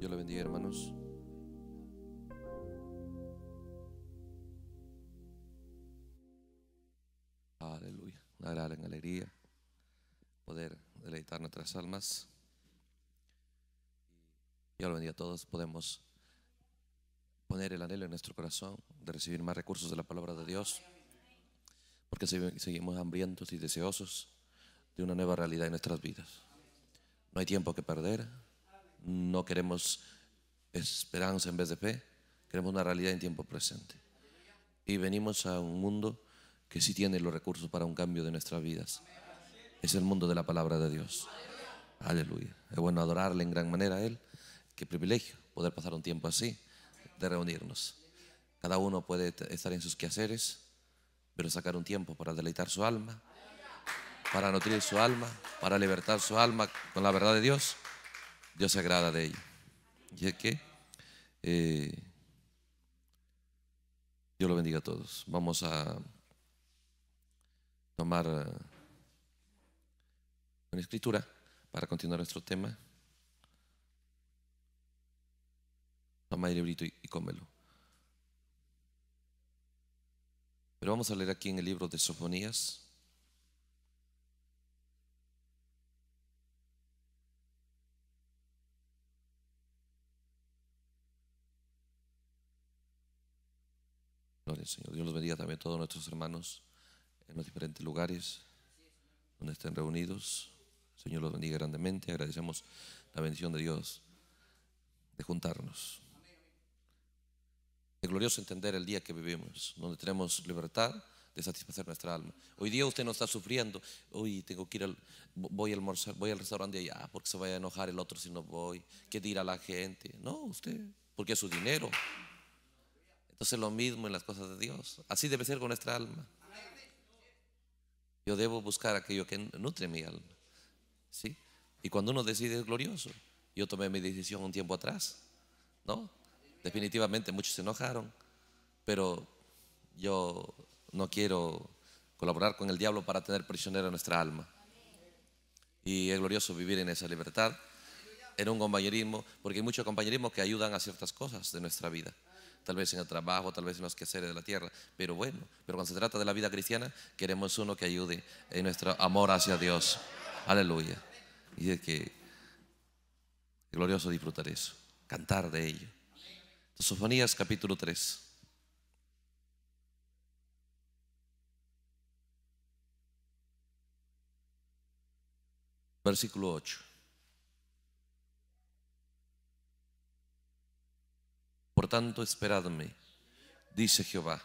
Yo lo bendiga, hermanos. Aleluya. Una gran alegría poder deleitar nuestras almas. Dios lo bendiga a todos. Podemos poner el anhelo en nuestro corazón de recibir más recursos de la palabra de Dios. Porque seguimos hambrientos y deseosos de una nueva realidad en nuestras vidas. No hay tiempo que perder no queremos esperanza en vez de fe, queremos una realidad en tiempo presente. Y venimos a un mundo que sí tiene los recursos para un cambio de nuestras vidas. Es el mundo de la palabra de Dios. Aleluya. Es bueno adorarle en gran manera a Él. Qué privilegio poder pasar un tiempo así, de reunirnos. Cada uno puede estar en sus quehaceres, pero sacar un tiempo para deleitar su alma, para nutrir su alma, para libertar su alma con la verdad de Dios. Dios se agrada de ella. Y es que eh, Dios lo bendiga a todos. Vamos a tomar eh, una escritura para continuar nuestro tema. Toma el librito y, y cómelo. Pero vamos a leer aquí en el libro de Sofonías. Señor. Dios los bendiga también a todos nuestros hermanos en los diferentes lugares donde estén reunidos. Señor los bendiga grandemente. Agradecemos la bendición de Dios de juntarnos. Es glorioso entender el día que vivimos, donde tenemos libertad de satisfacer nuestra alma. Hoy día usted no está sufriendo, hoy tengo que ir al, voy almorzar, voy al restaurante allá, porque se va a enojar el otro si no voy, ¿Qué dirá la gente. No, usted, porque es su dinero. Entonces lo mismo en las cosas de Dios. Así debe ser con nuestra alma. Yo debo buscar aquello que nutre mi alma. ¿Sí? Y cuando uno decide es glorioso. Yo tomé mi decisión un tiempo atrás. ¿No? Definitivamente muchos se enojaron. Pero yo no quiero colaborar con el diablo para tener prisionero nuestra alma. Y es glorioso vivir en esa libertad, en un compañerismo, porque hay muchos compañerismos que ayudan a ciertas cosas de nuestra vida tal vez en el trabajo, tal vez en los quehaceres de la tierra. Pero bueno, pero cuando se trata de la vida cristiana, queremos uno que ayude en nuestro amor hacia Dios. Aleluya. Y es que glorioso disfrutar eso, cantar de ello. Sofonías capítulo 3. Versículo 8. Por tanto, esperadme, dice Jehová,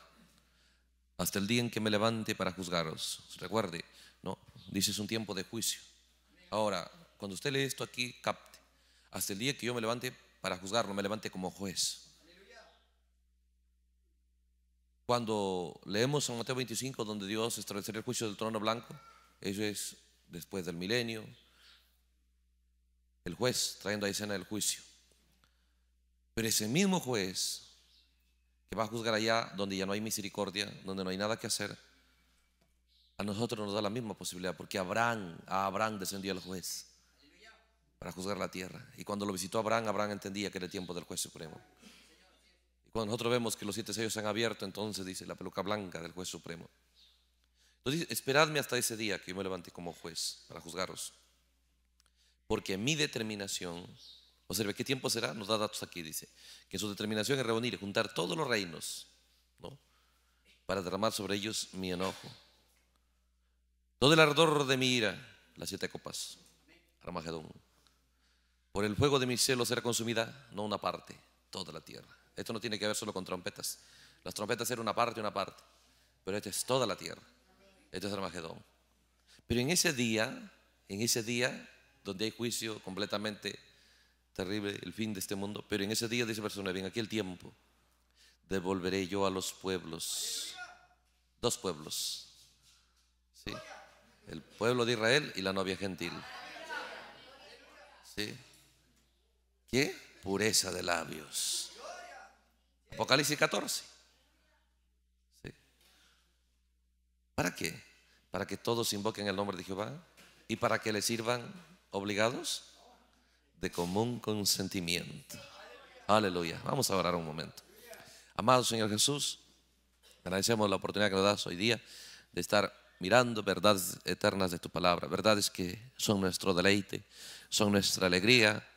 hasta el día en que me levante para juzgaros. Recuerde, no, dice es un tiempo de juicio. Ahora, cuando usted lee esto aquí, capte, hasta el día que yo me levante para juzgarlo, me levante como juez. Cuando leemos en Mateo 25, donde Dios establecerá el juicio del trono blanco, eso es después del milenio, el juez trayendo a escena el juicio. Pero ese mismo juez que va a juzgar allá donde ya no hay misericordia, donde no hay nada que hacer, a nosotros nos da la misma posibilidad, porque Abraham, a Abraham descendió el juez para juzgar la tierra. Y cuando lo visitó Abraham, Abraham entendía que era el tiempo del juez supremo. Y cuando nosotros vemos que los siete sellos se han abierto, entonces dice la peluca blanca del juez supremo. Entonces, dice, esperadme hasta ese día que yo me levante como juez para juzgaros. Porque mi determinación Observe, ¿qué tiempo será? Nos da datos aquí, dice, que su determinación es reunir y juntar todos los reinos, ¿no? Para derramar sobre ellos mi enojo. Todo el ardor de mi ira, las siete copas, Armagedón. Por el fuego de mi cielo será consumida, no una parte, toda la tierra. Esto no tiene que ver solo con trompetas. Las trompetas eran una parte, una parte. Pero esta es toda la tierra. Esto es Armagedón. Pero en ese día, en ese día donde hay juicio completamente terrible, el fin de este mundo. Pero en ese día, dice 9, en aquel tiempo, devolveré yo a los pueblos, dos pueblos, ¿sí? el pueblo de Israel y la novia gentil. ¿Sí? ¿Qué? Pureza de labios. Apocalipsis 14. ¿Sí? ¿Para qué? Para que todos invoquen el nombre de Jehová y para que le sirvan obligados de común consentimiento. Aleluya. Vamos a orar un momento. Amado Señor Jesús, agradecemos la oportunidad que nos das hoy día de estar mirando verdades eternas de tu palabra, verdades que son nuestro deleite, son nuestra alegría,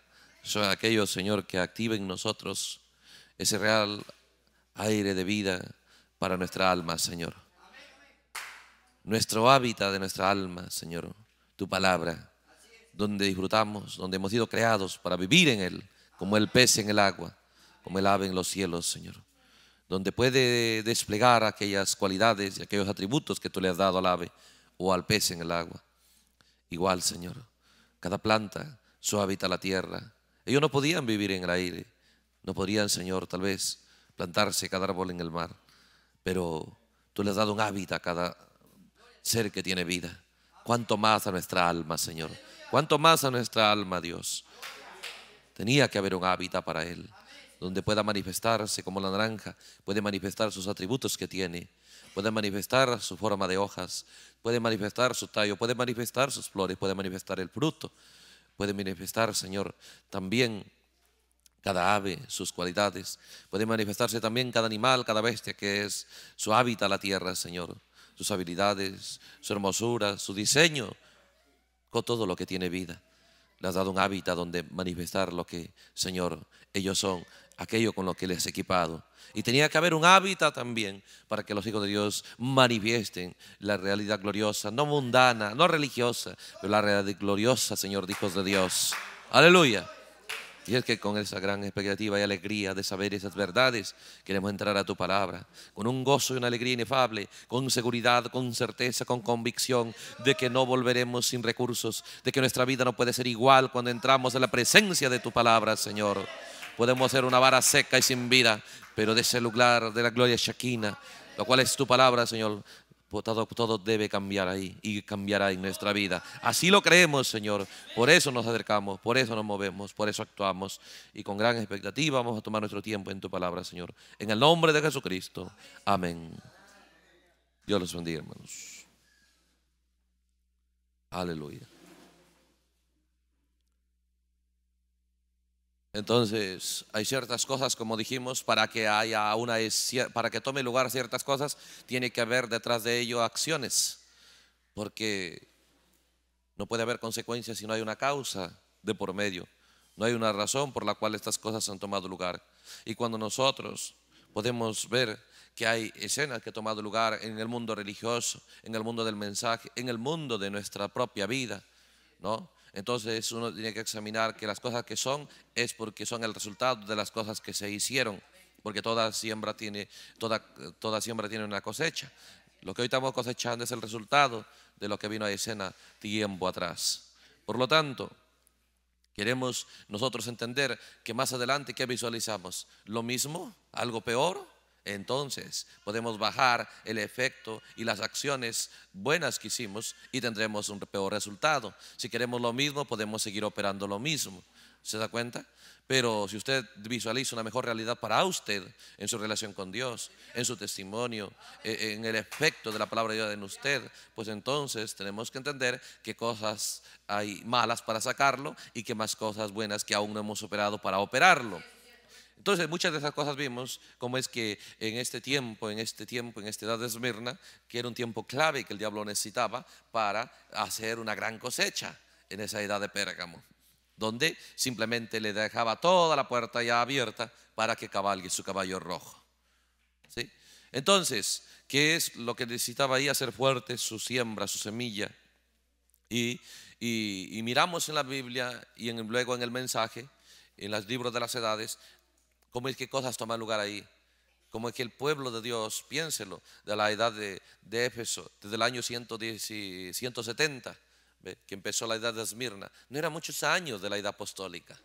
son aquellos, Señor, que activen en nosotros ese real aire de vida para nuestra alma, Señor. Nuestro hábitat de nuestra alma, Señor, tu palabra donde disfrutamos, donde hemos sido creados para vivir en Él, como el pez en el agua, como el ave en los cielos, Señor. Donde puede desplegar aquellas cualidades y aquellos atributos que tú le has dado al ave o al pez en el agua. Igual, Señor, cada planta, su hábitat la tierra. Ellos no podían vivir en el aire, no podían, Señor, tal vez plantarse cada árbol en el mar, pero tú le has dado un hábitat a cada ser que tiene vida. Cuánto más a nuestra alma, Señor ¿Cuánto más a nuestra alma, Dios? Tenía que haber un hábitat para él, donde pueda manifestarse como la naranja, puede manifestar sus atributos que tiene, puede manifestar su forma de hojas, puede manifestar su tallo, puede manifestar sus flores, puede manifestar el fruto, puede manifestar, Señor, también cada ave, sus cualidades. Puede manifestarse también cada animal, cada bestia que es su hábitat, la tierra, Señor. Sus habilidades, su hermosura, su diseño, todo lo que tiene vida. Le has dado un hábitat donde manifestar lo que, Señor, ellos son, aquello con lo que les has equipado. Y tenía que haber un hábitat también para que los hijos de Dios manifiesten la realidad gloriosa, no mundana, no religiosa, pero la realidad gloriosa, Señor, de hijos de Dios. Aleluya. Y es que con esa gran expectativa y alegría de saber esas verdades, queremos entrar a tu palabra, con un gozo y una alegría inefable, con seguridad, con certeza, con convicción de que no volveremos sin recursos, de que nuestra vida no puede ser igual cuando entramos en la presencia de tu palabra, Señor. Podemos ser una vara seca y sin vida, pero de ese lugar de la gloria Shaquina, lo cual es tu palabra, Señor, pues, todo, todo debe cambiar ahí y cambiará en nuestra vida. Así lo creemos, Señor. Por eso nos acercamos, por eso nos movemos, por eso actuamos. Y con gran expectativa vamos a tomar nuestro tiempo en tu palabra, Señor. En el nombre de Jesucristo. Amén. Dios los bendiga, hermanos. Aleluya. Entonces, hay ciertas cosas, como dijimos, para que haya para que tome lugar ciertas cosas, tiene que haber detrás de ello acciones, porque no puede haber consecuencias si no hay una causa de por medio. No hay una razón por la cual estas cosas han tomado lugar. Y cuando nosotros podemos ver que hay escenas que han tomado lugar en el mundo religioso, en el mundo del mensaje, en el mundo de nuestra propia vida, ¿no? Entonces uno tiene que examinar que las cosas que son es porque son el resultado de las cosas que se hicieron, porque toda siembra tiene, toda, toda siembra tiene una cosecha. Lo que hoy estamos cosechando es el resultado de lo que vino a escena tiempo atrás. Por lo tanto, queremos nosotros entender que más adelante, ¿qué visualizamos? ¿Lo mismo? ¿Algo peor? entonces podemos bajar el efecto y las acciones buenas que hicimos y tendremos un peor resultado. Si queremos lo mismo, podemos seguir operando lo mismo. ¿Se da cuenta? Pero si usted visualiza una mejor realidad para usted en su relación con Dios, en su testimonio, e, en el efecto de la palabra de Dios en usted, pues entonces tenemos que entender qué cosas hay malas para sacarlo y qué más cosas buenas que aún no hemos operado para operarlo. Entonces, muchas de esas cosas vimos, como es que en este tiempo, en este tiempo, en esta edad de Esmirna, que era un tiempo clave que el diablo necesitaba para hacer una gran cosecha en esa edad de Pérgamo, donde simplemente le dejaba toda la puerta ya abierta para que cabalgue su caballo rojo. ¿Sí? Entonces, ¿qué es lo que necesitaba ahí hacer fuerte su siembra, su semilla? Y, y, miramos en la Biblia y luego en el mensaje, en los libros de las edades, ¿Cómo es que cosas toman lugar ahí? ¿Cómo es que el pueblo de Dios, piénselo, de la edad de, Éfeso, desde el año 110 170, que empezó la edad de Esmirna, no eran muchos años de la edad apostólica.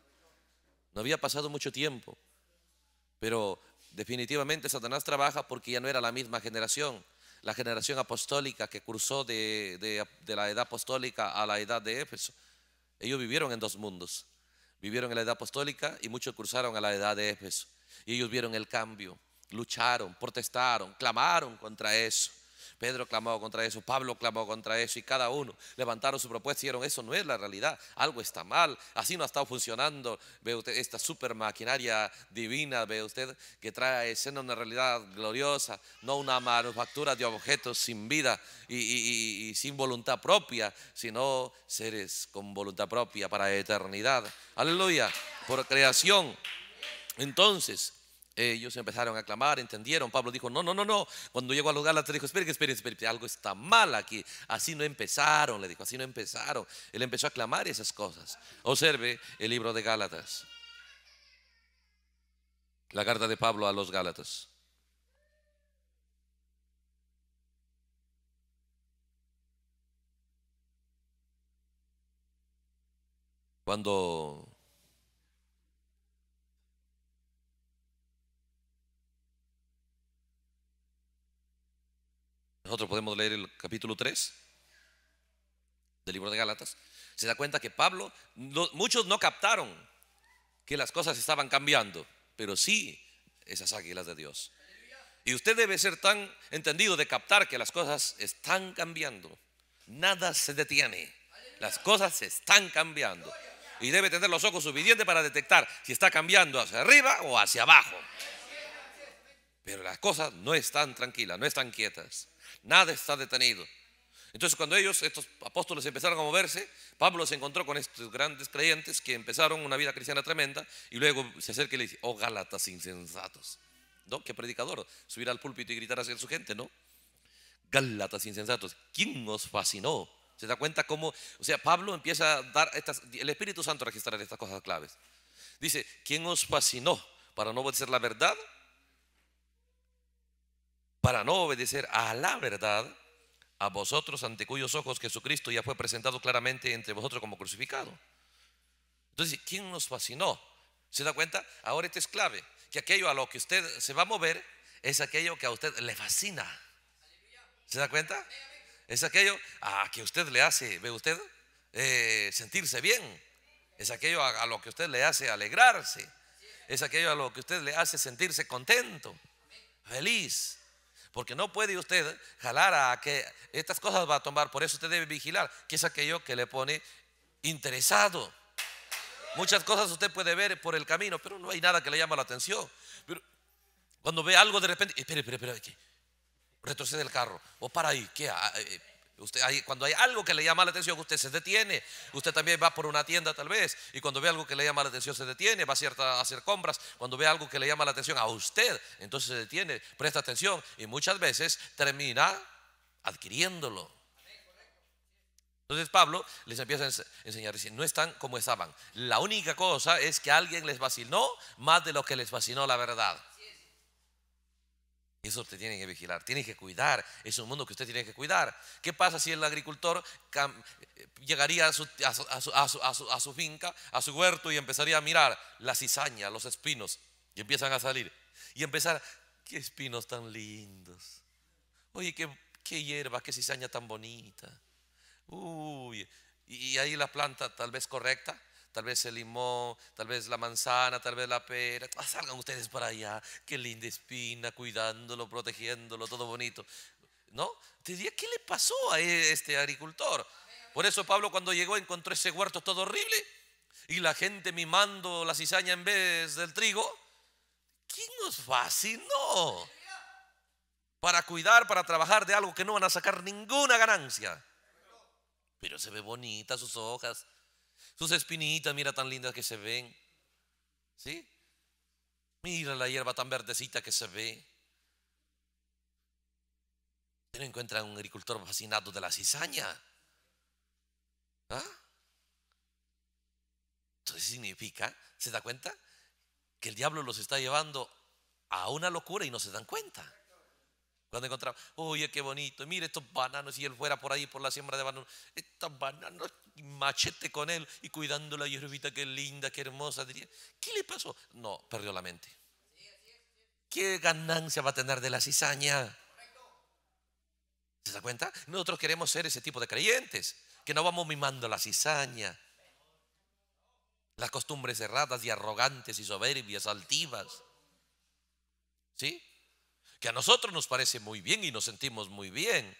No había pasado mucho tiempo. Pero definitivamente Satanás trabaja porque ya no era la misma generación. La generación apostólica que cursó de, de la edad apostólica a la edad de Éfeso. Ellos vivieron en dos mundos vivieron en la edad apostólica y muchos cruzaron a la edad de Éfeso. Y ellos vieron el cambio, lucharon, protestaron, clamaron contra eso. Pedro clamó contra eso, Pablo clamó contra eso y cada uno levantaron su propuesta y dijeron, eso no es la realidad, algo está mal, así no ha estado funcionando, ve usted esta super maquinaria divina, ve usted que trae a una realidad gloriosa, no una manufactura de objetos sin vida y, y sin voluntad propia, sino seres con voluntad propia para eternidad. Aleluya, por creación. Entonces, ellos empezaron a clamar, entendieron. Pablo dijo, no, no, no, no. Cuando llegó a los Gálatas dijo, espere, espere, espere, algo está mal aquí. Así no empezaron, le dijo, así no empezaron. Él empezó a clamar esas cosas. Observe el libro de Gálatas. La carta de Pablo a los Gálatas. Cuando Nosotros podemos leer el capítulo 3 del libro de Gálatas. Se da cuenta que Pablo, muchos no captaron que las cosas estaban cambiando, pero sí esas águilas de Dios. Y usted debe ser tan entendido de captar que las cosas están cambiando. Nada se detiene. Las cosas están cambiando. Y debe tener los ojos suficientes para detectar si está cambiando hacia arriba o hacia abajo. Pero las cosas no están tranquilas, no están quietas. Nada está detenido. Entonces cuando ellos, estos apóstoles, empezaron a moverse, Pablo se encontró con estos grandes creyentes que empezaron una vida cristiana tremenda y luego se acerca y le dice, oh Gálatas insensatos. ¿No? Qué predicador, subir al púlpito y gritar hacia su gente, ¿no? Gálatas insensatos, ¿quién nos fascinó? ¿Se da cuenta cómo, o sea, Pablo empieza a dar estas, el Espíritu Santo registrar estas cosas claves? Dice, ¿quién os fascinó para no obedecer la verdad? para no obedecer a la verdad, a vosotros ante cuyos ojos Jesucristo ya fue presentado claramente entre vosotros como crucificado. Entonces, ¿quién nos fascinó? ¿Se da cuenta? Ahora esto es clave, que aquello a lo que usted se va a mover es aquello que a usted le fascina. ¿Se da cuenta? Es aquello a que usted le hace, ve usted, eh, sentirse bien. Es aquello a lo que usted le hace alegrarse. Es aquello a lo que usted le hace sentirse contento, feliz. Porque no puede usted jalar a que estas cosas va a tomar. Por eso usted debe vigilar, que es aquello que le pone interesado. Muchas cosas usted puede ver por el camino, pero no hay nada que le llama la atención. Pero cuando ve algo de repente, eh, espere, espere, espere, aquí. retrocede el carro o para ahí, ¿qué? Eh, Usted, cuando hay algo que le llama la atención, usted se detiene. Usted también va por una tienda tal vez. Y cuando ve algo que le llama la atención, se detiene. Va a, cierta, hacer compras. Cuando ve algo que le llama la atención a usted, entonces se detiene, presta atención. Y muchas veces termina adquiriéndolo. Entonces Pablo les empieza a enseñar, dice, no están como estaban. La única cosa es que alguien les vaciló más de lo que les vacinó la verdad. Eso te tiene que vigilar, tiene que cuidar. Es un mundo que usted tiene que cuidar. ¿Qué pasa si el agricultor llegaría a su, finca, a su huerto y empezaría a mirar la cizaña, los espinos, y empiezan a salir? Y empezar, qué espinos tan lindos. Oye, qué, qué hierba, qué cizaña tan bonita. Uy, y ahí la planta tal vez correcta, tal vez el limón, tal vez la manzana, tal vez la pera. Ah, salgan ustedes para allá, qué linda espina, cuidándolo, protegiéndolo, todo bonito. ¿No? Te diría, ¿qué le pasó a e-, este agricultor? Por eso Pablo cuando llegó encontró ese huerto todo horrible y la gente mimando la cizaña en vez del trigo. ¿Quién nos fascinó? Para cuidar, para trabajar de algo que no van a sacar ninguna ganancia. Pero se ve bonita sus hojas. Sus espinitas, mira tan lindas que se ven. ¿Sí? Mira la hierba tan verdecita que se ve. pero no encuentra un agricultor fascinado de la cizaña. ¿Ah? Entonces significa, ¿se da cuenta? Que el diablo los está llevando a una locura y no se dan cuenta. Cuando encontramos, oye, qué bonito, Mira estos bananos, y él fuera por ahí por la siembra de bananos, estos bananos machete con él y cuidando la hierbita, qué linda, qué hermosa. Diría, ¿qué le pasó? No, perdió la mente. ¿Qué ganancia va a tener de la cizaña? ¿Se da cuenta? Nosotros queremos ser ese tipo de creyentes, que no vamos mimando la cizaña, las costumbres erradas y arrogantes y soberbias, altivas. ¿Sí? Que a nosotros nos parece muy bien y nos sentimos muy bien.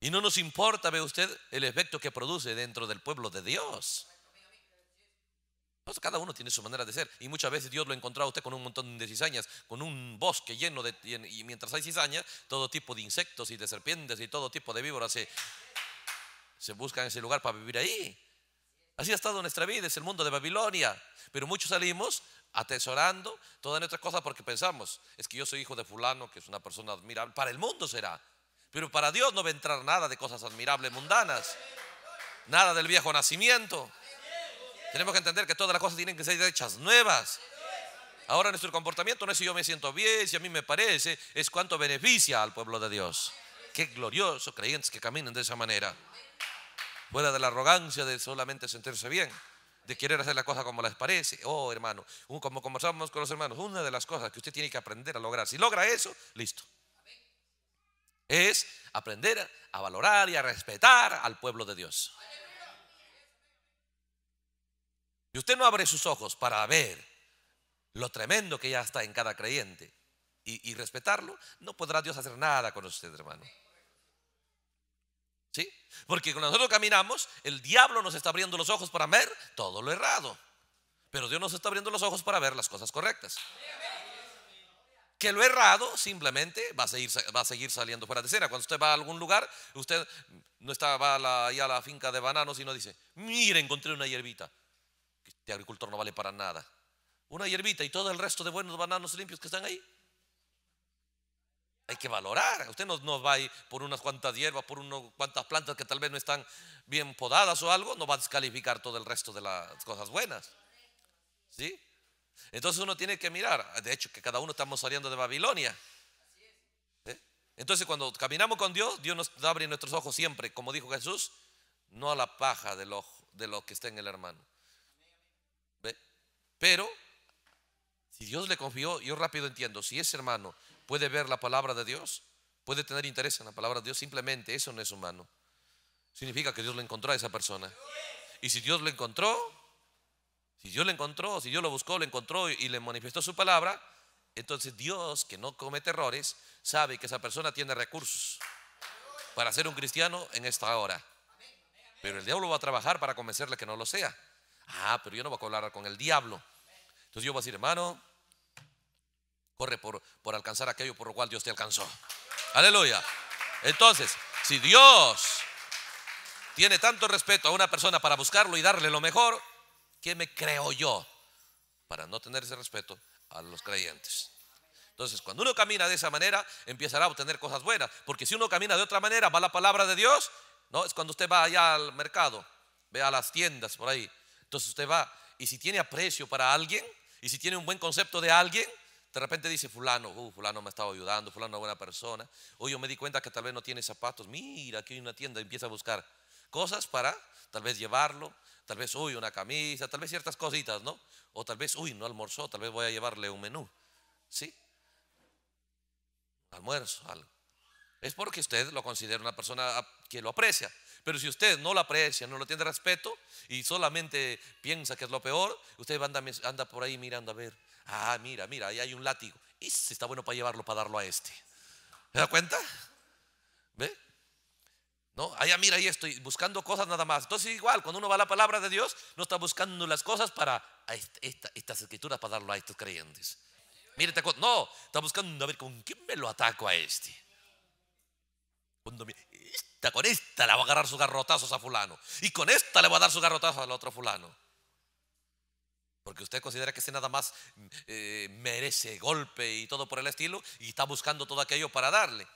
Y no nos importa, ve usted, el efecto que produce dentro del pueblo de Dios. Pues cada uno tiene su manera de ser. Y muchas veces Dios lo encontrado a usted con un montón de cizañas, con un bosque lleno de... Y mientras hay cizañas, todo tipo de insectos y de serpientes y todo tipo de víboras se, se buscan ese lugar para vivir ahí. Así ha estado nuestra vida, es el mundo de Babilonia. Pero muchos salimos atesorando todas nuestras cosas porque pensamos, es que yo soy hijo de fulano, que es una persona admirable, para el mundo será. Pero para Dios no va a entrar nada de cosas admirables, mundanas, nada del viejo nacimiento. Tenemos que entender que todas las cosas tienen que ser hechas nuevas. Ahora nuestro comportamiento no es si yo me siento bien, si a mí me parece, es cuánto beneficia al pueblo de Dios. Qué glorioso creyentes que caminen de esa manera. Fuera de la arrogancia de solamente sentirse bien, de querer hacer las cosa como les parece. Oh, hermano, como conversamos con los hermanos, una de las cosas que usted tiene que aprender a lograr. Si logra eso, listo. Es aprender a valorar y a respetar al pueblo de Dios. Y usted no abre sus ojos para ver lo tremendo que ya está en cada creyente y, y respetarlo, no podrá Dios hacer nada con usted, hermano. ¿Sí? Porque cuando nosotros caminamos, el diablo nos está abriendo los ojos para ver todo lo errado. Pero Dios nos está abriendo los ojos para ver las cosas correctas que lo errado simplemente va a seguir, va a seguir saliendo fuera de escena. Cuando usted va a algún lugar, usted no está, va a la, ahí a la finca de bananos y no dice, mire, encontré una hierbita. Este agricultor no vale para nada. Una hierbita y todo el resto de buenos bananos limpios que están ahí. Hay que valorar. Usted no, va por unas cuantas hierbas, por unas cuantas plantas que tal vez no están bien podadas o algo, no va a descalificar todo el resto de las cosas buenas. ¿Sí? Entonces uno tiene que mirar, de hecho que cada uno estamos saliendo de Babilonia. ¿Eh? Entonces cuando caminamos con Dios, Dios nos abre nuestros ojos siempre, como dijo Jesús, no a la paja del ojo, de lo que está en el hermano. Pero si Dios le confió, yo rápido entiendo, si ese hermano puede ver la palabra de Dios, puede tener interés en la palabra de Dios, simplemente eso no es humano. Significa que Dios lo encontró a esa persona. Y si Dios lo encontró, si Dios lo encontró, si Dios lo buscó, lo encontró y le manifestó su palabra, entonces Dios, que no comete errores, sabe que esa persona tiene recursos para ser un cristiano en esta hora. Pero el diablo va a trabajar para convencerle que no lo sea. Ah, pero yo no voy a hablar con el diablo. Entonces yo voy a decir, hermano, corre por, por alcanzar aquello por lo cual Dios te alcanzó. Aleluya. Entonces, si Dios tiene tanto respeto a una persona para buscarlo y darle lo mejor, ¿Qué me creo yo? Para no tener ese respeto a los creyentes. Entonces, cuando uno camina de esa manera, empezará a obtener cosas buenas. Porque si uno camina de otra manera, va la palabra de Dios. No, es cuando usted va allá al mercado, ve a las tiendas por ahí. Entonces usted va y si tiene aprecio para alguien y si tiene un buen concepto de alguien, de repente dice fulano, uh, fulano me ha estado ayudando, fulano es buena persona. O yo me di cuenta que tal vez no tiene zapatos. Mira, aquí hay una tienda, empieza a buscar cosas para tal vez llevarlo, tal vez, uy, una camisa, tal vez ciertas cositas, ¿no? O tal vez, uy, no almorzó, tal vez voy a llevarle un menú, ¿sí? Almuerzo, algo. Es porque usted lo considera una persona que lo aprecia. Pero si usted no lo aprecia, no lo tiene respeto y solamente piensa que es lo peor, usted anda, anda por ahí mirando a ver, ah, mira, mira, ahí hay un látigo. Y está bueno para llevarlo, para darlo a este. ¿Se da cuenta? ¿Ve? No, allá ah, mira, ahí estoy buscando cosas nada más. Entonces, igual, cuando uno va a la palabra de Dios, no está buscando las cosas para estas escrituras para darlo a estos creyentes. Mire, no, está buscando a ver con quién me lo ataco a este. esta, con esta le va a agarrar sus garrotazos a fulano. Y con esta le va a dar sus garrotazos al otro fulano. Porque usted considera que este nada más eh, merece golpe y todo por el estilo y está buscando todo aquello para darle.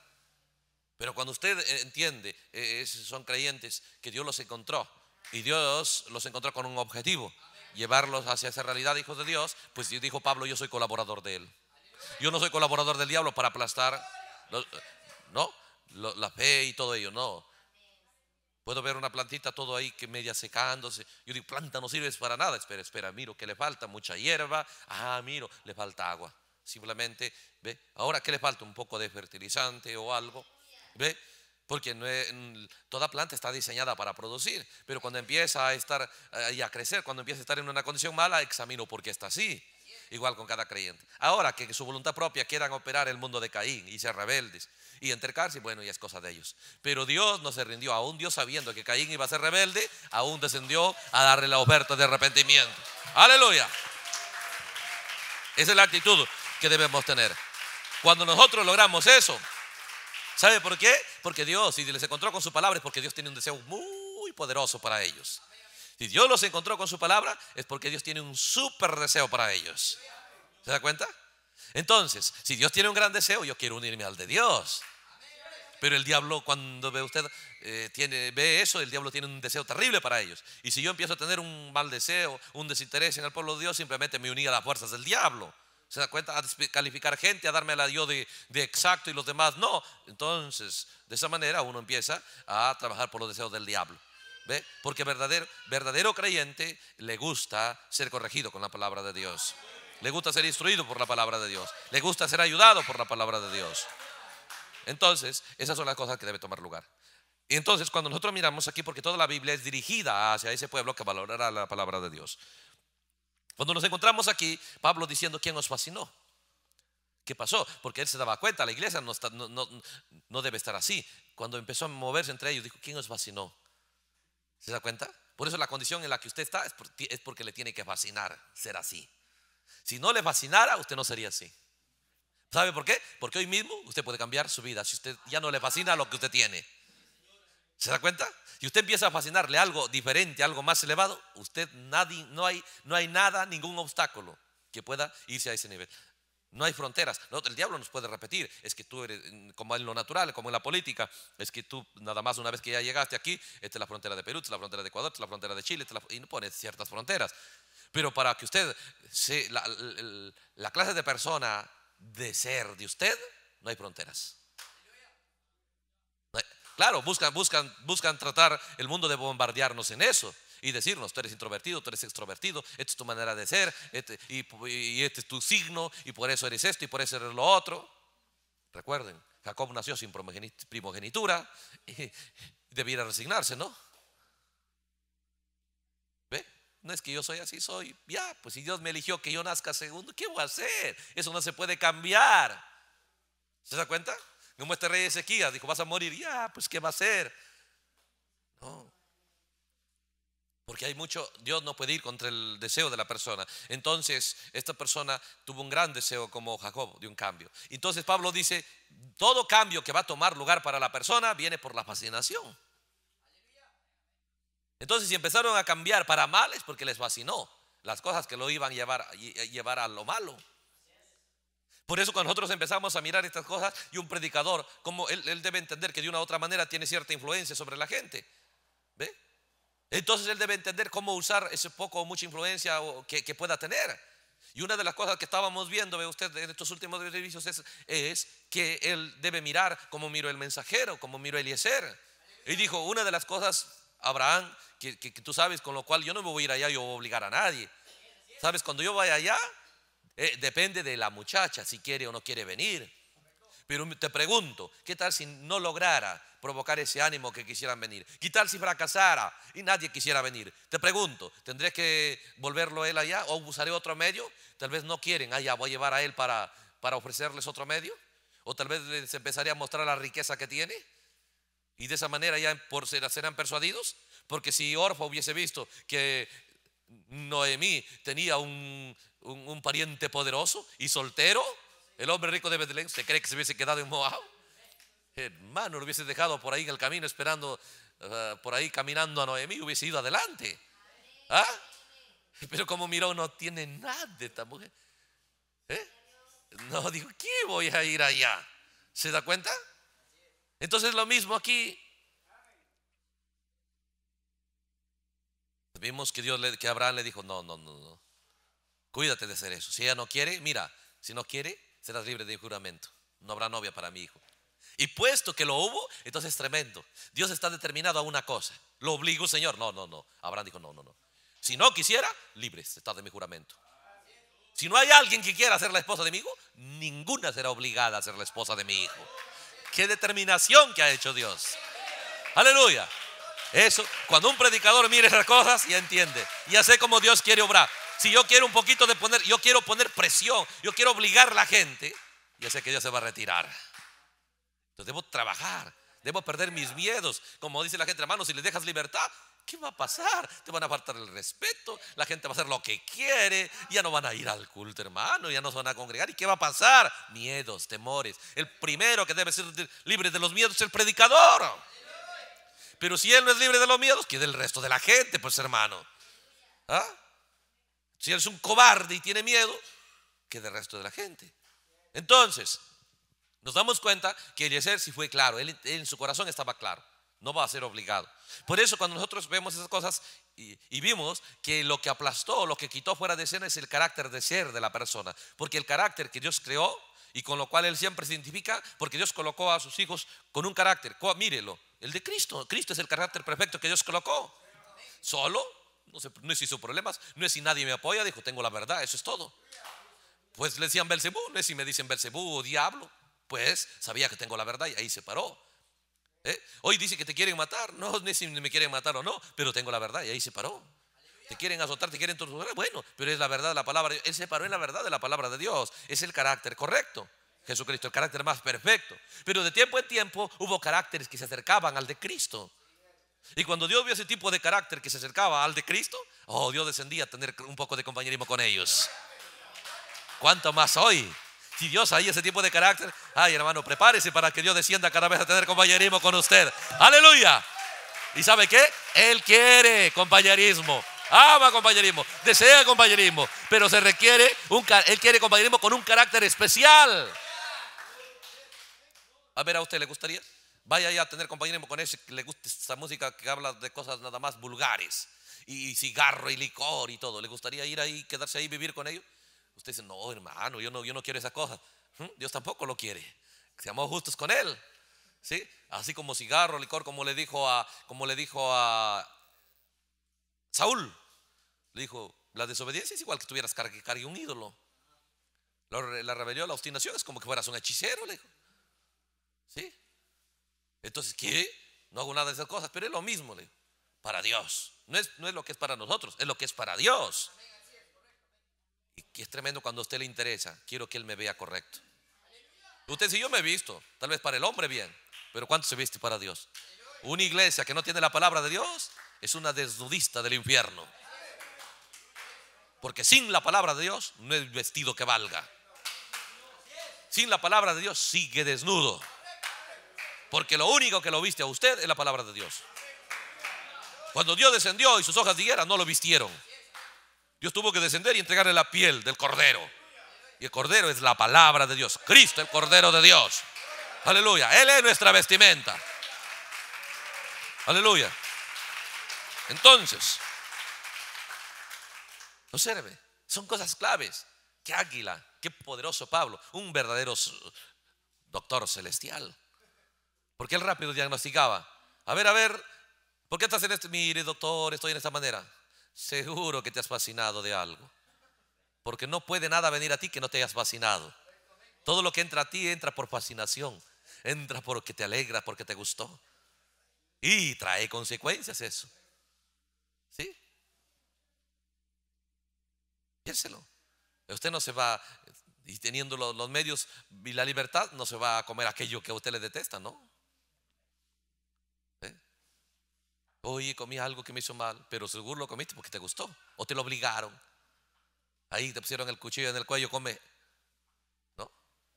Pero cuando usted eh, entiende, eh, eh, son creyentes que Dios los encontró y Dios los encontró con un objetivo, llevarlos hacia esa realidad, hijos de Dios, pues dijo Pablo, yo soy colaborador de él. Yo no soy colaborador del diablo para aplastar, no, la fe y todo ello, no. Puedo ver una plantita todo ahí que media secándose. Yo digo, planta no sirves para nada. Espera, espera, miro que le falta mucha hierba. Ah, miro, le falta agua. Simplemente, ve, ahora que le falta un poco de fertilizante o algo. ¿Ve? Porque no mm, toda planta está diseñada para producir, pero cuando empieza a estar eh, y a crecer, cuando empieza a estar en una condición mala, examino por qué está así. Igual con cada creyente. Ahora que su voluntad propia quieran operar el mundo de Caín y ser rebeldes y entrecarse, bueno, ya es cosa de ellos. Pero Dios no se rindió, aún Dios sabiendo que Caín iba a ser rebelde, aún descendió a darle la oferta de arrepentimiento. Aleluya. Esa es la actitud que debemos tener. Cuando nosotros logramos eso, ¿Sabe por qué? Porque Dios, y les encontró con su palabra, es porque Dios tiene un deseo muy poderoso para ellos. Si Dios los encontró con su palabra, es porque Dios tiene un súper deseo para ellos. ¿Se da cuenta? Entonces, si Dios tiene un gran deseo, yo quiero unirme al de Dios. Pero el diablo, cuando ve usted eh, tiene, ve eso, el diablo tiene un deseo terrible para ellos. Y si yo empiezo a tener un mal deseo, un desinterés en el pueblo de Dios, simplemente me uní a las fuerzas del diablo. ¿Se da cuenta? A calificar gente, a darme la de, de, exacto y los demás no. Entonces, de esa manera uno empieza a trabajar por los deseos del diablo. ¿Ve? Porque verdadero, verdadero creyente le gusta ser corregido con la palabra de Dios. Le gusta ser instruido por la palabra de Dios. Le gusta ser ayudado por la palabra de Dios. Entonces, esas son las cosas que debe tomar lugar. Y entonces, cuando nosotros miramos aquí, porque toda la Biblia es dirigida hacia ese pueblo que valorará la palabra de Dios. Cuando nos encontramos aquí, Pablo diciendo quién os fascinó. ¿Qué pasó? Porque él se daba cuenta, la iglesia no, debe estar así. Cuando empezó a moverse entre ellos, dijo, ¿quién os fascinó? ¿Se da cuenta? Por eso la condición en la que usted está es porque le tiene que fascinar ser así. Si no le fascinara, usted no sería así. ¿Sabe por qué? Porque hoy mismo usted puede cambiar su vida si usted ya no le fascina lo que usted tiene. ¿Se da cuenta? Si usted empieza a fascinarle algo diferente, algo más elevado, usted nadie, no hay, no hay nada, ningún obstáculo que pueda irse a ese nivel. No hay fronteras. el diablo nos puede repetir. Es que tú eres como en lo natural, como en la política. Es que tú nada más una vez que ya llegaste aquí, esta es la frontera de Perú, esta es la frontera de Ecuador, esta es la frontera de Chile, esta y ciertas fronteras. Pero para que usted, se, la clase de persona de ser de usted, no hay fronteras. Claro, buscan, buscan, buscan tratar el mundo de bombardearnos en eso y decirnos, tú eres introvertido, tú eres extrovertido, esta es tu manera de ser, este, y, este es tu signo, y por eso eres esto, y por eso eres lo otro. Recuerden, Jacob nació sin primogenitura, debiera resignarse, ¿no? ¿Ve? No es que yo soy así, soy, ya, pues si Dios me eligió que yo nazca segundo, ¿qué voy a hacer? Eso no se puede cambiar. ¿Se da cuenta? Como este rey Ezequías dijo, vas a morir. Ya, pues ¿qué va a ser Porque hay mucho, Dios no puede ir contra el deseo de la persona. Entonces, esta persona tuvo un gran deseo como Jacob de un cambio. Entonces Pablo dice, todo cambio que va a tomar lugar para la persona viene por la fascinación. Entonces, si empezaron a cambiar para males, porque les fascinó las cosas que lo iban a llevar, a llevar a lo malo. Por eso cuando nosotros empezamos a mirar estas cosas y un predicador, como él, debe entender que de una u otra manera tiene cierta influencia sobre la gente. ¿Ve? Entonces él debe entender cómo usar ese poco o mucha influencia que, que, pueda tener. Y una de las cosas que estábamos viendo, ve usted, en estos últimos servicios es, que él debe mirar Como miro el mensajero, como miro Eliezer. Y dijo, una de las cosas, Abraham, que, tú sabes, con lo cual yo no me voy a ir allá, yo obligar a nadie. ¿Sabes? Cuando yo vaya allá, eh, depende de la muchacha si quiere o no quiere venir. Pero te pregunto, ¿qué tal si no lograra provocar ese ánimo que quisieran venir? ¿Qué tal si fracasara y nadie quisiera venir? Te pregunto, ¿tendré que volverlo él allá o usaré otro medio? Tal vez no quieren, allá ah, voy a llevar a él para, para ofrecerles otro medio. O tal vez les empezaré a mostrar la riqueza que tiene. Y de esa manera ya por ser, serán persuadidos. Porque si Orfa hubiese visto que Noemí tenía un un, pariente poderoso y soltero, el hombre rico de Betlén, ¿se cree que se hubiese quedado en Moab? Hermano, lo hubiese dejado por ahí en el camino esperando, ah, por ahí caminando a Noemí, hubiese ido adelante. ¿Ah? Pero como miró, no tiene nada de esta mujer. ¿Eh? No, dijo, ¿qué voy a ir allá? ¿Se da cuenta? Entonces lo mismo aquí. Vimos que Dios, le, que Abraham le dijo, no, no, no, no. Cuídate de hacer eso. Si ella no quiere, mira, si no quiere, serás libre de juramento. No habrá novia para mi hijo. Y puesto que lo hubo, entonces es tremendo. Dios está determinado a una cosa. Lo obligó, Señor. No, no, no. Abraham dijo, no, no, no. Si no quisiera, libre, está de mi juramento. Si no hay alguien que quiera ser la esposa de mi hijo, ninguna será obligada a ser la esposa de mi hijo. Qué determinación que ha hecho Dios. Aleluya. Eso, cuando un predicador mire esas cosas, ya entiende. Ya sé cómo Dios quiere obrar. Si yo quiero un poquito de poner, yo quiero poner presión, yo quiero obligar a la gente, ya sé que Dios se va a retirar. Entonces debo trabajar, debo perder mis miedos. Como dice la gente, hermano, si le dejas libertad, ¿qué va a pasar? Te van a apartar el respeto, la gente va a hacer lo que quiere, ya no van a ir al culto, hermano, ya no se van a congregar. ¿Y qué va a pasar? Miedos, temores. El primero que debe ser libre de los miedos es el predicador. Pero si él no es libre de los miedos, ¿qué del resto de la gente, pues hermano? ¿Ah? Si es un cobarde y tiene miedo, que del resto de la gente. Entonces, nos damos cuenta que ser sí fue claro, él, en su corazón estaba claro, no va a ser obligado. Por eso cuando nosotros vemos esas cosas y, y vimos que lo que aplastó, lo que quitó fuera de escena es el carácter de ser de la persona, porque el carácter que Dios creó y con lo cual él siempre se identifica, porque Dios colocó a sus hijos con un carácter, mírelo, el de Cristo, Cristo es el carácter perfecto que Dios colocó. Solo no, es si problemas, no es si nadie me apoya, dijo, tengo la verdad, eso es todo. Pues le decían Belcebú, no es si me dicen Belcebú o diablo, pues sabía que tengo la verdad y ahí se paró. ¿Eh? Hoy dice que te quieren matar, no, no es si me quieren matar o no, pero tengo la verdad y ahí se paró. Te quieren azotar, te quieren torturar, bueno, pero es la verdad de la palabra. Él se paró en la verdad de la palabra de Dios, es el carácter correcto. Jesucristo, el carácter más perfecto. Pero de tiempo en tiempo hubo caracteres que se acercaban al de Cristo. Y cuando Dios vio ese tipo de carácter que se acercaba al de Cristo, oh, Dios descendía a tener un poco de compañerismo con ellos. ¿Cuánto más hoy? Si Dios hay ese tipo de carácter, ay hermano, prepárese para que Dios descienda cada vez a tener compañerismo con usted. Aleluya. ¿Y sabe qué? Él quiere compañerismo. Ama compañerismo, desea compañerismo, pero se requiere un él quiere compañerismo con un carácter especial. A ver, ¿a usted le gustaría? Vaya a tener compañía con ese que le gusta esa música que habla de cosas nada más vulgares y cigarro y licor y todo. ¿Le gustaría ir ahí, quedarse ahí, vivir con ellos? Usted dice, no, hermano, yo no, yo no quiero esa cosa ¿Mm? Dios tampoco lo quiere. Seamos justos con él. ¿Sí? Así como cigarro, licor, como le dijo a, como le dijo a Saúl. Le dijo, la desobediencia es igual que tuvieras que cargue un ídolo. La, rebelión, la obstinación es como que fueras un hechicero, le dijo. ¿Sí? Entonces, ¿qué? No hago nada de esas cosas, pero es lo mismo, para Dios. No es, no es lo que es para nosotros, es lo que es para Dios. Y que es tremendo cuando a usted le interesa, quiero que Él me vea correcto. Usted si yo me he visto, tal vez para el hombre bien, pero ¿cuánto se viste para Dios? Una iglesia que no tiene la palabra de Dios es una desnudista del infierno. Porque sin la palabra de Dios no es vestido que valga. Sin la palabra de Dios sigue desnudo. Porque lo único que lo viste a usted es la palabra de Dios. Cuando Dios descendió y sus hojas de no lo vistieron. Dios tuvo que descender y entregarle la piel del cordero. Y el cordero es la palabra de Dios. Cristo, el cordero de Dios. Aleluya. Él es nuestra vestimenta. Aleluya. Entonces, observe, son cosas claves. Qué águila, qué poderoso Pablo, un verdadero doctor celestial. Porque él rápido diagnosticaba. A ver, a ver, ¿por qué estás en este? Mire, doctor, estoy en esta manera. Seguro que te has fascinado de algo. Porque no puede nada venir a ti que no te hayas fascinado. Todo lo que entra a ti entra por fascinación. Entra porque te alegra, porque te gustó. Y trae consecuencias eso. ¿Sí? Piénselo. Usted no se va, y teniendo los, medios y la libertad, no se va a comer aquello que a usted le detesta, ¿no? Oye, comí algo que me hizo mal, pero seguro lo comiste porque te gustó o te lo obligaron. Ahí te pusieron el cuchillo en el cuello, come. ¿No?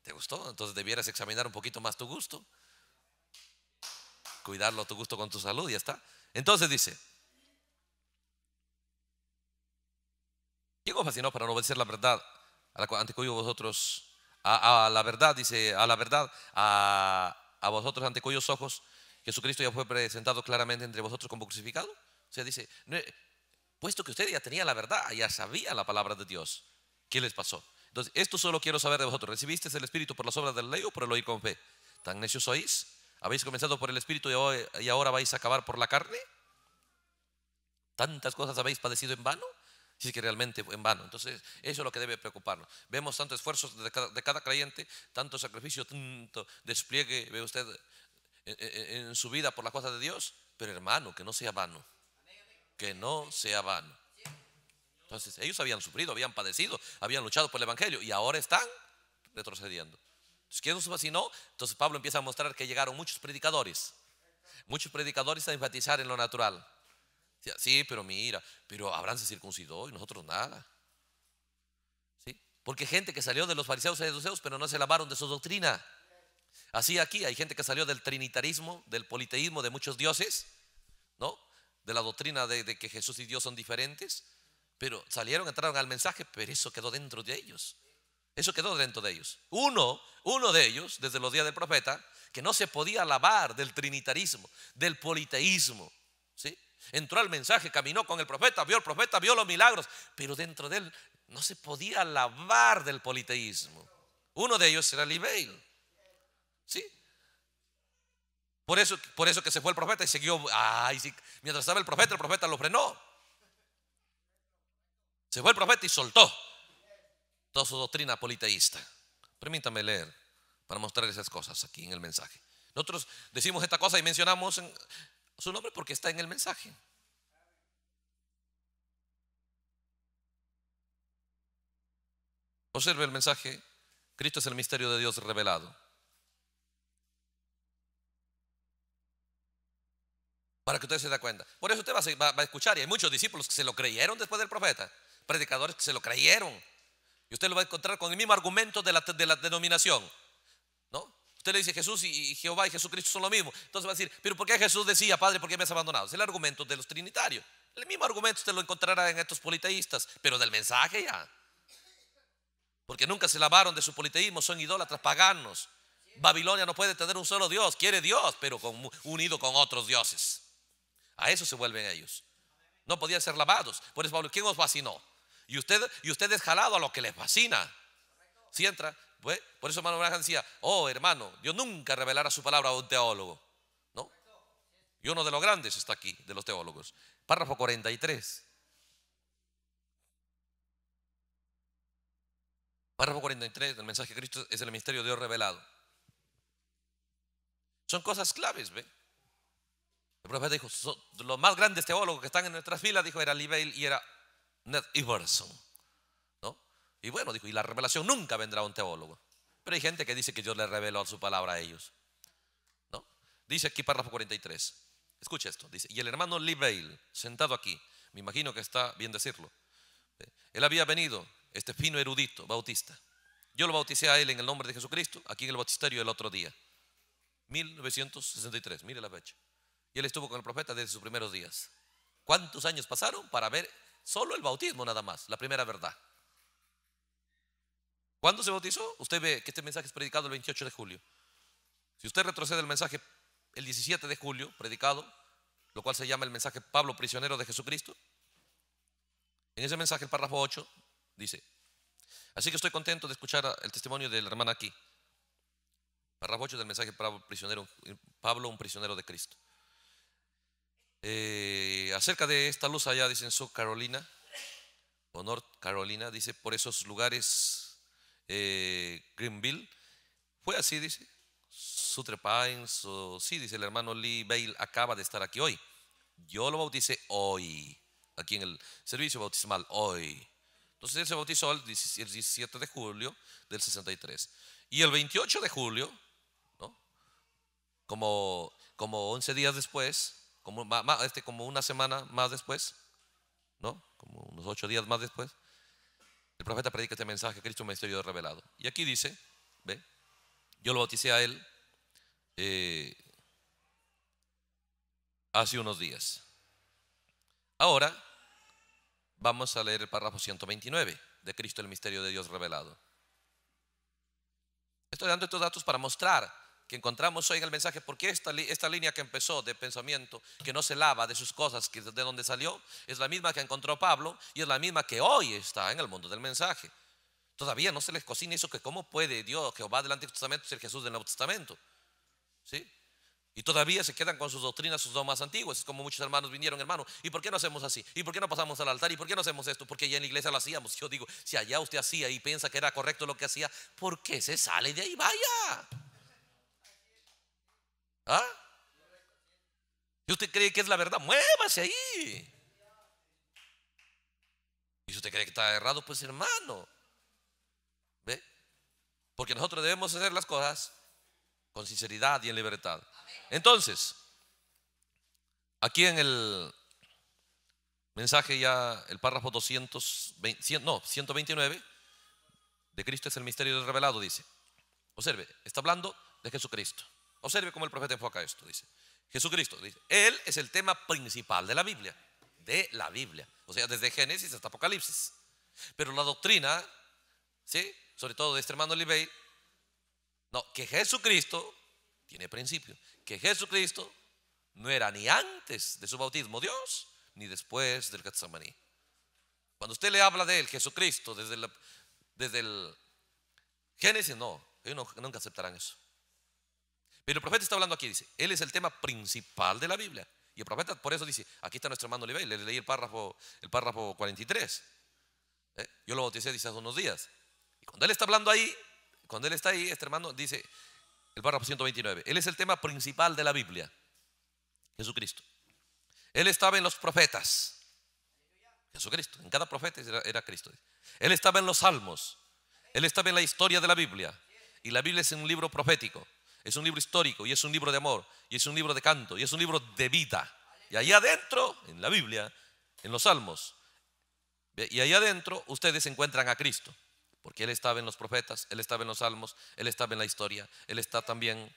¿Te gustó? Entonces debieras examinar un poquito más tu gusto. Cuidarlo a tu gusto con tu salud, ya está. Entonces dice, ¿Qué cosa fascinó para no obedecer la verdad ante cuyo vosotros, a, la verdad, dice, a la verdad, a, a vosotros ante cuyos ojos Jesucristo ya fue presentado claramente entre vosotros como crucificado. O sea, dice, puesto que usted ya tenía la verdad, ya sabía la palabra de Dios, ¿qué les pasó? Entonces, esto solo quiero saber de vosotros. ¿Recibisteis el Espíritu por las obras del la ley o por el oír con fe? ¿Tan necios sois? ¿Habéis comenzado por el Espíritu y ahora vais a acabar por la carne? ¿Tantas cosas habéis padecido en vano? si es que realmente en vano. Entonces, eso es lo que debe preocuparnos. Vemos tanto esfuerzo de de cada creyente, tanto sacrificio, tanto despliegue. Ve usted en, su vida por las cosas de Dios, pero hermano, que no sea vano. Que no sea vano. Entonces, ellos habían sufrido, habían padecido, habían luchado por el Evangelio y ahora están retrocediendo. Entonces, ¿quién nos fascinó? Entonces Pablo empieza a mostrar que llegaron muchos predicadores, muchos predicadores a enfatizar en lo natural. Sí, pero mira, pero Abraham se circuncidó y nosotros nada. ¿Sí? Porque gente que salió de los fariseos y de los zeus, pero no se lavaron de su doctrina. Así aquí hay gente que salió del trinitarismo, del politeísmo, de muchos dioses, ¿no? De la doctrina de, que Jesús y Dios son diferentes, pero salieron, entraron al mensaje, pero eso quedó dentro de ellos. Eso quedó dentro de ellos. Uno, uno de ellos, desde los días del profeta, que no se podía alabar del trinitarismo, del politeísmo, ¿sí? Entró al mensaje, caminó con el profeta, vio el profeta, vio los milagros, pero dentro de él no se podía alabar del politeísmo. Uno de ellos era Libeil. ¿Sí? Por eso, por eso que se fue el profeta y siguió. Ay, sí, mientras estaba el profeta, el profeta lo frenó. Se fue el profeta y soltó toda su doctrina politeísta. Permítame leer para mostrar esas cosas aquí en el mensaje. Nosotros decimos esta cosa y mencionamos su nombre porque está en el mensaje. Observe el mensaje. Cristo es el misterio de Dios revelado. Para que usted se dé cuenta. Por eso usted va a, escuchar, y hay muchos discípulos que se lo creyeron después del profeta, predicadores que se lo creyeron. Y usted lo va a encontrar con el mismo argumento de la, denominación. ¿No? Usted le dice Jesús y Jehová y Jesucristo son lo mismo. Entonces va a decir, pero ¿por qué Jesús decía, Padre, por qué me has abandonado? Es el argumento de los trinitarios. El mismo argumento usted lo encontrará en estos politeístas, pero del mensaje ya. Porque nunca se lavaron de su politeísmo, son idólatras paganos. Babilonia no puede tener un solo Dios, quiere Dios, pero unido con otros dioses. A eso se vuelven ellos. No podían ser lavados. Por eso Pablo, ¿quién os vacinó? Y usted, y es jalado a lo que les vacina Si entra, pues, por eso hermano Abraham decía, oh hermano, Dios nunca revelará su palabra a un teólogo. ¿No? Y uno de los grandes está aquí, de los teólogos. Párrafo 43. Párrafo 43 del mensaje de Cristo es el misterio de Dios revelado. Son cosas claves, ¿ve? El profeta dijo, los más grandes teólogos que están en nuestras filas, dijo, era Libel y era Ned Iverson. ¿no? Y bueno, dijo, y la revelación nunca vendrá a un teólogo. Pero hay gente que dice que yo le reveló su palabra a ellos. ¿no? Dice aquí párrafo 43. Escucha esto. Dice, y el hermano Libel, sentado aquí, me imagino que está bien decirlo. ¿eh? Él había venido, este fino erudito, bautista. Yo lo bauticé a él en el nombre de Jesucristo, aquí en el bautisterio el otro día. 1963, mire la fecha. Y él estuvo con el profeta desde sus primeros días. ¿Cuántos años pasaron para ver solo el bautismo nada más, la primera verdad? ¿Cuándo se bautizó? Usted ve que este mensaje es predicado el 28 de julio. Si usted retrocede el mensaje el 17 de julio, predicado, lo cual se llama el mensaje Pablo prisionero de Jesucristo, en ese mensaje el párrafo 8 dice, así que estoy contento de escuchar el testimonio del hermano hermana aquí. Párrafo 8 del mensaje Pablo, prisionero, Pablo un prisionero de Cristo. Eh, acerca de esta luz allá dicen South Carolina o North Carolina, dice por esos lugares eh, Greenville. Fue así, dice. Sutre Pines, o, sí, dice el hermano Lee Bale acaba de estar aquí hoy. Yo lo bauticé hoy, aquí en el servicio bautismal, hoy. Entonces él se bautizó el 17 de julio del 63. Y el 28 de julio, ¿no? como, como 11 días después, como, este, como una semana más después, ¿no? Como unos ocho días más después, el profeta predica este mensaje, Cristo el misterio de Dios revelado. Y aquí dice, ve, yo lo bauticé a él eh, hace unos días. Ahora vamos a leer el párrafo 129 de Cristo, el misterio de Dios revelado. Estoy dando estos datos para mostrar encontramos hoy en el mensaje, porque esta, esta línea que empezó de pensamiento, que no se lava de sus cosas, que de donde salió, es la misma que encontró Pablo y es la misma que hoy está en el mundo del mensaje. Todavía no se les cocina eso que cómo puede Dios, Jehová del Antiguo Testamento, ser Jesús del Nuevo Testamento. ¿Sí? Y todavía se quedan con sus doctrinas, sus dogmas antiguos. Es como muchos hermanos vinieron, hermano. ¿Y por qué no hacemos así? ¿Y por qué no pasamos al altar? ¿Y por qué no hacemos esto? Porque ya en la iglesia lo hacíamos. Yo digo, si allá usted hacía y piensa que era correcto lo que hacía, ¿por qué se sale de ahí? Vaya. ¿Ah? ¿Y usted cree que es la verdad? Muévase ahí. Y si usted cree que está errado, pues hermano. ¿Ve? Porque nosotros debemos hacer las cosas con sinceridad y en libertad. Entonces, aquí en el mensaje ya, el párrafo 220, 129, de Cristo es el misterio revelado, dice. Observe, está hablando de Jesucristo. Observe cómo el profeta enfoca esto, dice. Jesucristo, dice, Él es el tema principal de la Biblia, de la Biblia, o sea, desde Génesis hasta Apocalipsis. Pero la doctrina, ¿sí? Sobre todo de este hermano Libey, no, que Jesucristo tiene principio, que Jesucristo no era ni antes de su bautismo Dios, ni después del Getsemaní. Cuando usted le habla de él, Jesucristo, desde, desde el Génesis, no, ellos nunca aceptarán eso. Pero el profeta está hablando aquí, dice, él es el tema principal de la Biblia. Y el profeta por eso dice, aquí está nuestro hermano Levi, le leí el párrafo, el párrafo 43. ¿eh? Yo lo bauticé, dice, hace unos días. Y cuando él está hablando ahí, cuando él está ahí, este hermano dice, el párrafo 129, él es el tema principal de la Biblia, Jesucristo. Él estaba en los profetas, Jesucristo, en cada profeta era Cristo. Él estaba en los salmos, él estaba en la historia de la Biblia. Y la Biblia es un libro profético. Es un libro histórico y es un libro de amor y es un libro de canto y es un libro de vida. Y allá adentro, en la Biblia, en los Salmos, y allá adentro ustedes encuentran a Cristo. Porque Él estaba en los profetas, Él estaba en los salmos, Él estaba en la historia, Él está también,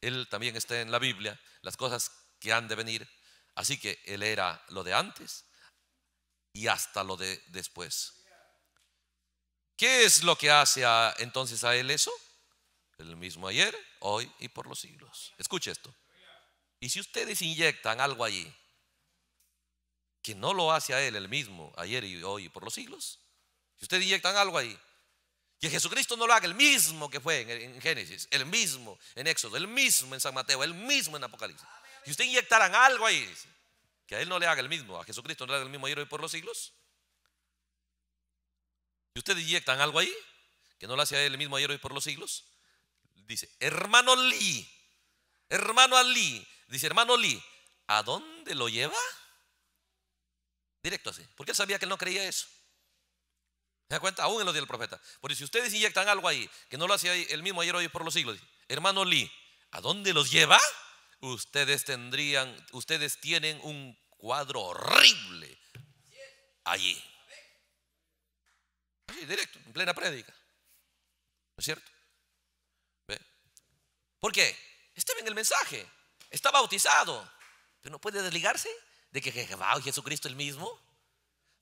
Él también está en la Biblia, las cosas que han de venir. Así que Él era lo de antes y hasta lo de después. ¿Qué es lo que hace entonces a Él eso? El mismo ayer, hoy y por los siglos. Escuche esto. Y si ustedes inyectan algo allí que no lo hace a Él el mismo ayer y hoy y por los siglos, si ustedes inyectan algo ahí, que Jesucristo no lo haga el mismo que fue en, Génesis, el mismo en Éxodo, el mismo en San Mateo, el mismo en Apocalipsis. Si ustedes inyectaran algo ahí, que a Él no le haga el mismo, a Jesucristo no le haga el mismo ayer y hoy por los siglos, si ustedes inyectan algo ahí, que no lo hace a Él el mismo ayer y hoy por los siglos, Dice, hermano Lee, hermano Ali, dice, hermano Lee, ¿a dónde lo lleva? Directo así, porque él sabía que él no creía eso. ¿Se da cuenta? Aún en los días del profeta. Porque si ustedes inyectan algo ahí, que no lo hacía el mismo ayer, hoy por los siglos, hermano Lee, ¿a dónde los lleva? Ustedes tendrían, ustedes tienen un cuadro horrible allí. Así, directo, en plena prédica. ¿No es cierto? ¿Por qué? está bien el mensaje, está bautizado, pero no puede desligarse de que Jehová Jesucristo el mismo,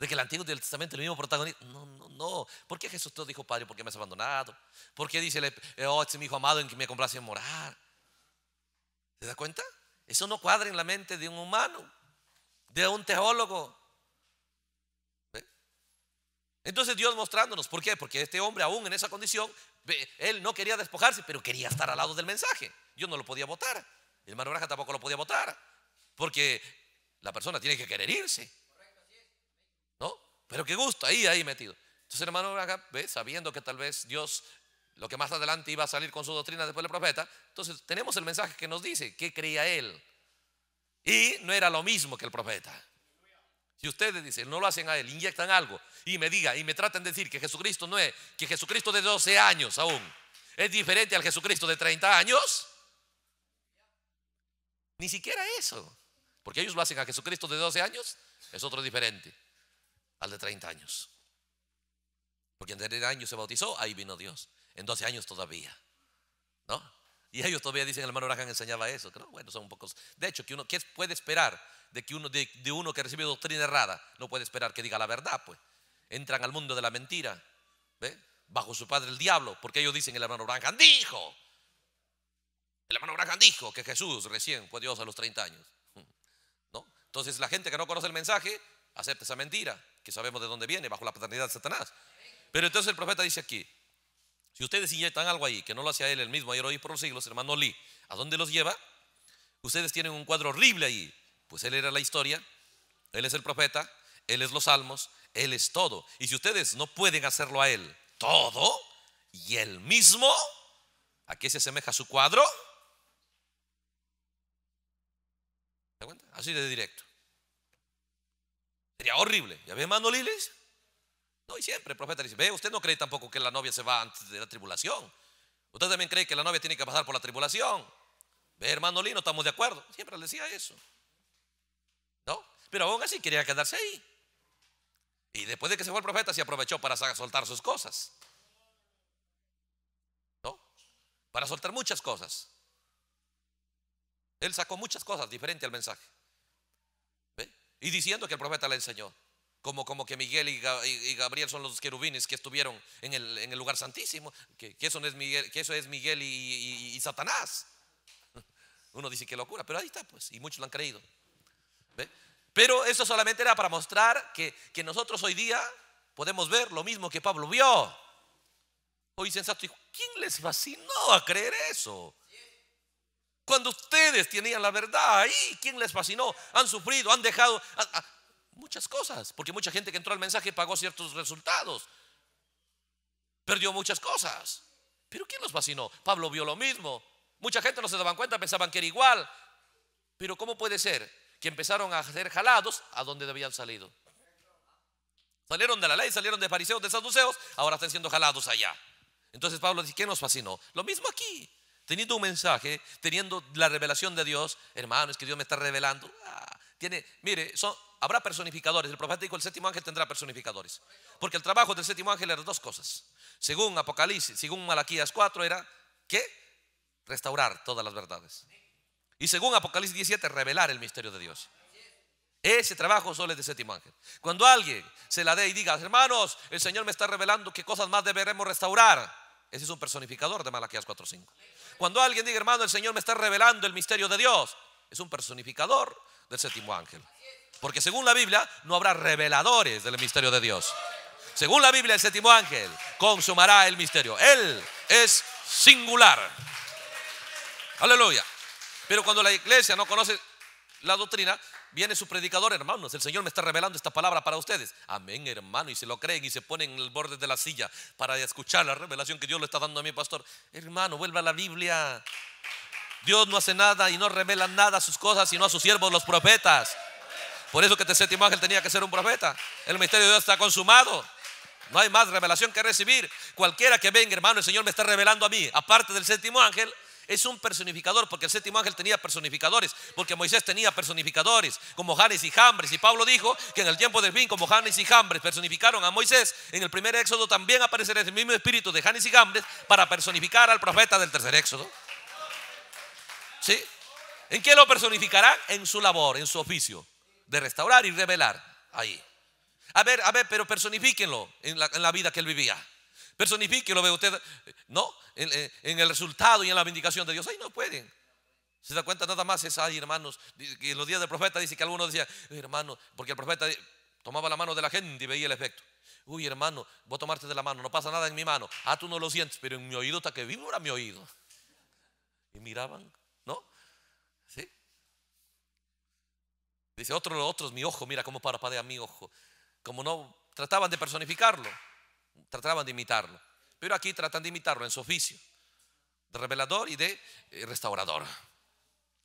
de que el Antiguo Testamento el mismo protagonista. No, no, no. ¿Por qué Jesús dijo, Padre, por qué me has abandonado? ¿Por qué dice, eh, oh, este es mi hijo amado en que me complace morar? ¿Se da cuenta? Eso no cuadra en la mente de un humano, de un teólogo, entonces Dios mostrándonos, ¿por qué? Porque este hombre aún en esa condición, él no quería despojarse, pero quería estar al lado del mensaje. Yo no lo podía votar. El hermano Braja tampoco lo podía votar, porque la persona tiene que querer irse. ¿No? Pero qué gusto, ahí, ahí metido. Entonces el hermano Braja, sabiendo que tal vez Dios lo que más adelante iba a salir con su doctrina después del profeta. Entonces tenemos el mensaje que nos dice que creía él. Y no era lo mismo que el profeta. Si ustedes dicen, no lo hacen a él, inyectan algo y me diga y me tratan de decir que Jesucristo no es, que Jesucristo de 12 años aún es diferente al Jesucristo de 30 años, ni siquiera eso. Porque ellos lo hacen a Jesucristo de 12 años, es otro diferente al de 30 años. Porque en 30 años se bautizó, ahí vino Dios. En 12 años todavía. ¿No? Y ellos todavía dicen, el hermano Abraham enseñaba eso. bueno, son un De hecho, que uno, ¿qué puede esperar de, que uno, de, uno que recibe doctrina errada? No puede esperar que diga la verdad, pues. Entran al mundo de la mentira, bajo su padre el diablo, porque ellos dicen, el hermano Abraham dijo. El hermano Abraham dijo que Jesús recién fue Dios a los 30 años. ¿No? Entonces la gente que no conoce el mensaje acepta esa mentira, que sabemos de dónde viene, bajo la paternidad de Satanás. Pero entonces el profeta dice aquí, si ustedes están algo ahí, que no lo hacía él el mismo ayer, hoy por los siglos, hermano Lee, ¿a dónde los lleva? Ustedes tienen un cuadro horrible ahí. Pues él era la historia, él es el profeta, él es los salmos, él es todo. Y si ustedes no pueden hacerlo a él todo y él mismo, ¿a qué se asemeja su cuadro? ¿Se cuenta? Así de directo. Sería horrible. ¿Ya hermano lili no, y siempre el profeta dice, ve, usted no cree tampoco que la novia se va antes de la tribulación. Usted también cree que la novia tiene que pasar por la tribulación. Ve, hermano Lino, estamos de acuerdo. Siempre le decía eso. ¿No? Pero aún así quería quedarse ahí. Y después de que se fue el profeta, se aprovechó para soltar sus cosas. ¿No? Para soltar muchas cosas. Él sacó muchas cosas diferente al mensaje. ¿Ve? Y diciendo que el profeta le enseñó. Como, que Miguel y, Gabriel son los querubines que estuvieron en el, lugar santísimo, que, eso es Miguel, que eso es Miguel y, Satanás. Uno dice que locura, pero ahí está, pues, y muchos lo han creído. Pero eso solamente era para mostrar que, que nosotros hoy día podemos ver lo mismo que Pablo vio. Hoy sensato, ¿quién les fascinó a creer eso? Cuando ustedes tenían la verdad ahí, ¿quién les fascinó? Han sufrido, han dejado, muchas cosas, porque mucha gente que entró al mensaje pagó ciertos resultados, perdió muchas cosas. Pero ¿quién los Fascinó Pablo vio lo mismo. Mucha gente no se daban cuenta, pensaban que era igual. Pero ¿cómo puede ser que empezaron a ser jalados a donde debían salido? Salieron de la ley, salieron de fariseos, de saduceos, ahora están siendo jalados allá. Entonces Pablo dice, ¿qué nos fascinó? Lo mismo aquí, teniendo un mensaje, teniendo la revelación de Dios, hermano, es que Dios me está revelando. Ah, tiene, mire, son, habrá personificadores. El profeta dijo, el séptimo ángel tendrá personificadores. Porque el trabajo del séptimo ángel era dos cosas. Según Apocalipsis, según Malaquías 4, era ¿qué? Restaurar todas las verdades. Y según Apocalipsis 17, revelar el misterio de Dios. Ese trabajo solo es de séptimo ángel. Cuando alguien se la dé y diga, hermanos, el Señor me está revelando qué cosas más deberemos restaurar. Ese es un personificador de Malaquías 4.5. Cuando alguien diga, hermano, el Señor me está revelando el misterio de Dios, es un personificador del séptimo ángel. Porque según la Biblia no habrá reveladores del misterio de Dios. Según la Biblia, el séptimo ángel consumará el misterio. Él es singular. Aleluya. Pero cuando la iglesia no conoce la doctrina, viene su predicador, hermanos, el Señor me está revelando esta palabra para ustedes. Amén, hermano, y se lo creen y se ponen en el borde de la silla para escuchar la revelación que Dios le está dando a mi pastor. Hermano, vuelva a la Biblia. Dios no hace nada y no revela nada a sus cosas, sino a sus siervos, los profetas. Por eso que este séptimo ángel tenía que ser un profeta. El misterio de Dios está consumado. No hay más revelación que recibir. Cualquiera que venga, hermano, el Señor me está revelando a mí. Aparte del séptimo ángel, es un personificador, porque el séptimo ángel tenía personificadores, porque Moisés tenía personificadores, como Janes y Jambres. Y Pablo dijo que en el tiempo del fin, como Janes y Jambres personificaron a Moisés, en el primer éxodo también aparecerá el mismo espíritu de Janes y Jambres para personificar al profeta del tercer éxodo. ¿Sí? ¿En qué lo personificará? En su labor, en su oficio de restaurar y revelar ahí. A ver, a ver, pero personifíquenlo en la, en la vida que él vivía. Personifíquenlo, ve usted, ¿no? En, eh, el resultado y en la vindicación de Dios. Ahí no pueden. ¿Se da cuenta nada más? Es, ahí hermanos, que en los días del profeta dice que algunos decían, hermano, porque el profeta tomaba la mano de la gente y veía el efecto. Uy, hermano, voy a tomarte de la mano, no pasa nada en mi mano. Ah, tú no lo sientes, pero en mi oído está que vibra mi oído. Y miraban, ¿no? ¿Sí? Dice, otros, mi ojo, mira cómo Parapadea mi ojo. Como no, trataban de personificarlo, trataban de imitarlo. Pero aquí tratan de imitarlo en su oficio, de revelador y de eh, restaurador.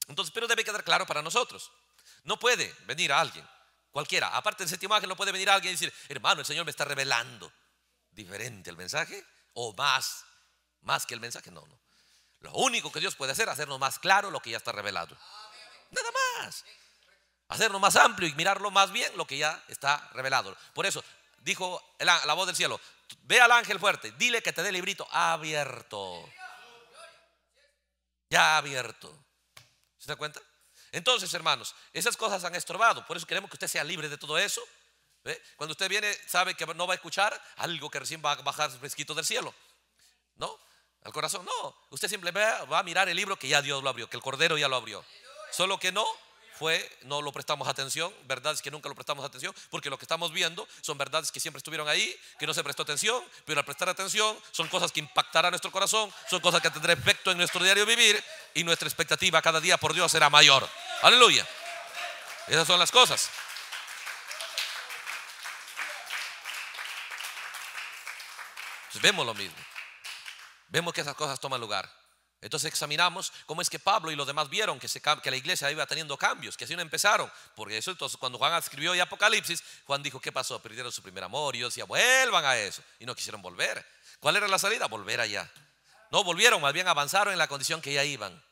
Entonces, pero debe quedar claro para nosotros. No puede venir a alguien, cualquiera, aparte del séptimo imagen no puede venir a alguien y decir, hermano, el Señor me está revelando. Diferente el mensaje o más, más que el mensaje, no, no. Lo único que Dios puede hacer es hacernos más claro lo que ya está revelado. Nada más. Hacerlo más amplio y mirarlo más bien lo que ya está revelado. Por eso dijo la, voz del cielo, ve al ángel fuerte, dile que te dé el librito abierto. Ya abierto. ¿Se da cuenta? Entonces, hermanos, esas cosas han estorbado. Por eso queremos que usted sea libre de todo eso. Cuando usted viene, sabe que no va a escuchar algo que recién va a bajar fresquito del cielo. ¿No? Al corazón. No. Usted simplemente va a mirar el libro que ya Dios lo abrió, que el Cordero ya lo abrió. Solo que no fue, no lo prestamos atención, verdades que nunca lo prestamos atención, porque lo que estamos viendo son verdades que siempre estuvieron ahí, que no se prestó atención, pero al prestar atención son cosas que impactarán nuestro corazón, son cosas que tendrán efecto en nuestro diario vivir y nuestra expectativa cada día por Dios será mayor. Aleluya. Esas son las cosas. Pues vemos lo mismo. Vemos que esas cosas toman lugar. Entonces examinamos cómo es que Pablo y los demás vieron que, la iglesia iba teniendo cambios, que así no empezaron. Porque eso entonces cuando Juan escribió el Apocalipsis, Juan dijo, ¿qué pasó? Perdieron su primer amor y yo decía, vuelvan a eso. Y no quisieron volver. ¿Cuál era la salida? Volver allá. No volvieron, más bien avanzaron en la condición que ya iban.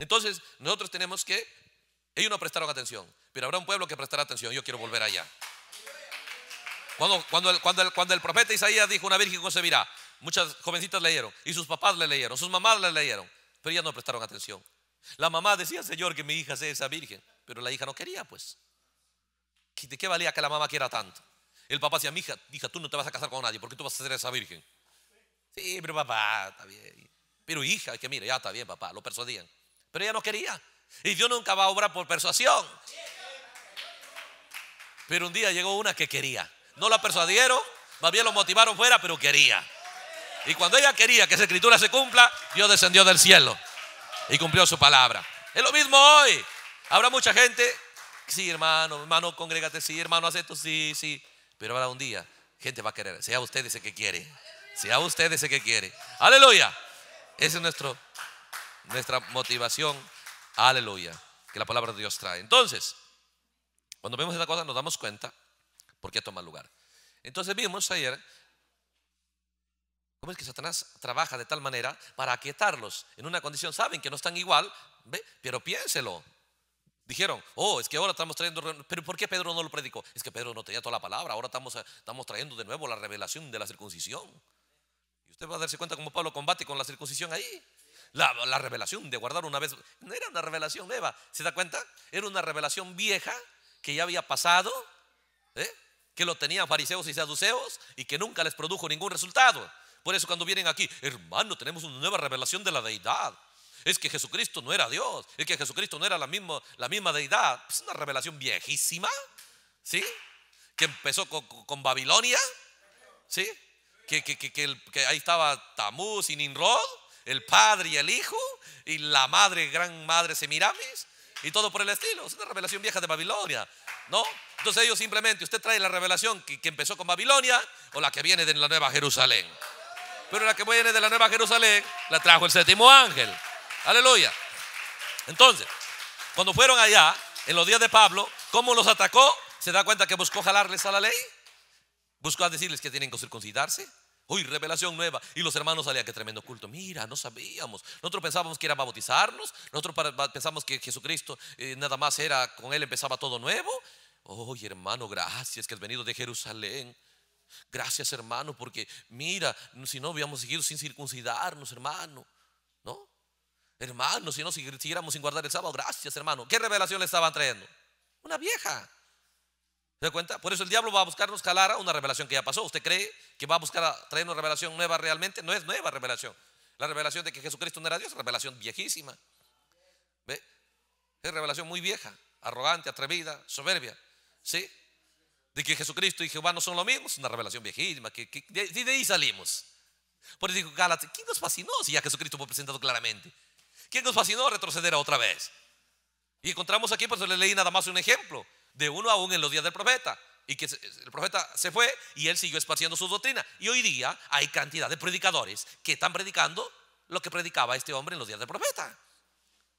Entonces nosotros tenemos que, ellos no prestaron atención, pero habrá un pueblo que prestará atención, yo quiero volver allá. Cuando, el, cuando el profeta Isaías dijo, una virgen concebirá, Muchas jovencitas leyeron y sus papás le leyeron, sus mamás le leyeron, pero ellas no prestaron atención. La mamá decía, Señor, que mi hija sea esa virgen, pero la hija no quería, pues. ¿De qué valía que la mamá quiera tanto? El papá decía, mi hija, hija, tú no te vas a casar con nadie, porque tú vas a ser esa virgen. Sí, pero papá, está bien. Pero hija, que mire, ya está bien, papá, lo persuadían. Pero ella no quería. Y Dios nunca va a obrar por persuasión. Pero un día llegó una que quería. No la persuadieron, más bien lo motivaron fuera, pero quería. Y cuando ella quería que esa escritura se cumpla, Dios descendió del cielo y cumplió su palabra. Es lo mismo hoy. Habrá mucha gente, sí hermano, hermano, congrégate, sí hermano, acepto, sí, sí. Pero habrá un día, gente va a querer, sea usted ese que quiere. Sea usted ese que quiere. Aleluya. Esa es nuestro, nuestra motivación. Aleluya. Que la palabra de Dios trae. Entonces, cuando vemos esa cosa nos damos cuenta por qué toma lugar. Entonces vimos ayer es que Satanás trabaja de tal manera para aquietarlos en una condición? Saben que no están igual, pero piénselo. Dijeron, oh, es que ahora estamos trayendo, pero ¿por qué Pedro no lo predicó? Es que Pedro no tenía toda la palabra, ahora estamos, eh, estamos trayendo de nuevo la revelación de la circuncisión. Y usted va a darse cuenta cómo Pablo combate con la circuncisión ahí. La, revelación de guardar una vez, no era una revelación nueva, ¿se da cuenta? Era una revelación vieja que ya había pasado, ¿eh? que lo tenían fariseos y saduceos y que nunca les produjo ningún resultado. Por eso cuando vienen aquí, hermano, tenemos una nueva revelación de la deidad. Es que Jesucristo no era Dios, es que Jesucristo no era la misma, la misma deidad. Es una revelación viejísima, ¿sí? Que empezó con, Babilonia, ¿sí? Que, ahí estaba Tamuz y Ninrod, el padre y el hijo, y la madre, gran madre Semiramis, y todo por el estilo. Es una revelación vieja de Babilonia, ¿no? Entonces ellos simplemente, usted trae la revelación que empezó con Babilonia o la que viene de la Nueva Jerusalén. Pero la que viene de la Nueva Jerusalén la trajo el séptimo ángel. Aleluya. Entonces, cuando fueron allá, en los días de Pablo, ¿cómo los atacó? ¿Se da cuenta que buscó jalarles a la ley? ¿Buscó decirles que tienen que circuncidarse? Uy, revelación nueva. Y los hermanos salían, que tremendo culto. Mira, no sabíamos. Nosotros pensábamos que era bautizarnos. Nosotros pensábamos que Jesucristo eh, nada más era, con él empezaba todo nuevo. Uy hermano, gracias que has venido de Jerusalén. Gracias, hermano, porque mira, si no hubiéramos seguido sin circuncidarnos, hermano. ¿No? Hermano, si no siguiéramos sin guardar el sábado, gracias, hermano. ¿Qué revelación le estaban trayendo? Una vieja. ¿Se cuenta? Por eso el diablo va a buscarnos calar a una revelación que ya pasó. ¿Usted cree que va a buscar a traer una revelación nueva realmente? No es nueva revelación. La revelación de que Jesucristo no era Dios es revelación viejísima. ¿Ve? Es revelación muy vieja, arrogante, atrevida, soberbia. ¿Sí? de que Jesucristo y Jehová no son lo mismo, es una revelación viejísima, que, de, ahí salimos. Por eso digo. Gálatas, ¿quién nos fascinó si ya Jesucristo fue presentado claramente? ¿Quién nos fascinó retroceder a otra vez? Y encontramos aquí, por eso le leí nada más un ejemplo, de uno a uno en los días del profeta, y que el profeta se fue y él siguió esparciendo su doctrina. Y hoy día hay cantidad de predicadores que están predicando lo que predicaba este hombre en los días del profeta.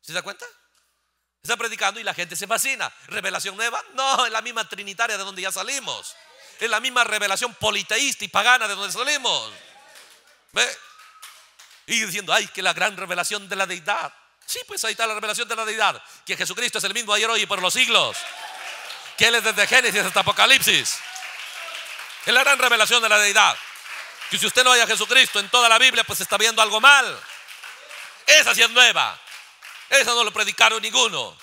¿Se da cuenta? Está predicando y la gente se fascina. ¿Revelación nueva? No, es la misma trinitaria de donde ya salimos. Es la misma revelación politeísta y pagana de donde salimos. ¿Ve? Y diciendo, ay, que la gran revelación de la deidad. Sí, pues ahí está la revelación de la deidad. Que Jesucristo es el mismo ayer, hoy y por los siglos. Que Él es desde Génesis hasta Apocalipsis. Es la gran revelación de la deidad. Que si usted no haya a Jesucristo en toda la Biblia, pues está viendo algo mal. Esa sí es nueva. Eso no lo predicaron ninguno.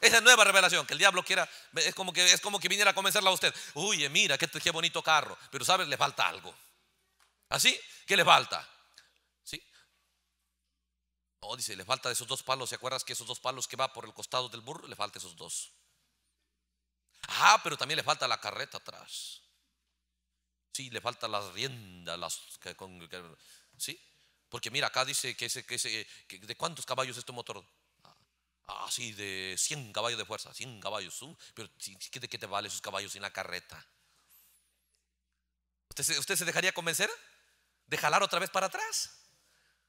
Esa nueva revelación que el diablo quiera, es como que, es como que viniera a convencerla a usted. Uy, mira, qué, bonito carro. Pero, ¿sabes? Le falta algo. ¿Así? ¿Qué le falta? ¿Sí? Oh dice, le falta de esos dos palos. ¿Se acuerdas que esos dos palos que va por el costado del burro? Le falta esos dos. Ah, pero también le falta la carreta atrás. Sí, le falta las riendas, las sí. Porque mira, acá dice que, ese, que, ese, de cuántos caballos este motor así de 100 caballos de fuerza, 100 caballos, uh, pero ¿de ¿qué te vale esos caballos sin la carreta? ¿Usted se, ¿Usted se dejaría convencer de jalar otra vez para atrás?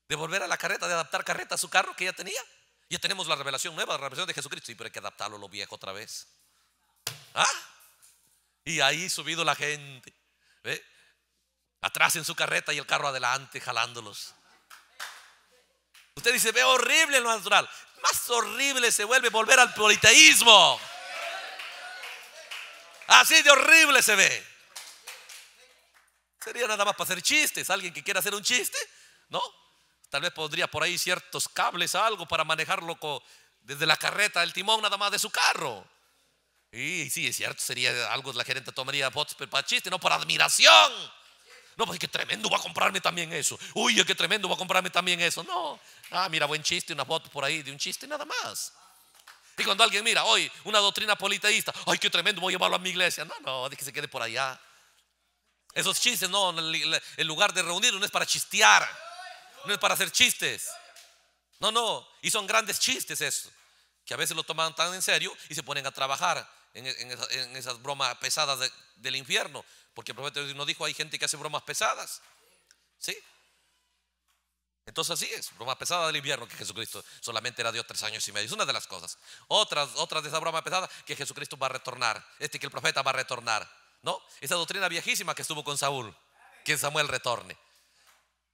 ¿De volver a la carreta, de adaptar carreta a su carro que ya tenía? Ya tenemos la revelación nueva, la revelación de Jesucristo, y pero hay que adaptarlo a lo viejo otra vez. ¿Ah? Y ahí subido la gente. ¿ve? Atrás en su carreta y el carro adelante jalándolos. Usted dice, ve horrible lo natural más horrible se vuelve volver al politeísmo. Así de horrible se ve. Sería nada más para hacer chistes. Alguien que quiera hacer un chiste, ¿no? Tal vez podría por ahí ciertos cables, algo para manejarlo con, desde la carreta, el timón nada más de su carro. Y sí, es cierto, sería algo la gerente tomaría para chiste, no para admiración. No, pues qué tremendo, va a comprarme también eso. Uy, qué tremendo, va a comprarme también eso. No, ah, mira, buen chiste, una foto por ahí de un chiste, nada más. Y cuando alguien mira hoy una doctrina politeísta, ay, qué tremendo, voy a llevarlo a mi iglesia. No, no, de que se quede por allá. Esos chistes, no, el lugar de reunir no es para chistear, no es para hacer chistes. No, no, y son grandes chistes eso, que a veces lo toman tan en serio y se ponen a trabajar e, en, esas, bromas pesadas del infierno. Porque el profeta nos dijo, hay gente que hace bromas pesadas. ¿Sí? Entonces así es, bromas pesadas del infierno que Jesucristo solamente era Dios tres años y medio. Es una de las cosas. Otras, otras de esa broma pesada que Jesucristo va a retornar, este que el profeta va a retornar. ¿No? Esa doctrina viejísima que estuvo con Saúl, que Samuel retorne.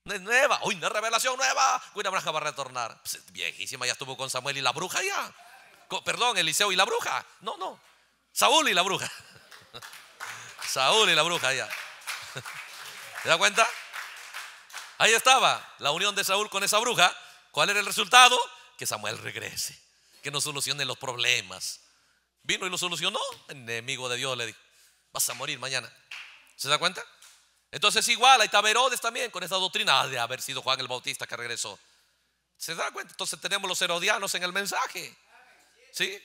No es nueva, hoy una revelación nueva, una bruja va a retornar. Pues, viejísima ya estuvo con Samuel y la bruja ya. perdón, Eliseo y la bruja. No, no. Saúl y la bruja. Saúl y la bruja allá. ¿Se da cuenta? Ahí estaba la unión de Saúl con esa bruja. ¿Cuál era el resultado? Que Samuel regrese, que no solucione los problemas. Vino y lo solucionó. Enemigo de Dios le dijo, vas a morir mañana. ¿Se da cuenta? Entonces igual, ahí estaba Herodes también con esa doctrina ah, de haber sido Juan el Bautista que regresó. ¿Se da cuenta? Entonces tenemos los herodianos en el mensaje. ¿Sí?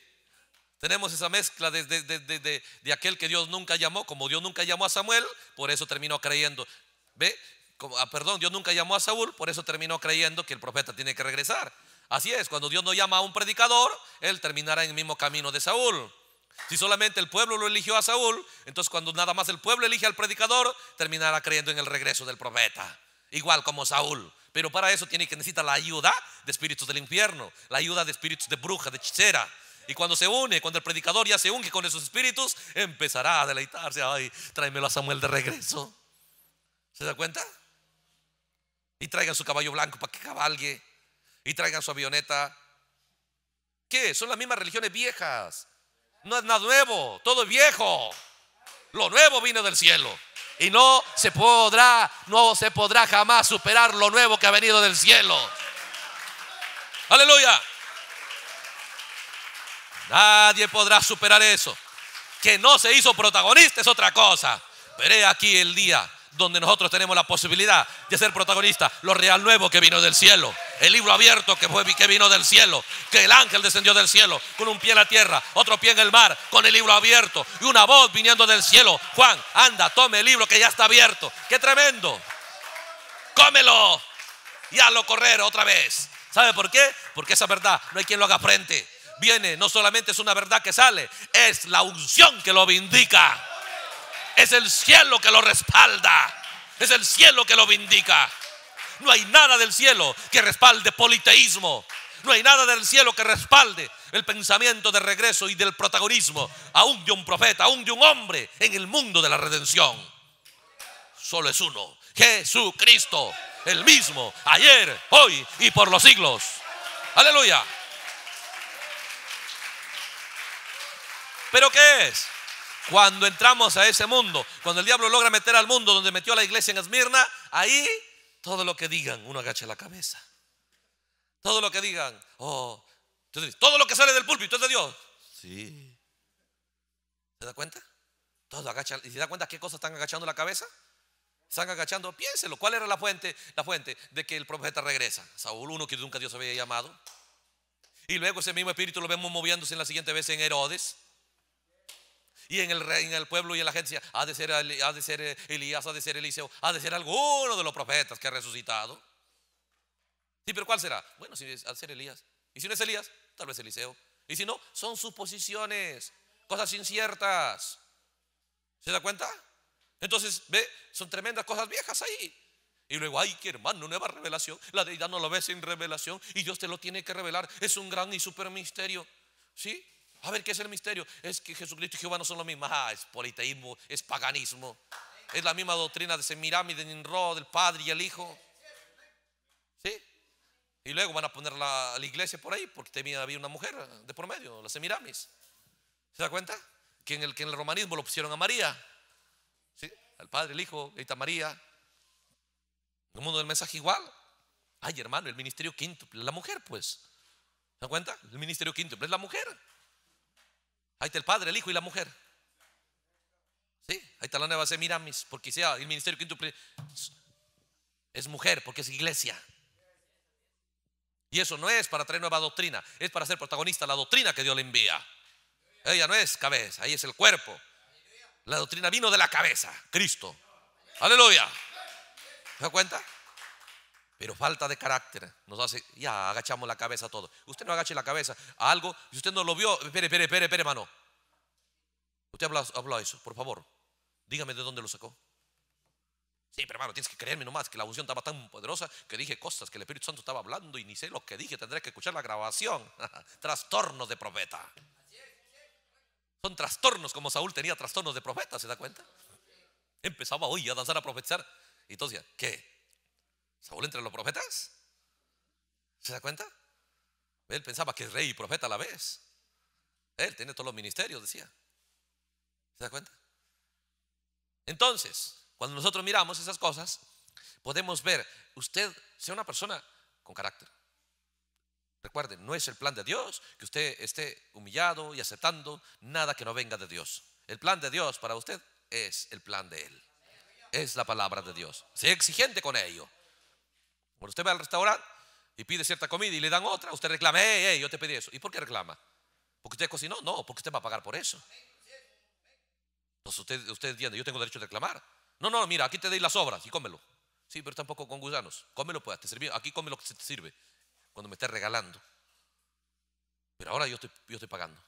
Tenemos esa mezcla de, de, aquel que Dios nunca llamó, como Dios nunca llamó a Samuel, por eso terminó creyendo. ¿Ve? Ah, perdón, Dios nunca llamó a Saúl, por eso terminó creyendo que el profeta tiene que regresar. Así es, cuando Dios no llama a un predicador, él terminará en el mismo camino de Saúl. Si solamente el pueblo lo eligió a Saúl, entonces cuando nada más el pueblo elige al predicador, terminará creyendo en el regreso del profeta, igual como Saúl. Pero para eso tiene que necesitar la ayuda de espíritus del infierno, la ayuda de espíritus de bruja, de hechicera, y cuando se une, cuando el predicador ya se unge con esos espíritus, empezará a deleitarse. Ay, tráemelo a Samuel de regreso. ¿Se da cuenta? Y traigan su caballo blanco para que cabalgue. Y traigan su avioneta. ¿Qué? Son las mismas religiones viejas. No es nada nuevo, todo es viejo. Lo nuevo vino del cielo. Y no se podrá, no se podrá jamás superar lo nuevo que ha venido del cielo. Aleluya. Nadie podrá superar eso. Que no se hizo protagonista es otra cosa. Veré aquí el día donde nosotros tenemos la posibilidad de ser protagonista Lo real nuevo que vino del cielo. El libro abierto que, fue, que vino del cielo. Que el ángel descendió del cielo con un pie en la tierra, otro pie en el mar, con el libro abierto. Y una voz viniendo del cielo. Juan, anda, tome el libro que ya está abierto. Qué tremendo. Cómelo y hazlo correr otra vez. ¿Sabe por qué? Porque esa verdad no hay quien lo haga frente viene, no solamente es una verdad que sale, es la unción que lo vindica. Es el cielo que lo respalda. Es el cielo que lo vindica. No hay nada del cielo que respalde politeísmo. No hay nada del cielo que respalde el pensamiento de regreso y del protagonismo, aún de un profeta, aún de un hombre en el mundo de la redención. Solo es uno, Jesucristo, el mismo, ayer, hoy y por los siglos. Aleluya. ¿Pero qué es? Cuando entramos a ese mundo, cuando el diablo logra meter al mundo donde metió a la iglesia en Esmirna, ahí todo lo que digan, uno agacha la cabeza. Todo lo que digan, oh, todo lo que sale del púlpito es de Dios. Sí. ¿Se da cuenta? Todo agacha. ¿Y se da cuenta qué cosas están agachando la cabeza? Están agachando, piénselo, ¿cuál era la fuente? La fuente de que el profeta regresa. Saúl, uno que nunca Dios había llamado. Y luego ese mismo espíritu lo vemos moviéndose en la siguiente vez en Herodes. Y en el, en el pueblo y en la agencia ha de, ser, eh, Elías, ha de ser Eliseo, ha de ser alguno de los profetas que ha resucitado. Sí, pero ¿cuál será? Bueno, si es, ha de ser Elías. Y si no es Elías, tal vez Eliseo. Y si no, son suposiciones, cosas inciertas. ¿Se da cuenta? Entonces, ve, son tremendas cosas viejas ahí. Y luego, ay, que hermano, nueva revelación. La deidad no lo ve sin revelación y Dios te lo tiene que revelar. Es un gran y super misterio. ¿Sí? A ver, ¿qué es el misterio? Es que Jesucristo y Jehová no son lo mismo. Ah, es politeísmo, es paganismo. Es la misma doctrina de Semiramis de Ninro, del Padre y el Hijo. ¿Sí? Y luego van a poner la, iglesia por ahí, porque tenía, había una mujer de por medio, la Semiramis. ¿Se da cuenta? Que en el, que en el romanismo lo pusieron a María. ¿Sí? Al Padre, el Hijo, está María. En el mundo del mensaje igual. Ay, hermano, el ministerio quinto, la mujer, pues. ¿Se da cuenta? El ministerio quíntuple es la mujer. Ahí está el Padre, el Hijo y la mujer. Sí, ahí está la nueva Semiramis, porque sea el ministerio quinto. es mujer, porque es iglesia. Y eso no es para traer nueva doctrina, es para ser protagonista la doctrina que Dios le envía. Ella no es cabeza, ahí es el cuerpo. La doctrina vino de la cabeza, Cristo. Aleluya. ¿Se da cuenta? Pero falta de carácter nos hace, ya agachamos la cabeza todo. Usted no agache la cabeza a algo, si usted no lo vio, espere, espere, espere, espere, hermano. Usted habla habla eso, por favor. Dígame de dónde lo sacó. Sí, pero hermano, tienes que creerme nomás que la unción estaba tan poderosa que dije cosas que el Espíritu Santo estaba hablando y ni sé lo que dije, tendré que escuchar la grabación. trastornos de profeta. Son trastornos como Saúl tenía trastornos de profeta, ¿se da cuenta? Empezaba hoy a danzar a profetizar. Y entonces, ¿qué? Saúl entre los profetas. ¿Se da cuenta? Él pensaba que es rey y profeta a la vez. Él tiene todos los ministerios, decía. ¿Se da cuenta? Entonces, cuando nosotros miramos esas cosas, podemos ver, usted sea una persona con carácter. Recuerden, no es el plan de Dios que usted esté humillado y aceptando nada que no venga de Dios. El plan de Dios para usted es el plan de Él. Es la palabra de Dios. Sea exigente con ello. Cuando usted va al restaurante y pide cierta comida y le dan otra, usted reclama, hey, hey, yo te pedí eso. ¿Y por qué reclama? ¿Porque usted cocinó? No, porque usted va a pagar por eso. Entonces usted, usted entiende, yo tengo derecho a reclamar. No, no, mira, aquí te doy las obras y cómelo. Sí, pero tampoco con gusanos. Cómelo pues, te Aquí cómelo que se te sirve cuando me estés regalando. Pero ahora yo estoy, pagando.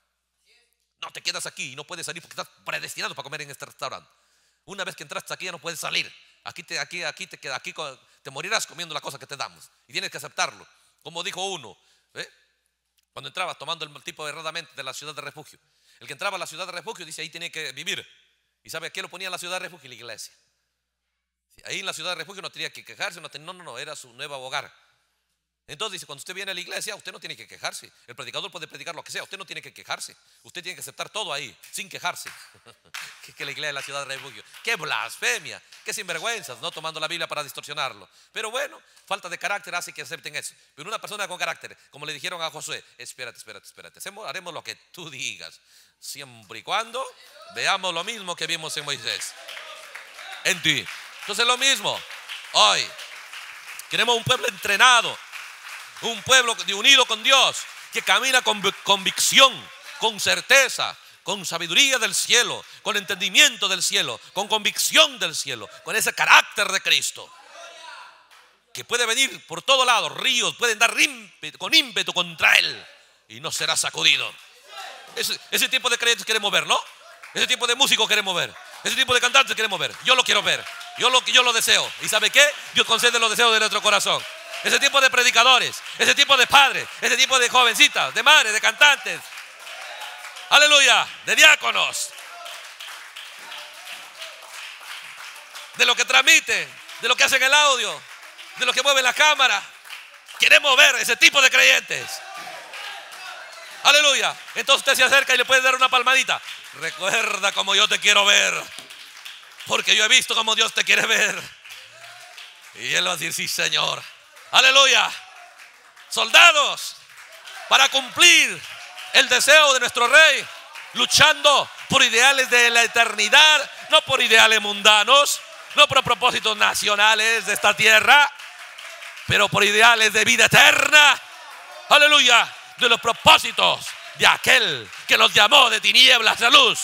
No te quedas aquí y no puedes salir porque estás predestinado para comer en este restaurante. Una vez que entraste aquí ya no puedes salir. Aquí te, aquí, aquí te queda, aquí con te morirás comiendo la cosa que te damos. Y tienes que aceptarlo. Como dijo uno, ¿eh? cuando entraba tomando el tipo erradamente de la ciudad de refugio. El que entraba a la ciudad de refugio dice, ahí tiene que vivir. ¿Y sabe a qué lo ponía la ciudad de refugio? La iglesia. Ahí en la ciudad de refugio no tenía que quejarse, no, no, no, no, era su nuevo hogar. Entonces dice, cuando usted viene a la iglesia, usted no tiene que quejarse. El predicador puede predicar lo que sea, usted no tiene que quejarse. Usted tiene que aceptar todo ahí, sin quejarse. que, la iglesia de la ciudad de Refugio. Qué blasfemia, qué sinvergüenzas, no tomando la Biblia para distorsionarlo. Pero bueno, falta de carácter hace que acepten eso. Pero una persona con carácter, como le dijeron a Josué, espérate, espérate, espérate. haremos lo que tú digas, siempre y cuando veamos lo mismo que vimos en Moisés. En ti. Entonces lo mismo, hoy. Queremos un pueblo entrenado un pueblo unido con Dios, que camina con convicción, con certeza, con sabiduría del cielo, con entendimiento del cielo, con convicción del cielo, con ese carácter de Cristo. Que puede venir por todo lado, ríos pueden dar con ímpetu contra Él y no será sacudido. Ese, tipo de creyentes queremos ver, ¿no? Ese tipo de músicos queremos ver. Ese tipo de cantantes queremos ver. Yo lo quiero ver. Yo lo, yo lo deseo. ¿Y sabe qué? Dios concede los deseos de nuestro corazón ese tipo de predicadores, ese tipo de padres, ese tipo de jovencitas, de madres, de cantantes. Aleluya, de diáconos. De lo que transmiten, de lo que hacen el audio, de lo que mueven la cámara. Queremos ver ese tipo de creyentes. Aleluya. Entonces usted se acerca y le puede dar una palmadita. Recuerda como yo te quiero ver. Porque yo he visto como Dios te quiere ver. Y él va a decir, sí, Señor. Aleluya. Soldados, para cumplir el deseo de nuestro rey, luchando por ideales de la eternidad, no por ideales mundanos, no por propósitos nacionales de esta tierra, pero por ideales de vida eterna. Aleluya, de los propósitos de aquel que los llamó de tinieblas a luz.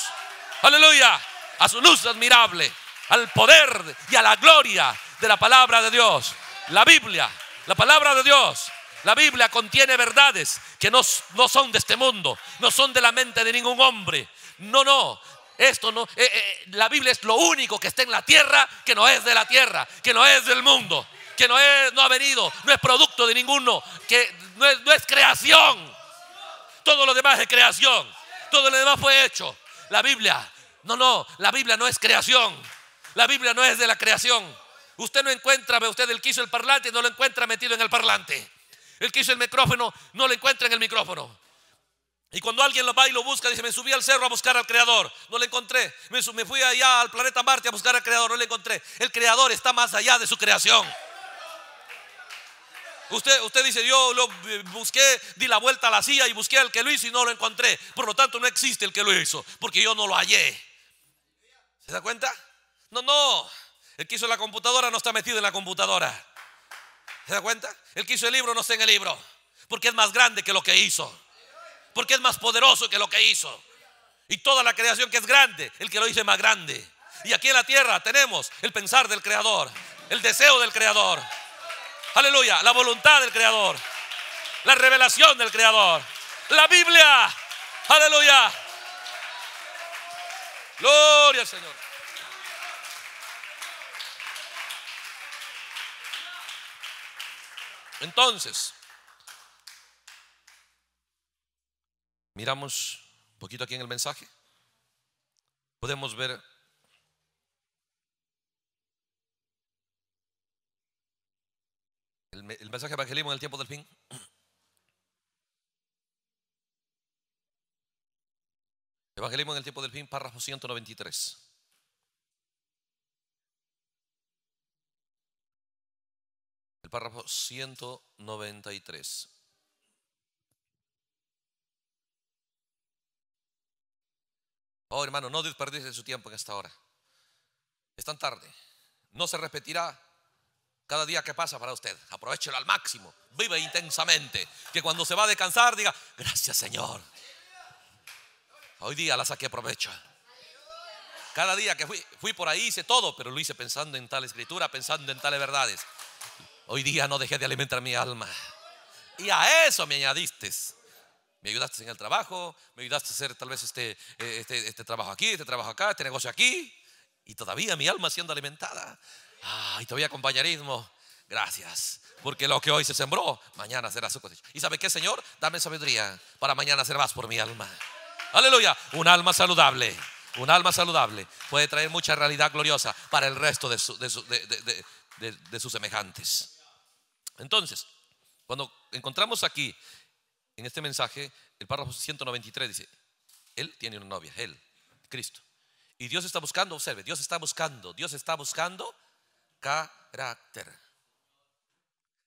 Aleluya, a su luz admirable, al poder y a la gloria de la palabra de Dios, la Biblia, la palabra de Dios, la Biblia contiene verdades que no, son de este mundo, no son de la mente de ningún hombre. No, no, esto no, eh, eh, la Biblia es lo único que está en la tierra que no es de la tierra, que no es del mundo, que no, es, no ha venido, no es producto de ninguno, que no es, no es creación. Todo lo demás es creación, todo lo demás fue hecho. La Biblia, no, no, la Biblia no es creación, la Biblia no es de la creación. Usted no encuentra, ve usted el que hizo el parlante, no lo encuentra metido en el parlante. El que hizo el micrófono, no lo encuentra en el micrófono. Y cuando alguien lo va y lo busca, dice, me subí al cerro a buscar al Creador, no lo encontré. Me, fui allá al planeta Marte a buscar al Creador, no lo encontré. El Creador está más allá de su creación. Usted, usted dice, yo lo eh, busqué, di la vuelta a la silla y busqué al que lo hizo y no lo encontré. Por lo tanto, no existe el que lo hizo, porque yo no lo hallé. ¿Se da cuenta? No, no. El que hizo la computadora no está metido en la computadora. ¿Se da cuenta? El que hizo el libro no está en el libro. Porque es más grande que lo que hizo. Porque es más poderoso que lo que hizo. Y toda la creación que es grande, el que lo hizo es más grande. Y aquí en la tierra tenemos el pensar del Creador, el deseo del Creador. Aleluya, la voluntad del Creador, la revelación del Creador, la Biblia. Aleluya. Gloria al Señor. Entonces, miramos un poquito aquí en el mensaje. Podemos ver el, mensaje evangelismo en el tiempo del fin. Evangelismo en el tiempo del fin, párrafo 193. párrafo 193. Oh, hermano, no desperdicie su tiempo en esta hora. Es tan tarde. No se repetirá cada día que pasa para usted. Aprovechelo al máximo. Vive intensamente. Que cuando se va a descansar diga, gracias Señor. Hoy día la saqué provecho. Cada día que fui, fui por ahí hice todo, pero lo hice pensando en tal escritura, pensando en tales verdades. Hoy día no dejé de alimentar mi alma. Y a eso me añadiste. Me ayudaste en el trabajo, me ayudaste a hacer tal vez este, eh, este, este, trabajo aquí, este trabajo acá, este negocio aquí. Y todavía mi alma siendo alimentada. Ah, y todavía compañerismo. Gracias. Porque lo que hoy se sembró, mañana será su cosecha. ¿Y sabe qué, Señor? Dame sabiduría para mañana hacer más por mi alma. Aleluya. Un alma saludable. Un alma saludable puede traer mucha realidad gloriosa para el resto de, de, de sus semejantes. Entonces, cuando encontramos aquí, en este mensaje, el párrafo 193 dice, Él tiene una novia, Él, Cristo. Y Dios está buscando, observe, Dios está buscando, Dios está buscando carácter.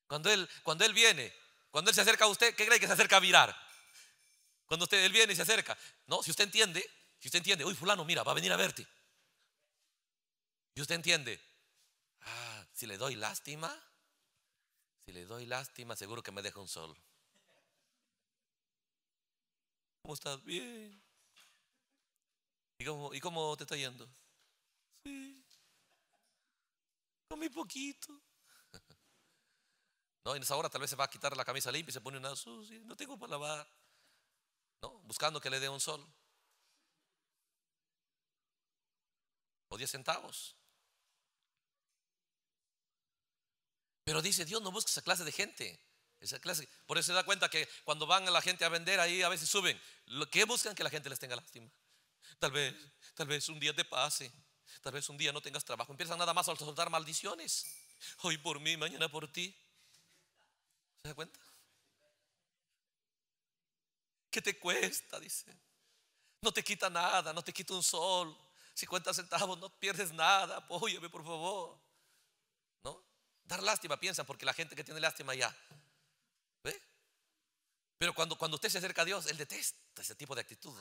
Cuando Él, cuando él viene, cuando Él se acerca a usted, ¿qué cree que se acerca a mirar? Cuando usted, Él viene y se acerca. No, si usted entiende, si usted entiende, uy, fulano, mira, va a venir a verte. Y usted entiende, ah, si le doy lástima, si le doy lástima, seguro que me deja un sol ¿Cómo estás? Bien. ¿Y cómo, cómo te está yendo? Sí. Comí poquito. No, en esa hora tal vez se va a quitar la camisa limpia y se pone una sucia. No tengo para lavar. No, buscando que le dé un sol. O diez centavos. Pero dice, Dios no busca esa clase de gente. Esa clase. Por eso se da cuenta que cuando van a la gente a vender ahí a veces suben. Lo que buscan que la gente les tenga lástima. Tal vez, tal vez un día te pase. Tal vez un día no tengas trabajo. Empiezan nada más a soltar maldiciones. Hoy por mí, mañana por ti. ¿Se da cuenta? ¿Qué te cuesta? Dice. No te quita nada, no te quita un sol. 50 centavos, no pierdes nada. Apóyame, por favor lástima, piensan porque la gente que tiene lástima ya. ¿Ve? Pero cuando, cuando usted se acerca a Dios, Él detesta ese tipo de actitud.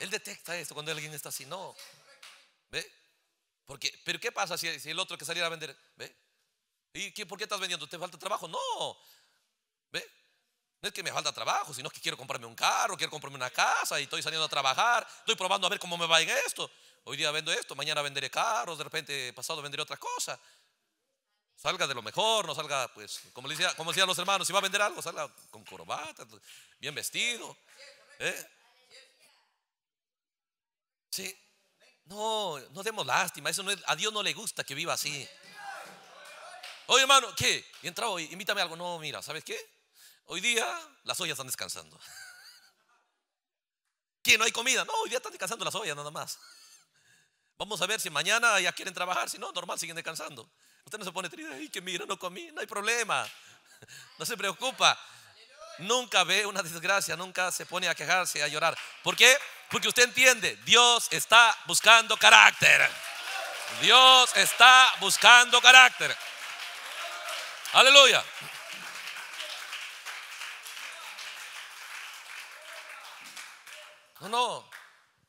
Él detecta esto cuando alguien está así, no. ¿Ve? Porque, pero ¿qué pasa si, el otro que saliera a vender? ¿Ve? ¿Y qué, por qué estás vendiendo? ¿Te falta trabajo? No. ¿Ve? No es que me falta trabajo, sino que quiero comprarme un carro, quiero comprarme una casa y estoy saliendo a trabajar, estoy probando a ver cómo me va en esto. Hoy día vendo esto, mañana venderé carros, de repente pasado venderé otra cosa. Salga de lo mejor, no salga, pues, como, decía, como decían los hermanos, si va a vender algo, salga con corbata, bien vestido. ¿eh? Sí. No, no demos lástima, eso a Dios no le gusta que viva así. Oye, hermano, ¿qué? entra hoy, invítame algo. No, mira, ¿sabes qué? Hoy día las ollas están descansando. ¿Qué? ¿No hay comida? No, hoy día están descansando las ollas nada más. Vamos a ver si mañana ya quieren trabajar, si no, normal, siguen descansando. Usted no se pone triste, ay, que mira, no comí, no hay problema. No se preocupa. Nunca ve una desgracia, nunca se pone a quejarse, a llorar. ¿Por qué? Porque usted entiende, Dios está buscando carácter. Dios está buscando carácter. Aleluya. No, no.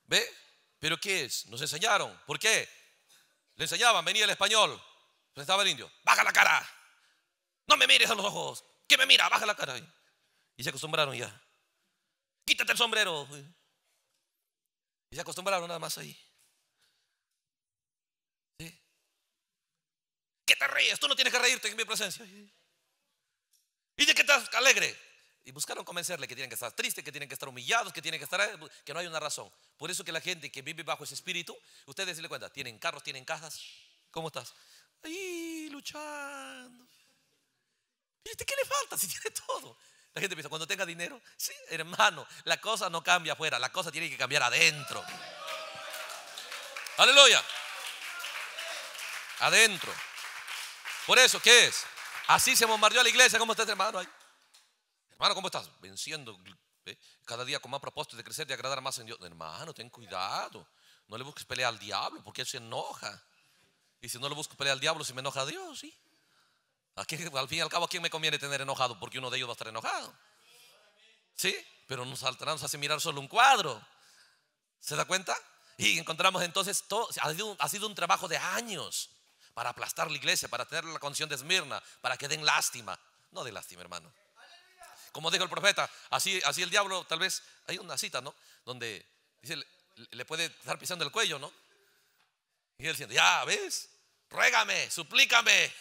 ¿Ve? ¿Pero qué es? Nos enseñaron. ¿Por qué? Le enseñaban, venía el español, pues estaba el indio, baja la cara, no me mires a los ojos, que me mira, baja la cara. Y se acostumbraron ya. Quítate el sombrero. Y se acostumbraron nada más ahí. ¿Qué te ríes? Tú no tienes que reírte en mi presencia. ¿Y de qué estás alegre? Y buscaron convencerle que tienen que estar tristes, que tienen que estar humillados, que tienen que estar, eh, que no hay una razón. Por eso que la gente que vive bajo ese espíritu, ustedes se le cuenta, tienen carros, tienen casas. ¿Cómo estás? Ahí luchando. este qué le falta si tiene todo? La gente piensa, cuando tenga dinero, sí, hermano, la cosa no cambia afuera, la cosa tiene que cambiar adentro. Aleluya. Adentro. Por eso, ¿qué es? Así se bombardeó la iglesia, ¿cómo está este hermano Hermano, ¿cómo estás? Venciendo eh, cada día con más propósito de crecer, de agradar más en Dios. Hermano, ten cuidado. No le busques pelear al diablo porque él se enoja. Y si no le busco pelear al diablo, si me enoja a Dios, ¿sí? al fin y al cabo, ¿a quién me conviene tener enojado? Porque uno de ellos va a estar enojado. ¿Sí? Pero nos alteramos, hace mirar solo un cuadro. ¿Se da cuenta? Y encontramos entonces, todo, ha, sido, ha sido un trabajo de años para aplastar la iglesia, para tener la condición de Esmirna, para que den lástima. No de lástima, hermano. Como dijo el profeta, así, así el diablo, tal vez, hay una cita, ¿no? Donde dice, le, puede estar pisando el cuello, ¿no? Y él diciendo, ya, ¿ves? Ruégame, suplícame.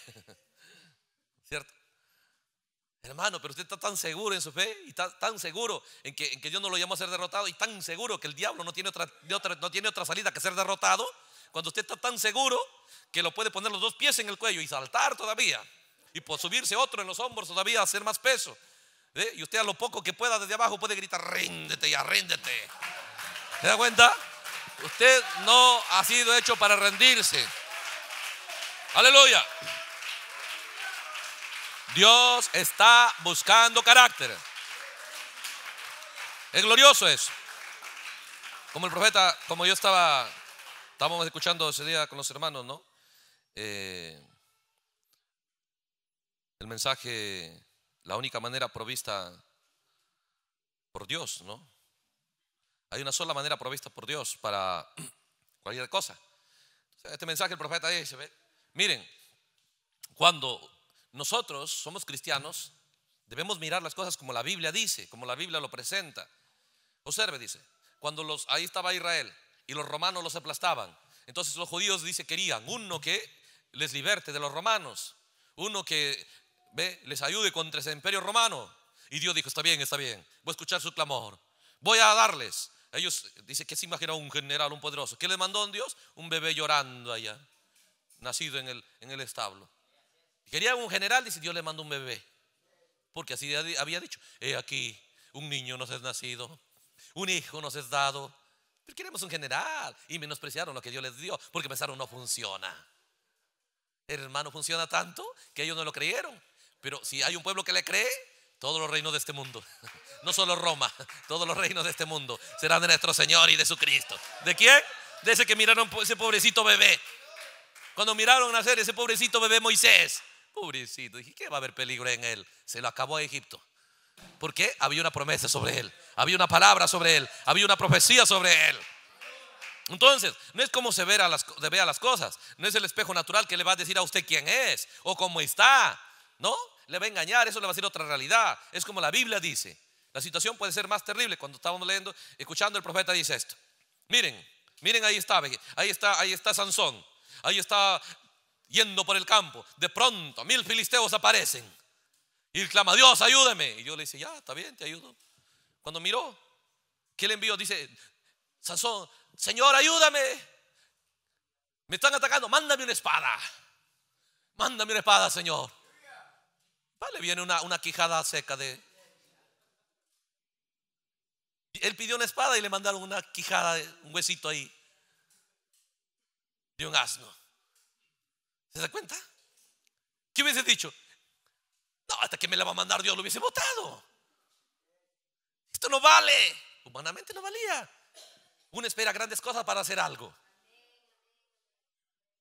¿Cierto? Hermano, pero usted está tan seguro en su fe y está tan seguro en que, en que Dios no lo llamó a ser derrotado y tan seguro que el diablo no tiene otra, otra, no tiene otra salida que ser derrotado. Cuando usted está tan seguro que lo puede poner los dos pies en el cuello y saltar todavía y por subirse otro en los hombros todavía hacer más peso. ¿Eh? Y usted a lo poco que pueda desde abajo puede gritar, ríndete y arríndete. ¿Se da cuenta? Usted no ha sido hecho para rendirse. Aleluya. Dios está buscando carácter. Es glorioso eso. Como el profeta, como yo estaba, estábamos escuchando ese día con los hermanos, ¿no? Eh, el mensaje la única manera provista por Dios, ¿no? Hay una sola manera provista por Dios para cualquier cosa. Este mensaje el profeta dice, miren, cuando nosotros somos cristianos, debemos mirar las cosas como la Biblia dice, como la Biblia lo presenta. Observe, dice, cuando los, ahí estaba Israel y los romanos los aplastaban, entonces los judíos, dice, querían uno que les liberte de los romanos, uno que ¿Ve? Les ayude contra ese imperio romano. Y Dios dijo, está bien, está bien. Voy a escuchar su clamor. Voy a darles. Ellos, dice que se imagina un general, un poderoso. ¿Qué le mandó a Dios? Un bebé llorando allá, nacido en el, en el establo. Quería un general, dice Dios le mandó un bebé. Porque así había dicho, he aquí, un niño nos es nacido, un hijo nos es dado. Pero queremos un general. Y menospreciaron lo que Dios les dio, porque pensaron no funciona. Hermano, funciona tanto que ellos no lo creyeron. Pero si hay un pueblo que le cree, todos los reinos de este mundo, no solo Roma, todos los reinos de este mundo serán de nuestro Señor y de su Cristo. ¿De quién? De ese que miraron ese pobrecito bebé. Cuando miraron nacer ese pobrecito bebé Moisés, pobrecito, dije, ¿qué va a haber peligro en él? Se lo acabó a Egipto. ¿Por qué? había una promesa sobre él, había una palabra sobre él, había una profecía sobre él. Entonces, no es como se las, se ve a las cosas, no es el espejo natural que le va a decir a usted quién es o cómo está. ¿no? Le va a engañar, eso le va a hacer otra realidad. Es como la Biblia dice. La situación puede ser más terrible cuando estábamos leyendo, escuchando el profeta dice esto. Miren, miren ahí está, ahí está, ahí está Sansón. Ahí está yendo por el campo. De pronto, mil filisteos aparecen. Y clama, Dios, ayúdame. Y yo le dice, ya, está bien, te ayudo. Cuando miró, ¿qué le envió? Dice, Sansón, Señor, ayúdame. Me están atacando, mándame una espada. Mándame una espada, Señor. Vale viene una, quijada seca de... Él pidió una espada y le mandaron una quijada, un huesito ahí, de un asno. ¿Se da cuenta? ¿Qué hubiese dicho? No, hasta que me la va a mandar Dios lo hubiese votado. Esto no vale. Humanamente no valía. Uno espera grandes cosas para hacer algo.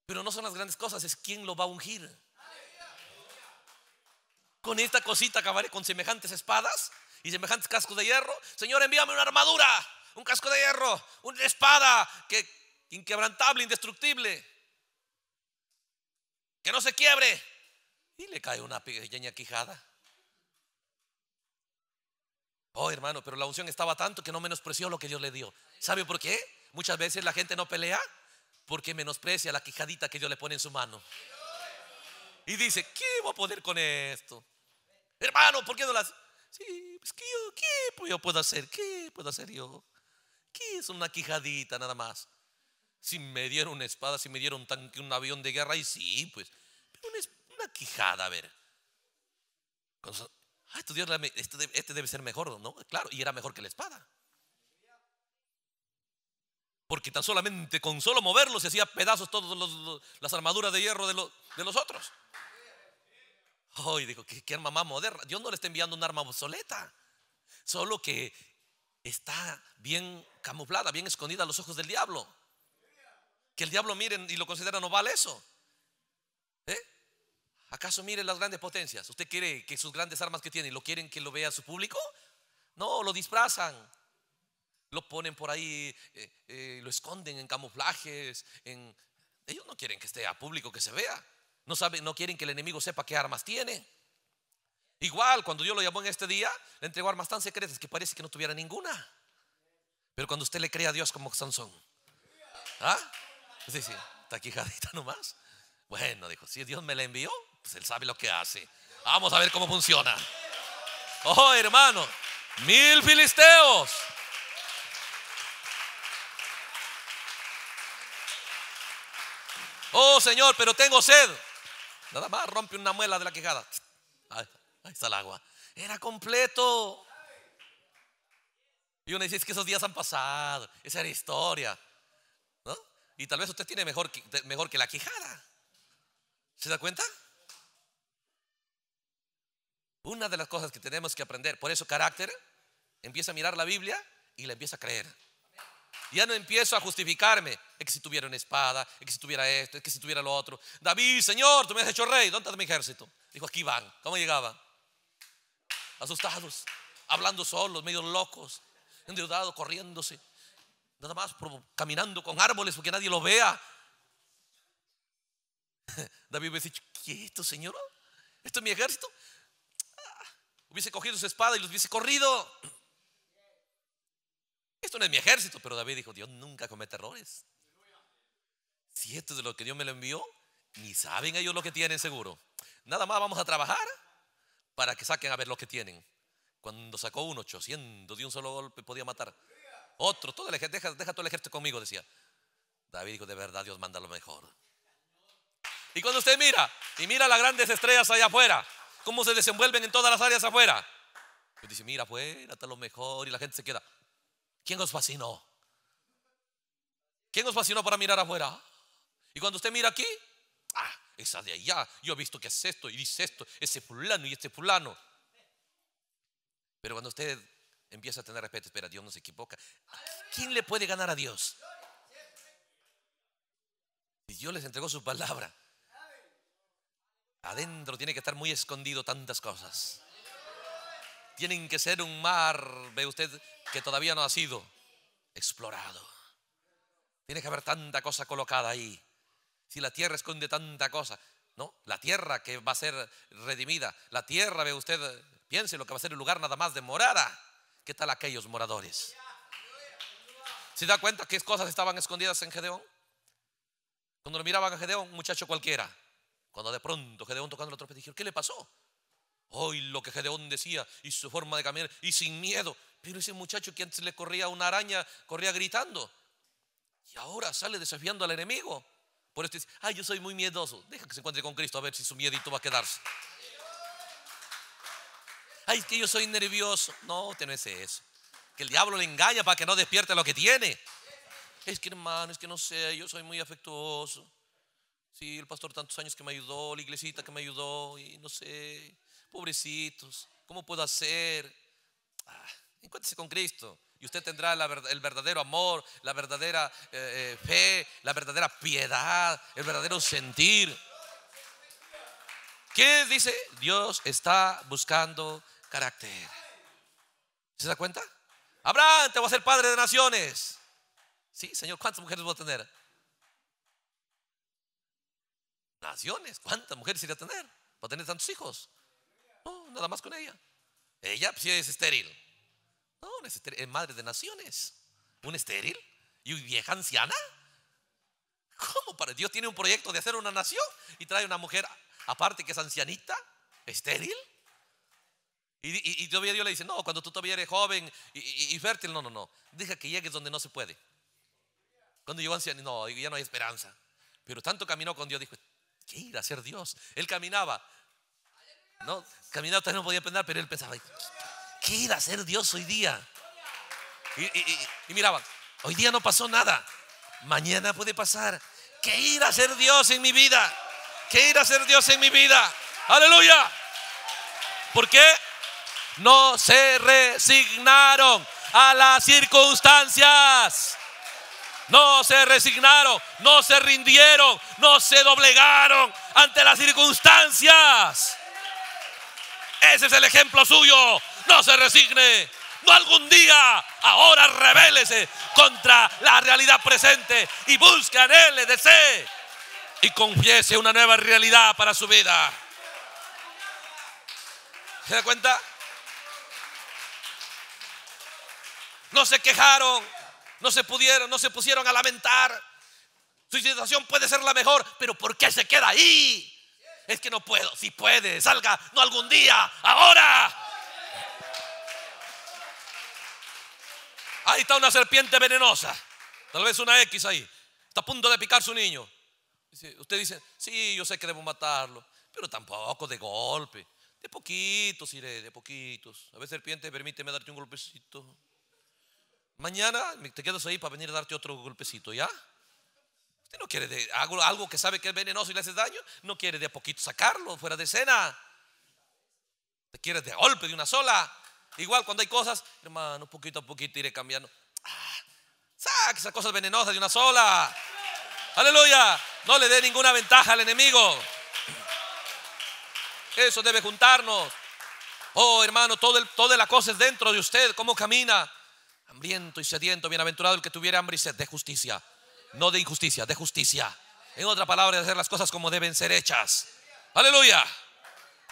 Pero no son las grandes cosas, es quien lo va a ungir con esta cosita acabaré con semejantes espadas y semejantes cascos de hierro. Señor, envíame una armadura, un casco de hierro, una espada que inquebrantable, indestructible, que no se quiebre. Y le cae una pequeña quijada. Oh, hermano, pero la unción estaba tanto que no menospreció lo que Dios le dio. ¿Sabe por qué? Muchas veces la gente no pelea porque menosprecia la quijadita que Dios le pone en su mano. Y dice, ¿qué voy a poder con esto? Hermano, ¿por qué no las? Sí, pues ¿qué, qué pues, yo puedo hacer? ¿Qué puedo hacer yo? ¿Qué es una quijadita nada más? Si me dieron una espada, si me dieron un tanque, un avión de guerra, y sí, pues. Pero una, quijada, a ver. ah, este, este, debe ser mejor, ¿no? Claro, y era mejor que la espada. Porque tan solamente con solo moverlo se hacía pedazos todas las armaduras de hierro de, de los otros. Hoy digo, ¿qué, arma más moderna. Dios no le está enviando un arma obsoleta, solo que está bien camuflada, bien escondida a los ojos del diablo. Que el diablo miren y lo considera no vale eso. ¿Eh? ¿Acaso miren las grandes potencias? ¿Usted quiere que sus grandes armas que tiene lo quieren que lo vea su público? No, lo disfrazan. Lo ponen por ahí, eh, eh, lo esconden en camuflajes. Ellos no quieren que esté a público que se vea. No, no quieren que el enemigo sepa qué armas tiene. Igual, cuando Dios lo llamó en este día, le entregó armas tan secretas que parece que no tuviera ninguna. Pero cuando usted le cree a Dios como Sansón, ¿ah? Sí, sí, está quijadita nomás. Bueno, dijo, si Dios me la envió, pues él sabe lo que hace. Vamos a ver cómo funciona. Oh, hermano, mil filisteos. Oh, Señor, pero tengo sed. Nada más rompe una muela de la Quijada. Ahí, está el agua. Era completo. Y uno dice, es que esos días han pasado. Esa era historia. Y tal vez usted tiene mejor mejor que la Quijada. ¿Se da cuenta? Una de las cosas que tenemos que aprender, por eso carácter, empieza a mirar la Biblia y la empieza a creer. Ya no empiezo a justificarme. Es que si tuviera una espada, es que si tuviera esto, es que si tuviera lo otro. David, Señor, tú me has hecho rey. ¿Dónde está mi ejército? Dijo, aquí van. ¿Cómo llegaban? Asustados, hablando solos, medio locos, endeudados, corriéndose. Nada más caminando con árboles porque nadie lo vea. David hubiese dicho, ¿qué esto, Señor? ¿Esto es mi ejército? Ah, hubiese cogido su espada y los hubiese corrido. Esto no es mi ejército, pero David dijo, Dios nunca comete errores. Si esto es de lo que Dios me lo envió, ni saben ellos lo que tienen seguro. Nada más vamos a trabajar para que saquen a ver lo que tienen. Cuando sacó un 800 de un solo golpe podía matar. Otro, todo el ejército, deja, deja todo el ejército conmigo, decía. David dijo, de verdad Dios manda lo mejor. Y cuando usted mira y mira las grandes estrellas allá afuera, cómo se desenvuelven en todas las áreas afuera. Pues dice, mira afuera, está lo mejor y la gente se queda. ¿Quién os fascinó? ¿Quién os fascinó para mirar afuera? Y cuando usted mira aquí, ah, esa de allá, yo he visto que hace esto y dice esto, ese fulano y este fulano. Pero cuando usted empieza a tener respeto, espera, Dios no se equivoca. ¿Quién le puede ganar a Dios? Y Dios les entregó su palabra. Adentro tiene que estar muy escondido tantas cosas tienen que ser un mar, ve usted, que todavía no ha sido explorado. Tiene que haber tanta cosa colocada ahí. Si la tierra esconde tanta cosa, ¿no? La tierra que va a ser redimida, la tierra, ve usted, piense lo que va a ser el lugar nada más de morada. ¿Qué tal aquellos moradores? ¿Se da cuenta qué cosas estaban escondidas en Gedeón? Cuando lo miraban a Gedeón, un muchacho cualquiera. Cuando de pronto Gedeón tocando la trompeta dijo ¿qué le pasó? Hoy lo que Gedeón decía y su forma de caminar y sin miedo. Pero ese muchacho que antes le corría una araña, corría gritando. Y ahora sale desafiando al enemigo. Por esto dice, ay, ah, yo soy muy miedoso. Deja que se encuentre con Cristo a ver si su miedito va a quedarse. Ay, es que yo soy nervioso. No, tenés eso. Que el diablo le engaña para que no despierte lo que tiene. Es que hermano, es que no sé, yo soy muy afectuoso. Sí, el pastor tantos años que me ayudó, la iglesita que me ayudó, y no sé pobrecitos, ¿cómo puedo hacer? Ah, con Cristo y usted tendrá el verdadero amor, la verdadera eh, eh, fe, la verdadera piedad, el verdadero sentir. ¿Qué dice? Dios está buscando carácter. ¿Se da cuenta? Abraham, te voy a ser padre de naciones. Sí, Señor, ¿cuántas mujeres voy a tener? Naciones, ¿cuántas mujeres iría a tener? ¿Va a tener tantos hijos? No, nada más con ella. Ella pues, sí es estéril. No, es, madre de naciones. ¿Un estéril? ¿Y vieja anciana? ¿Cómo para Dios tiene un proyecto de hacer una nación y trae una mujer aparte que es ancianita, estéril? Y, todavía Dios le dice, no, cuando tú todavía eres joven y, fértil, no, no, no, deja que llegues donde no se puede. Cuando llegó anciano, no, ya no hay esperanza. Pero tanto caminó con Dios, dijo, ¿qué ir a ser Dios? Él caminaba ¿no? Caminaba, no podía pensar, pero él pensaba, ¿qué ir a ser Dios hoy día? Y, miraba, hoy día no pasó nada, mañana puede pasar. ¿Qué ir a ser Dios en mi vida? ¿Qué ir a ser Dios en mi vida? Aleluya. ¿Por qué? No se resignaron a las circunstancias. No se resignaron, no se rindieron, no se doblegaron ante las circunstancias. Ese es el ejemplo suyo. No se resigne. No algún día, ahora rebélese contra la realidad presente y busque, el desee y confiese una nueva realidad para su vida. ¿Se da cuenta? No se quejaron, no se pudieron, no se pusieron a lamentar. Su situación puede ser la mejor, pero ¿por qué se queda ahí? es que no puedo. Si puede, salga, no algún día, ahora. Ahí está una serpiente venenosa. Tal vez una X ahí. Está a punto de picar su niño. Usted dice, sí, yo sé que debo matarlo, pero tampoco de golpe. De poquitos iré, de poquitos. A ver, serpiente, permíteme darte un golpecito. Mañana te quedas ahí para venir a darte otro golpecito, ¿ya? no quiere de, algo, que sabe que es venenoso y le hace daño, no quiere de a poquito sacarlo fuera de escena. Te quiere de golpe, de una sola. Igual cuando hay cosas, hermano, poquito a poquito iré cambiando. ¡Saca! Ah, saque esas cosas venenosas de una sola. Aleluya. No le dé ninguna ventaja al enemigo. Eso debe juntarnos. Oh, hermano, todo toda la cosa es dentro de usted. ¿Cómo camina? Hambriento y sediento, bienaventurado el que tuviera hambre y sed de justicia. No de injusticia, de justicia. En otra palabra, de hacer las cosas como deben ser hechas. Aleluya.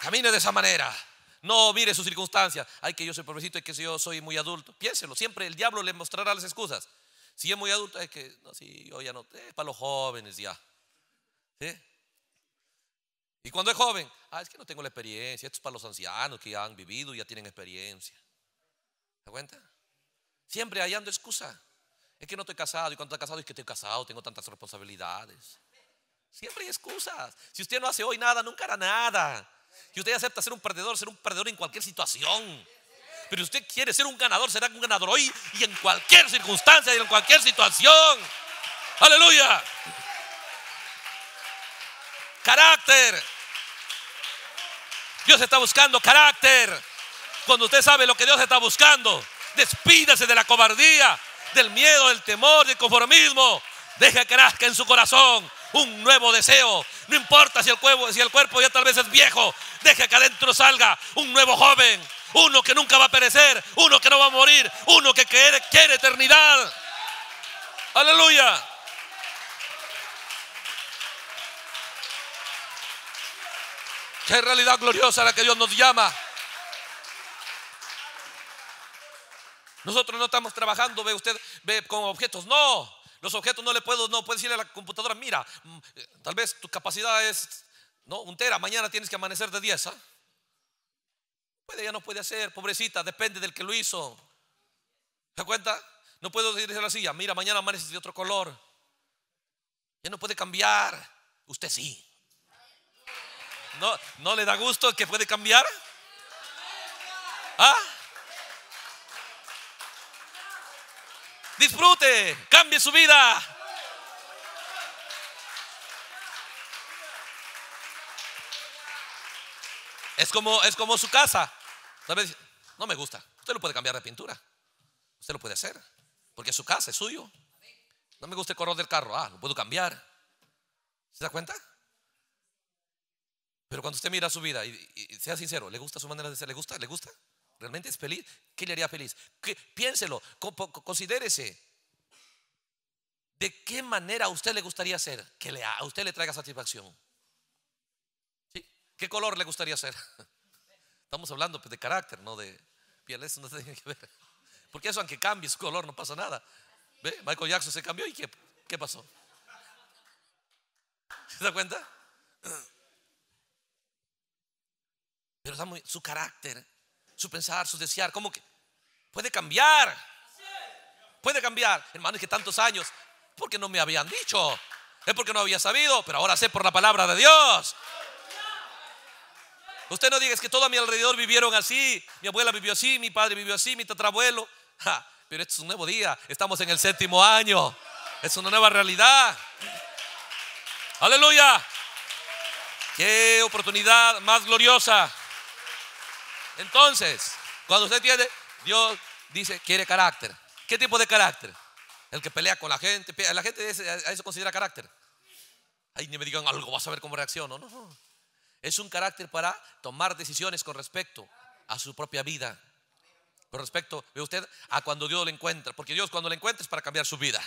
Camine de esa manera. No mire sus circunstancias. Ay, que yo soy pobrecito, y que yo soy muy adulto. Piénselo, siempre el diablo le mostrará las excusas. Si es muy adulto, es que no, si yo ya no, para los jóvenes ya. ¿Sí? Y cuando es joven, ah, es que no tengo la experiencia. Esto es para los ancianos que ya han vivido y ya tienen experiencia. ¿Se cuenta? Siempre hallando excusa. Es que no estoy casado. Y cuando estoy casado es que estoy casado, tengo tantas responsabilidades. Siempre hay excusas. Si usted no hace hoy nada, nunca hará nada. Si usted acepta ser un perdedor, ser un perdedor en cualquier situación. Pero si usted quiere ser un ganador, será un ganador hoy y en cualquier circunstancia y en cualquier situación. Aleluya. Carácter. Dios está buscando carácter. Cuando usted sabe lo que Dios está buscando, despídase de la cobardía, del miedo, del temor, del conformismo. Deja que nazca en su corazón un nuevo deseo. No importa si el cuerpo, ya tal vez es viejo, deja que adentro salga un nuevo joven, uno que nunca va a perecer, uno que no va a morir, uno que quiere, quiere eternidad. Aleluya. Qué realidad gloriosa la que Dios nos llama. Nosotros no estamos trabajando, ve usted, ve con objetos. No, los objetos no le puedo, no puede decirle a la computadora, mira, mm, eh, tal vez tu capacidad es, no, un mañana tienes que amanecer de 10. ¿ah? Puede, ya no puede hacer, pobrecita, depende del que lo hizo. ¿Se da cuenta? No puedo decirle a la silla, mira, mañana amaneces de otro color. Ya no puede cambiar, usted sí. ¿No, no le da gusto que puede cambiar? ¿Ah? disfrute, cambie su vida. Es como, es como su casa. No me gusta. Usted lo puede cambiar de pintura. Usted lo puede hacer. Porque su casa es suyo. No me gusta el color del carro. Ah, lo puedo cambiar. ¿Se da cuenta? Pero cuando usted mira su vida y, y sea sincero, ¿le gusta su manera de ser? ¿Le gusta? ¿Le gusta? ¿Realmente es feliz? ¿Qué le haría feliz? piénselo, considérese. ¿De qué manera a usted le gustaría ser que le, a usted le traiga satisfacción? ¿Qué color le gustaría ser? Estamos hablando pues, de carácter, no de piel. Eso no tiene que ver. Porque eso, aunque cambie su color, no pasa nada. ¿Ve? Michael Jackson se cambió y ¿qué, pasó? ¿Se da cuenta? Pero su carácter su pensar, su desear, como que puede cambiar. Puede cambiar. Hermanos, que tantos años, porque no me habían dicho. Es porque no había sabido, pero ahora sé por la palabra de Dios. Usted no diga, es que todo a mi alrededor vivieron así. Mi abuela vivió así, mi padre vivió así, mi tatarabuelo. pero este es un nuevo día. Estamos en el séptimo año. Es una nueva realidad. Aleluya. Qué oportunidad más gloriosa. Entonces, cuando usted entiende, Dios dice, quiere carácter. ¿Qué tipo de carácter? El que pelea con la gente. La gente a eso considera carácter. ahí ni me digan algo, vas a ver cómo reacciono. No, no. Es un carácter para tomar decisiones con respecto a su propia vida. Con respecto, ve usted, a cuando Dios le encuentra. Porque Dios cuando le encuentra es para cambiar su vida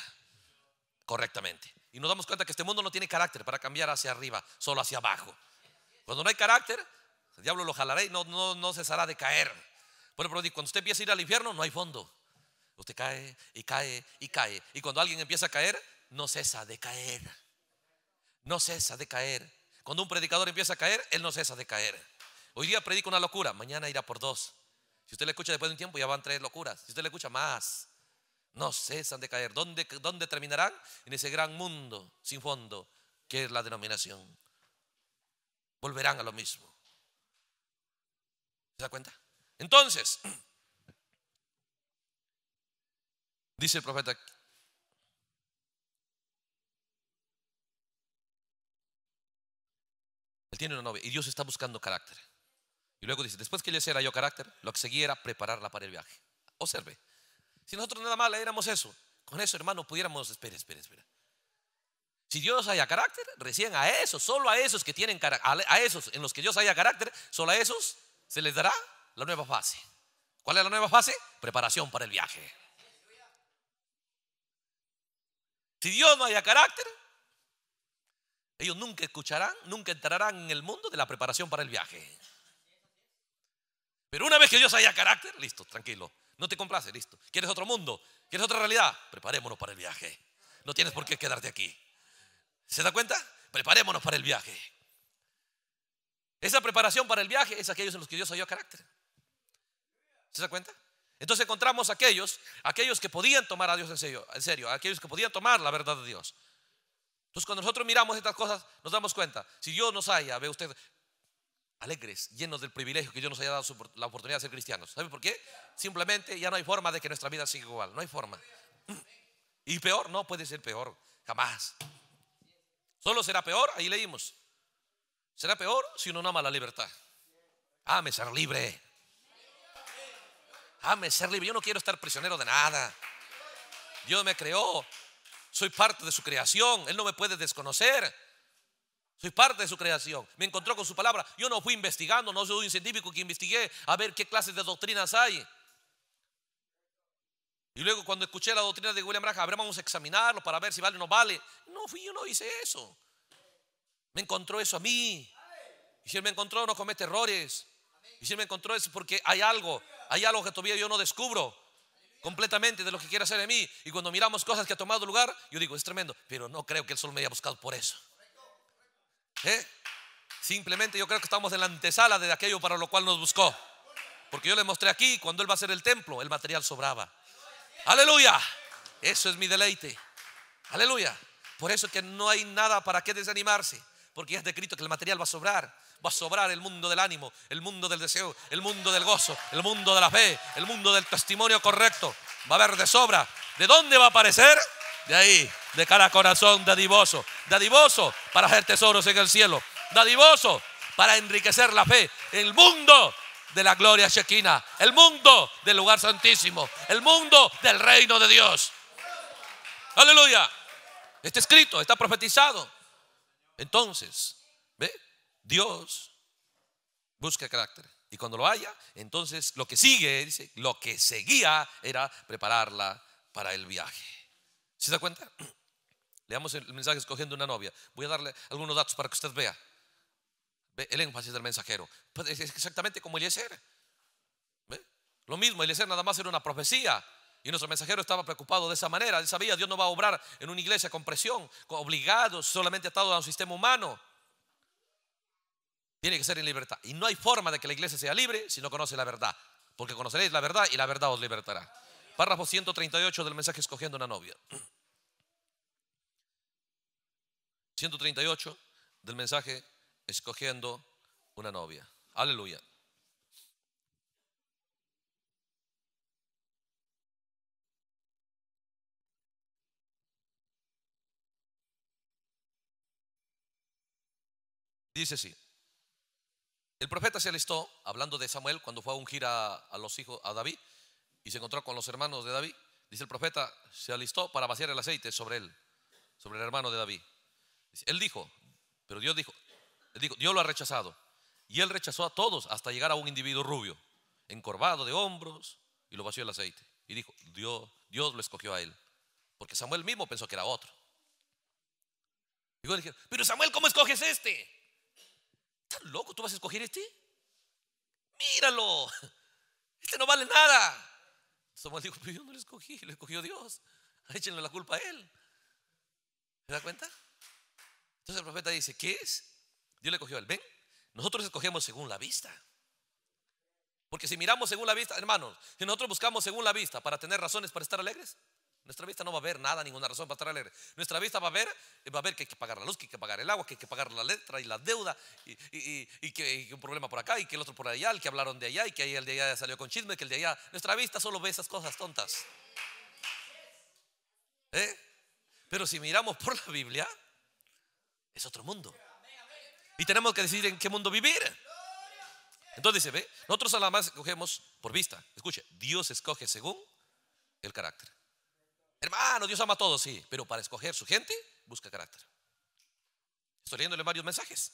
correctamente. Y nos damos cuenta que este mundo no tiene carácter para cambiar hacia arriba, solo hacia abajo. Cuando no hay carácter, el diablo lo jalará y no, no, cesará de caer. pero cuando usted empieza a ir al infierno, no hay fondo. Usted cae y cae y cae. Y cuando alguien empieza a caer, no cesa de caer. No cesa de caer. Cuando un predicador empieza a caer, él no cesa de caer. Hoy día predica una locura, mañana irá por dos. Si usted le escucha después de un tiempo, ya van tres locuras. Si usted le escucha más, no cesan de caer. ¿Dónde, dónde terminarán? En ese gran mundo sin fondo que es la denominación. Volverán a lo mismo. ¿Se da cuenta? Entonces, dice el profeta, él tiene una novia y Dios está buscando carácter. Y luego dice, después que le hiciera yo carácter, lo que seguía era prepararla para el viaje. Observe, si nosotros nada más le diéramos eso, con eso hermano pudiéramos, espera, espera, espera. Si Dios haya carácter, recién a esos, solo a esos que tienen carácter, a esos en los que Dios haya carácter, solo a esos se les dará la nueva fase. ¿Cuál es la nueva fase? Preparación para el viaje. Si Dios no haya carácter, ellos nunca escucharán, nunca entrarán en el mundo de la preparación para el viaje. Pero una vez que Dios haya carácter, listo, tranquilo. No te complace, listo. ¿Quieres otro mundo? ¿Quieres otra realidad? Preparémonos para el viaje. No tienes por qué quedarte aquí. ¿Se da cuenta? Preparémonos para el viaje. Esa preparación para el viaje es aquellos en los que Dios halló carácter. ¿Se da cuenta? Entonces encontramos aquellos, aquellos que podían tomar a Dios en serio, en serio, aquellos que podían tomar la verdad de Dios. Entonces cuando nosotros miramos estas cosas, nos damos cuenta, si Dios nos haya, ve usted, alegres, llenos del privilegio que Dios nos haya dado la oportunidad de ser cristianos. ¿Sabe por qué? Simplemente ya no hay forma de que nuestra vida siga igual, no hay forma. Y peor, no puede ser peor, jamás. Solo será peor, ahí leímos, Será peor si uno no ama la libertad. Ame ser libre. Ame ser libre. Yo no quiero estar prisionero de nada. Dios me creó. Soy parte de su creación. Él no me puede desconocer. Soy parte de su creación. Me encontró con su palabra. Yo no fui investigando, no soy un científico que investigué a ver qué clases de doctrinas hay. Y luego cuando escuché la doctrina de William Branham, a ver, vamos a examinarlo para ver si vale o no vale. No fui, yo no hice eso. Me encontró eso a mí. Y si Él me encontró, no comete errores. Y si Él me encontró eso porque hay algo, hay algo que todavía yo no descubro completamente de lo que quiere hacer de mí. Y cuando miramos cosas que ha tomado lugar, yo digo, es tremendo, pero no creo que Él solo me haya buscado por eso. ¿Eh? Simplemente yo creo que estamos en la antesala de aquello para lo cual nos buscó. Porque yo le mostré aquí, cuando Él va a hacer el templo, el material sobraba. Aleluya. Eso es mi deleite. Aleluya. Por eso que no hay nada para qué desanimarse porque ya está escrito que el material va a sobrar. Va a sobrar el mundo del ánimo, el mundo del deseo, el mundo del gozo, el mundo de la fe, el mundo del testimonio correcto. Va a haber de sobra. ¿De dónde va a aparecer? De ahí, de cada corazón dadivoso. Dadivoso para hacer tesoros en el cielo. Dadivoso para enriquecer la fe. El mundo de la gloria shekina El mundo del lugar santísimo. El mundo del reino de Dios. Aleluya. Está escrito, está profetizado. Entonces, ¿ve? Dios busca carácter. Y cuando lo haya, entonces lo que sigue, dice, lo que seguía era prepararla para el viaje. ¿Se da cuenta? Leamos el mensaje escogiendo una novia. Voy a darle algunos datos para que usted vea. El énfasis del mensajero. Pues, es exactamente como Eliezer. ¿Ve? Lo mismo, Eliezer nada más era una profecía. Y nuestro mensajero estaba preocupado de esa manera. Él sabía, Dios no va a obrar en una iglesia con presión, obligado, solamente atado a un sistema humano. Tiene que ser en libertad. Y no hay forma de que la iglesia sea libre si no conoce la verdad. Porque conoceréis la verdad y la verdad os libertará. Párrafo 138 del mensaje escogiendo una novia. 138 del mensaje escogiendo una novia. Aleluya. Dice así. El profeta se alistó, hablando de Samuel, cuando fue a un a, a, los hijos, a David, y se encontró con los hermanos de David. Dice el profeta, se alistó para vaciar el aceite sobre él, sobre el hermano de David. él dijo, pero Dios dijo, dijo, Dios lo ha rechazado. Y él rechazó a todos hasta llegar a un individuo rubio, encorvado de hombros, y lo vació el aceite. Y dijo, Dios, Dios lo escogió a él. Porque Samuel mismo pensó que era otro. Y dije, pero Samuel, ¿cómo escoges este? loco, ¿tú vas a escoger este? Míralo, este no vale nada. Somos dijo, pero yo no lo escogí, lo escogió Dios. Échenle la culpa a él. ¿Se da cuenta? Entonces el profeta dice, ¿qué es? Dios le cogió el ven. Nosotros escogemos según la vista. Porque si miramos según la vista, hermanos, si nosotros buscamos según la vista para tener razones para estar alegres, nuestra vista no va a ver nada, ninguna razón para estar alegre Nuestra vista va a ver, eh, va a ver que hay que pagar la luz, que hay que pagar el agua, que hay que pagar la letra y la deuda, y, que, hay un problema por acá, y que el otro por allá, el que hablaron de allá, y que ahí el de allá salió con chisme, que el de allá. Nuestra vista solo ve esas cosas tontas. ¿Eh? Pero si miramos por la Biblia, es otro mundo. Y tenemos que decidir en qué mundo vivir. Entonces dice, ve, nosotros nada más cogemos por vista. Escuche, Dios escoge según el carácter. Hermano, Dios ama a todos, sí, pero para escoger su gente busca carácter. Estoy leyéndole varios mensajes.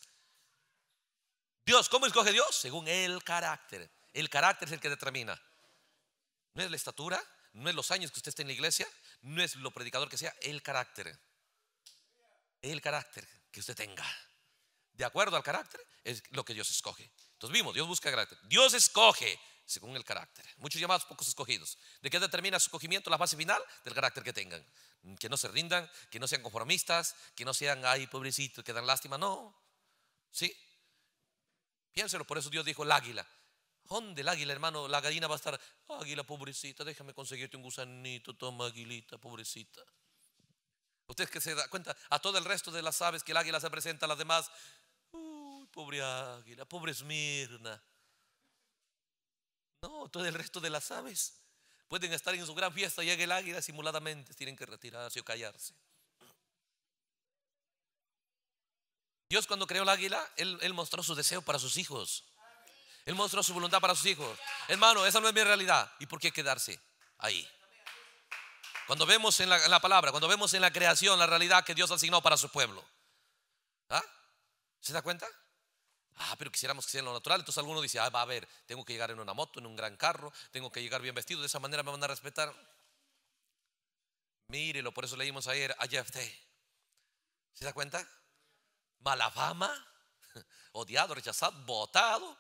Dios, ¿cómo escoge Dios? Según el carácter. El carácter es el que determina. No es la estatura, no es los años que usted esté en la iglesia, no es lo predicador que sea, el carácter. El carácter que usted tenga. De acuerdo al carácter es lo que Dios escoge. Entonces vimos, Dios busca carácter. Dios escoge según el carácter. Muchos llamados, pocos escogidos. ¿De qué determina su escogimiento la base final? Del carácter que tengan. Que no se rindan, que no sean conformistas, que no sean, ay, pobrecito que dan lástima. No. ¿Sí? Piénselo, por eso Dios dijo el águila. ¿Dónde el águila, hermano? La gallina va a estar, águila, pobrecita, déjame conseguirte un gusanito, toma, aguilita, pobrecita. Ustedes que se dan cuenta, a todo el resto de las aves que el águila se presenta, a las demás, uy, pobre águila, pobre Esmirna. No, todo el resto de las aves pueden estar en su gran fiesta, llega el águila simuladamente, tienen que retirarse o callarse. Dios cuando creó el águila, él, mostró su deseo para sus hijos. Él mostró su voluntad para sus hijos. Hermano, esa no es mi realidad. ¿Y por qué quedarse ahí? Cuando vemos en la, palabra, cuando vemos en la creación la realidad que Dios asignó para su pueblo. ¿Ah? ¿Se da cuenta? Ah, pero quisiéramos que sea lo natural. Entonces alguno dice, ah, va a ver, tengo que llegar en una moto, en un gran carro, tengo que llegar bien vestido, de esa manera me van a respetar. Mírelo, por eso leímos ayer a Jeff ¿Se da cuenta? Mala fama, odiado, rechazado, votado,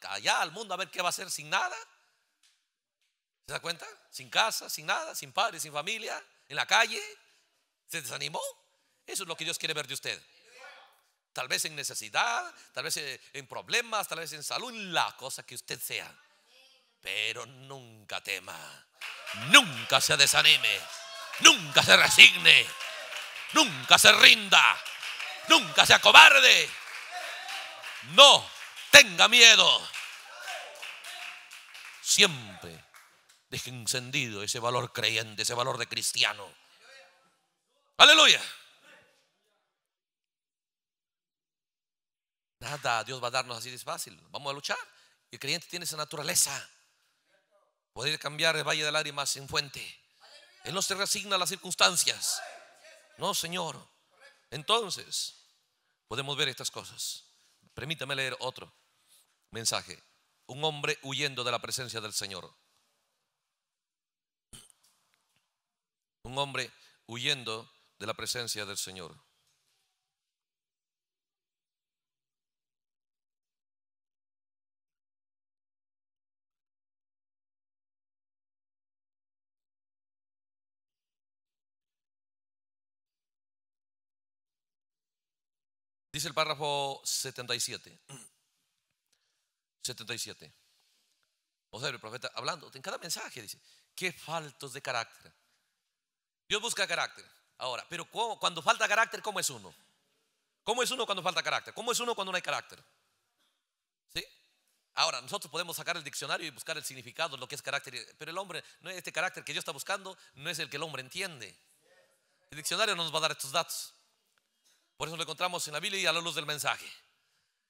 allá al mundo a ver qué va a hacer sin nada. ¿Se da cuenta? Sin casa, sin nada, sin padre, sin familia, en la calle. ¿Se desanimó? Eso es lo que Dios quiere ver de usted. Tal vez en necesidad, tal vez eh, en problemas, tal vez en salud, en la cosa que usted sea. Pero nunca tema, nunca se desanime, nunca se resigne, nunca se rinda, nunca se acobarde. No tenga miedo. Siempre deje encendido ese valor creyente, ese valor de cristiano. Aleluya. Nada, Dios va a darnos así de fácil. Vamos a luchar. el creyente tiene esa naturaleza. Poder cambiar el valle de lágrimas en fuente. Él no se resigna a las circunstancias. No, Señor. Entonces, podemos ver estas cosas. Permítame leer otro mensaje. Un hombre huyendo de la presencia del Señor. Un hombre huyendo de la presencia del Señor. Dice el párrafo 77. 77. O sea, el profeta hablando en cada mensaje dice, qué faltos de carácter. Dios busca carácter. Ahora, pero cuando falta carácter, ¿cómo es uno? ¿Cómo es uno cuando falta carácter? ¿Cómo es uno cuando no hay carácter? ¿Sí? Ahora, nosotros podemos sacar el diccionario y buscar el significado, lo que es carácter, pero el hombre, no este carácter que Dios está buscando, no es el que el hombre entiende. El diccionario no nos va a dar estos datos. Por eso lo encontramos en la Biblia y a la luz del mensaje.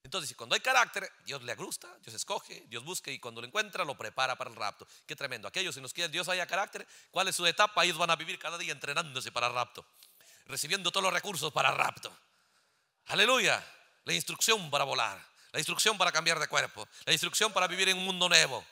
Entonces, cuando hay carácter, Dios le agusta Dios escoge, Dios busca y cuando lo encuentra, lo prepara para el rapto. Qué tremendo. Aquellos en los que Dios haya carácter, ¿cuál es su etapa? Ellos van a vivir cada día entrenándose para el rapto, recibiendo todos los recursos para el rapto. Aleluya. La instrucción para volar, la instrucción para cambiar de cuerpo, la instrucción para vivir en un mundo nuevo.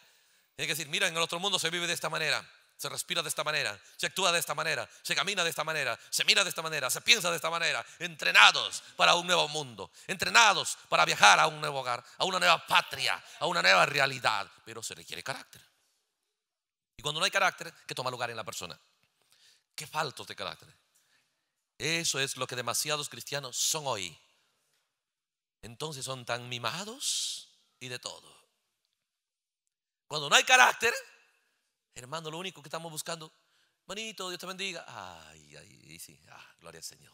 Tiene que decir, mira, en el otro mundo se vive de esta manera se respira de esta manera, se actúa de esta manera, se camina de esta manera, se mira de esta manera, se piensa de esta manera, entrenados para un nuevo mundo, entrenados para viajar a un nuevo hogar, a una nueva patria, a una nueva realidad, pero se requiere carácter. Y cuando no hay carácter, ¿qué toma lugar en la persona? ¿Qué faltos de carácter? Eso es lo que demasiados cristianos son hoy. Entonces son tan mimados y de todo. Cuando no hay carácter, Hermano, lo único que estamos buscando, manito, Dios te bendiga. Ay, ay, sí, ah, gloria al Señor.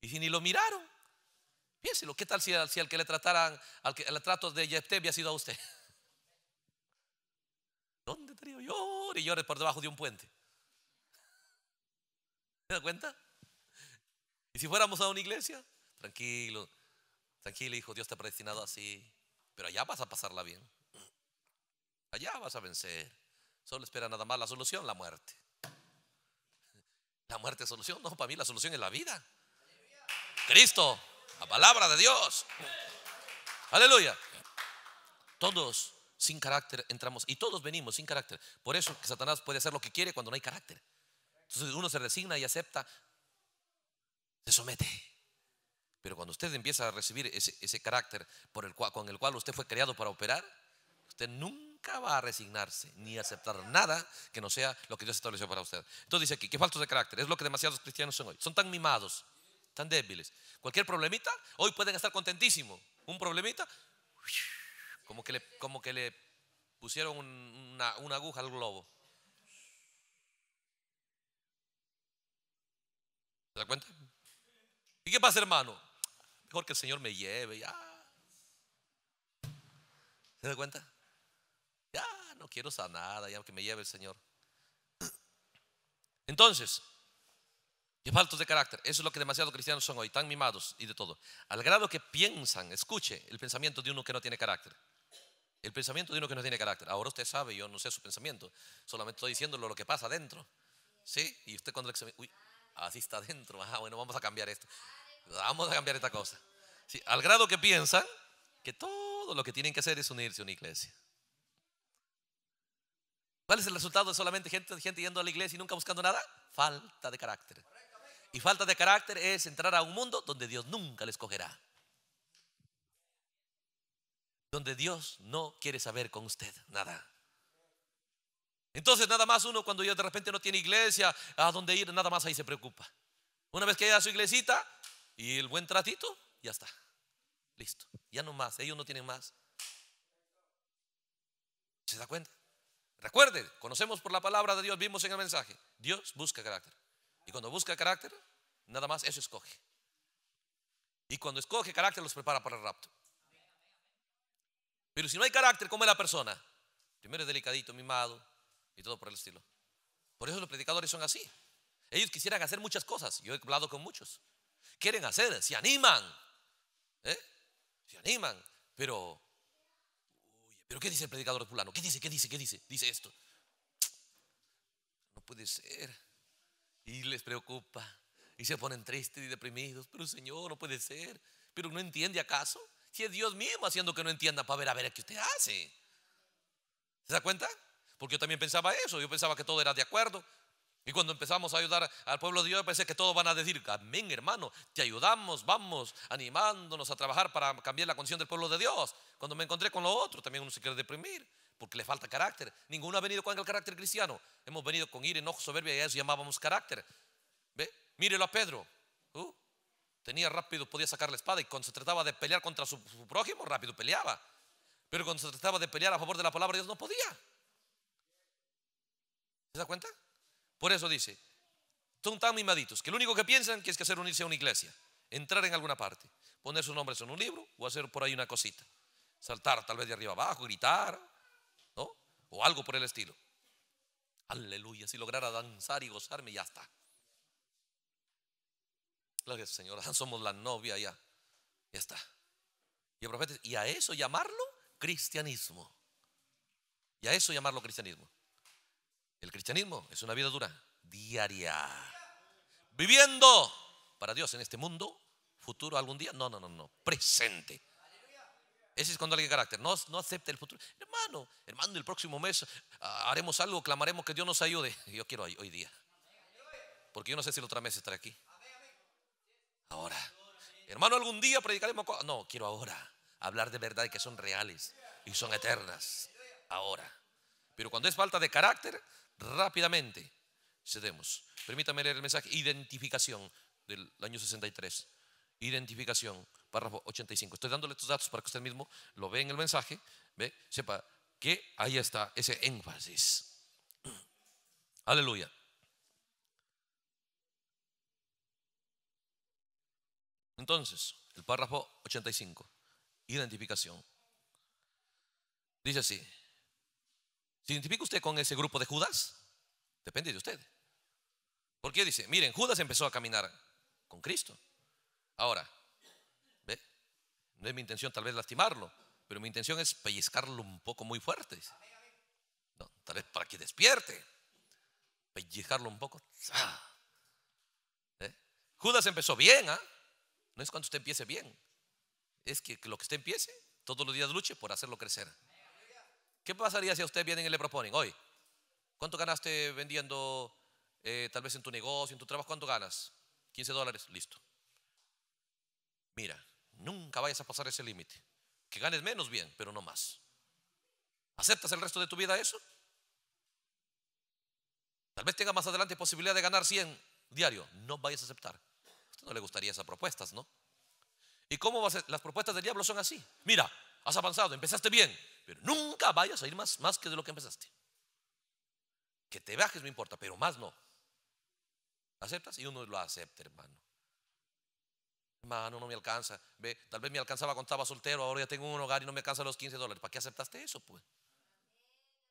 Y si ni lo miraron, piénselo, ¿qué tal si, al que le trataran, al que le trato de Yepte había sido a usted? ¿Dónde estaría? Llore y llore por debajo de un puente. ¿Te das cuenta? Y si fuéramos a una iglesia, tranquilo, tranquilo, hijo, Dios te ha predestinado así. Pero allá vas a pasarla bien. Allá vas a vencer. Solo espera nada más la solución, la muerte. La muerte es solución. No, para mí la solución es la vida. Cristo, la palabra de Dios. Aleluya. Todos sin carácter entramos y todos venimos sin carácter. Por eso que Satanás puede hacer lo que quiere cuando no hay carácter. Entonces uno se resigna y acepta, se somete. Pero cuando usted empieza a recibir ese, carácter con el cual usted fue creado para operar, usted nunca va a resignarse ni aceptar nada que no sea lo que Dios estableció para usted. Entonces dice aquí, qué faltos de carácter. Es lo que demasiados cristianos son hoy. Son tan mimados, tan débiles. Cualquier problemita, hoy pueden estar contentísimos. Un problemita, como que le, como que le pusieron una, aguja al globo. ¿Se da cuenta? ¿Y qué pasa, hermano? Mejor que el Señor me lleve, ya. ¿Se da cuenta? no quiero nada ya que me lleve el Señor. Entonces, y faltos de carácter. Eso es lo que demasiados cristianos son hoy, tan mimados y de todo. Al grado que piensan, escuche el pensamiento de uno que no tiene carácter. El pensamiento de uno que no tiene carácter. Ahora usted sabe, yo no sé su pensamiento. Solamente estoy diciéndole lo que pasa adentro. ¿Sí? Y usted cuando le examina, así está adentro. Ah, bueno, vamos a cambiar esto. Vamos a cambiar esta cosa. al grado que piensan que todo lo que tienen que hacer es unirse a una iglesia. ¿Cuál es el resultado de solamente gente, gente yendo a la iglesia y nunca buscando nada? Falta de carácter. Y falta de carácter es entrar a un mundo donde Dios nunca le escogerá Donde Dios no quiere saber con usted nada. Entonces nada más uno cuando ya de repente no tiene iglesia, a dónde ir, nada más ahí se preocupa. Una vez que haya su iglesita y el buen tratito, ya está. Listo. Ya no más, ellos no tienen más. ¿Se da cuenta? Recuerden, conocemos por la palabra de Dios, vimos en el mensaje, Dios busca carácter. Y cuando busca carácter, nada más eso escoge. Y cuando escoge carácter, los prepara para el rapto. Pero si no hay carácter, ¿cómo es la persona? Primero es delicadito, mimado y todo por el estilo. Por eso los predicadores son así. Ellos quisieran hacer muchas cosas. Yo he hablado con muchos. Quieren hacer, se animan. ¿eh? Se animan. Pero pero ¿qué dice el predicador de fulano? ¿Qué dice? ¿Qué dice? ¿Qué dice? Dice esto. No puede ser. Y les preocupa. Y se ponen tristes y deprimidos. Pero Señor, no puede ser. Pero no entiende acaso. Si es Dios mismo haciendo que no entienda para ver a ver qué usted hace. ¿Se da cuenta? Porque yo también pensaba eso. Yo pensaba que todo era de acuerdo. Y cuando empezamos a ayudar al pueblo de Dios, parece que todos van a decir, amén hermano, te ayudamos, vamos, animándonos a trabajar para cambiar la condición del pueblo de Dios. Cuando me encontré con lo otro, también uno se quiere deprimir, porque le falta carácter. Ninguno ha venido con el carácter cristiano. Hemos venido con ira, enojo, soberbia, y a eso llamábamos carácter. ¿Ve? Mírelo a Pedro. Uh, tenía rápido, podía sacar la espada, y cuando se trataba de pelear contra su, su prójimo, rápido peleaba. Pero cuando se trataba de pelear a favor de la palabra de Dios, no podía. ¿Se da cuenta? Por eso dice, son tan mimaditos que lo único que piensan que es que hacer unirse a una iglesia, entrar en alguna parte, poner sus nombres en un libro o hacer por ahí una cosita, saltar tal vez de arriba abajo, gritar, ¿no? O algo por el estilo. Aleluya, si lograra danzar y gozarme, ya está. Gracias Señor, somos la novia ya. Ya está. Y el y a eso llamarlo cristianismo. Y a eso llamarlo cristianismo. El cristianismo es una vida dura, diaria. Viviendo para Dios en este mundo, futuro algún día, no, no, no, no, presente. Ese es cuando alguien carácter, no, no acepta el futuro. Hermano, hermano, el próximo mes ah, haremos algo, clamaremos que Dios nos ayude. Yo quiero hoy, día. Porque yo no sé si el otro mes estaré aquí. Ahora. Hermano, algún día predicaremos No, quiero ahora hablar de verdad que son reales y son eternas. Ahora. Pero cuando es falta de carácter, rápidamente cedemos. Permítame leer el mensaje. Identificación del año 63. Identificación, párrafo 85. Estoy dándole estos datos para que usted mismo lo vea en el mensaje, ve, sepa que ahí está ese énfasis. Aleluya. Entonces, el párrafo 85, identificación. Dice así, ¿Se identifica usted con ese grupo de Judas? Depende de usted. Porque dice, miren, Judas empezó a caminar con Cristo. Ahora, ¿ve? No es mi intención tal vez lastimarlo, pero mi intención es pellizcarlo un poco muy fuerte. tal vez para que despierte. Pellizcarlo un poco. ¿Eh? Judas empezó bien, ¿ah? No es cuando usted empiece bien. Es que lo que usted empiece, todos los días luche por hacerlo crecer. ¿Qué pasaría si a usted vienen y le proponen hoy? ¿Cuánto ganaste vendiendo eh, tal vez en tu negocio, en tu trabajo? ¿Cuánto ganas? 15 dólares, listo. Mira, nunca vayas a pasar ese límite. Que ganes menos bien, pero no más. ¿Aceptas el resto de tu vida eso? Tal vez tenga más adelante posibilidad de ganar 100 diario. No vayas a aceptar. A usted no le gustaría esas propuestas, ¿no? ¿Y cómo vas las propuestas del diablo son así? Mira, has avanzado, empezaste bien, pero nunca vayas a ir más, más que de lo que empezaste. Que te bajes no importa, pero más no. ¿Aceptas? Y uno lo acepta, hermano. Hermano, no me alcanza. Ve, tal vez me alcanzaba cuando estaba soltero, ahora ya tengo un hogar y no me alcanza los 15 dólares. ¿Para qué aceptaste eso, pues?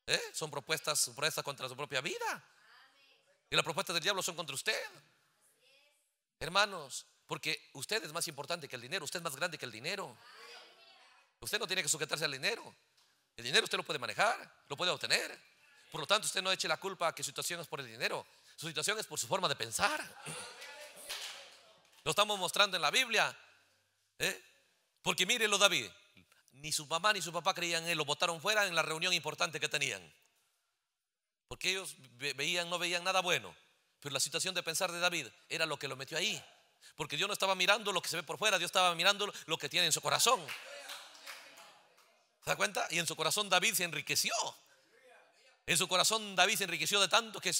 ¿Eh? Son propuestas, propuestas contra su propia vida. Y las propuestas del diablo son contra usted. Hermanos, porque usted es más importante que el dinero, usted es más grande que el dinero. Usted no tiene que sujetarse al dinero. El dinero usted lo puede manejar, lo puede obtener. Por lo tanto, usted no eche la culpa que su situación es por el dinero. Su situación es por su forma de pensar. Lo estamos mostrando en la Biblia. ¿eh? Porque mírelo, David. Ni su mamá ni su papá creían en él. Lo votaron fuera en la reunión importante que tenían. Porque ellos veían, no veían nada bueno. Pero la situación de pensar de David era lo que lo metió ahí. Porque Dios no estaba mirando lo que se ve por fuera, Dios estaba mirando lo que tiene en su corazón. ¿Se da cuenta? Y en su corazón David se enriqueció. En su corazón David se enriqueció de tanto que,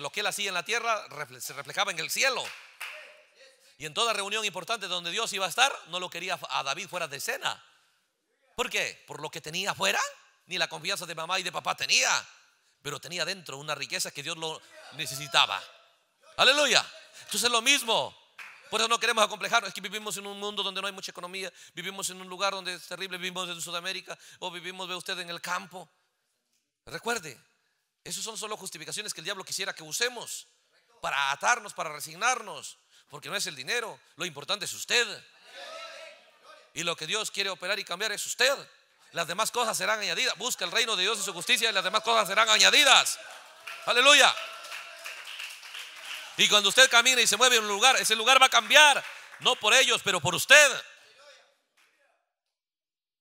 lo que él hacía en la tierra se reflejaba en el cielo. Y en toda reunión importante donde Dios iba a estar, no lo quería a David fuera de cena. ¿Por qué? Por lo que tenía afuera, ni la confianza de mamá y de papá tenía, pero tenía dentro una riqueza que Dios lo necesitaba. Aleluya. Entonces es lo mismo. Por eso no queremos acomplejarnos. Es que vivimos en un mundo donde no hay mucha economía. Vivimos en un lugar donde es terrible. Vivimos en Sudamérica o vivimos, ve usted, en el campo. Recuerde, esas son solo justificaciones que el diablo quisiera que usemos para atarnos, para resignarnos. Porque no es el dinero, lo importante es usted. Y lo que Dios quiere operar y cambiar es usted. Las demás cosas serán añadidas. Busca el reino de Dios y su justicia y las demás cosas serán añadidas. Aleluya. Y cuando usted camina y se mueve en un lugar, ese lugar va a cambiar. No por ellos, pero por usted.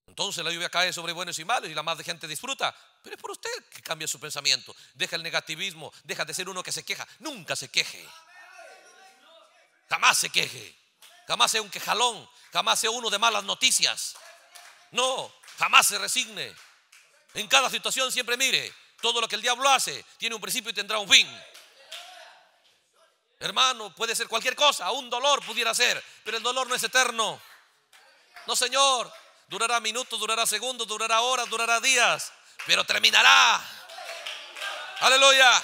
Entonces la lluvia cae sobre buenos y malos y la más de gente disfruta. Pero es por usted que cambia su pensamiento. Deja el negativismo. Deja de ser uno que se queja. Nunca se queje. Jamás se queje. Jamás sea un quejalón. Jamás sea uno de malas noticias. No, jamás se resigne. En cada situación siempre mire. Todo lo que el diablo hace tiene un principio y tendrá un fin. Hermano, puede ser cualquier cosa, un dolor pudiera ser, pero el dolor no es eterno. No, Señor, durará minutos, durará segundos, durará horas, durará días, pero terminará. Aleluya.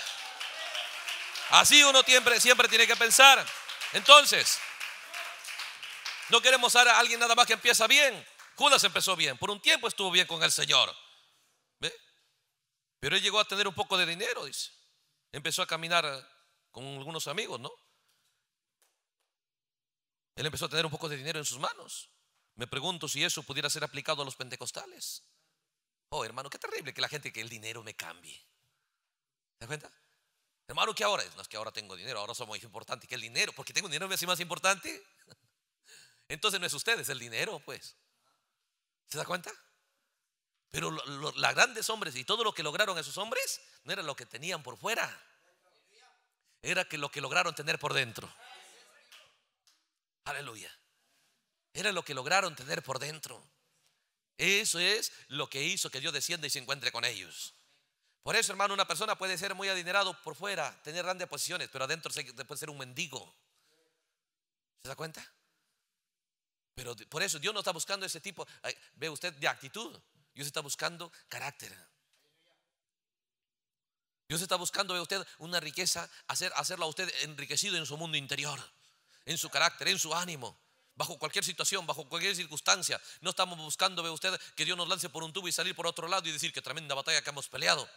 Así uno siempre, siempre tiene que pensar. Entonces, no queremos a alguien nada más que empieza bien. Judas empezó bien, por un tiempo estuvo bien con el Señor. Pero él llegó a tener un poco de dinero, dice. Empezó a caminar con algunos amigos, ¿no? Él empezó a tener un poco de dinero en sus manos. Me pregunto si eso pudiera ser aplicado a los pentecostales. Oh, hermano, qué terrible que la gente que el dinero me cambie. ¿Se das cuenta? Hermano, que ahora? No es que ahora tengo dinero, ahora somos importantes Que el dinero? Porque tengo dinero, me hace más importante. Entonces no es ustedes es el dinero, pues. ¿Se da cuenta? Pero los grandes hombres y todo lo que lograron esos hombres no era lo que tenían por fuera era que lo que lograron tener por dentro. Aleluya. Era lo que lograron tener por dentro. Eso es lo que hizo que Dios descienda y se encuentre con ellos. Por eso, hermano, una persona puede ser muy adinerado por fuera, tener grandes posiciones, pero adentro puede ser un mendigo. ¿Se da cuenta? Pero por eso Dios no está buscando ese tipo, ve usted, de actitud. Dios está buscando carácter. Dios está buscando de usted una riqueza, hacer, hacerla a usted enriquecido en su mundo interior, en su carácter, en su ánimo bajo cualquier situación, bajo cualquier circunstancia. No estamos buscando, de usted, que Dios nos lance por un tubo y salir por otro lado y decir que tremenda batalla que hemos peleado.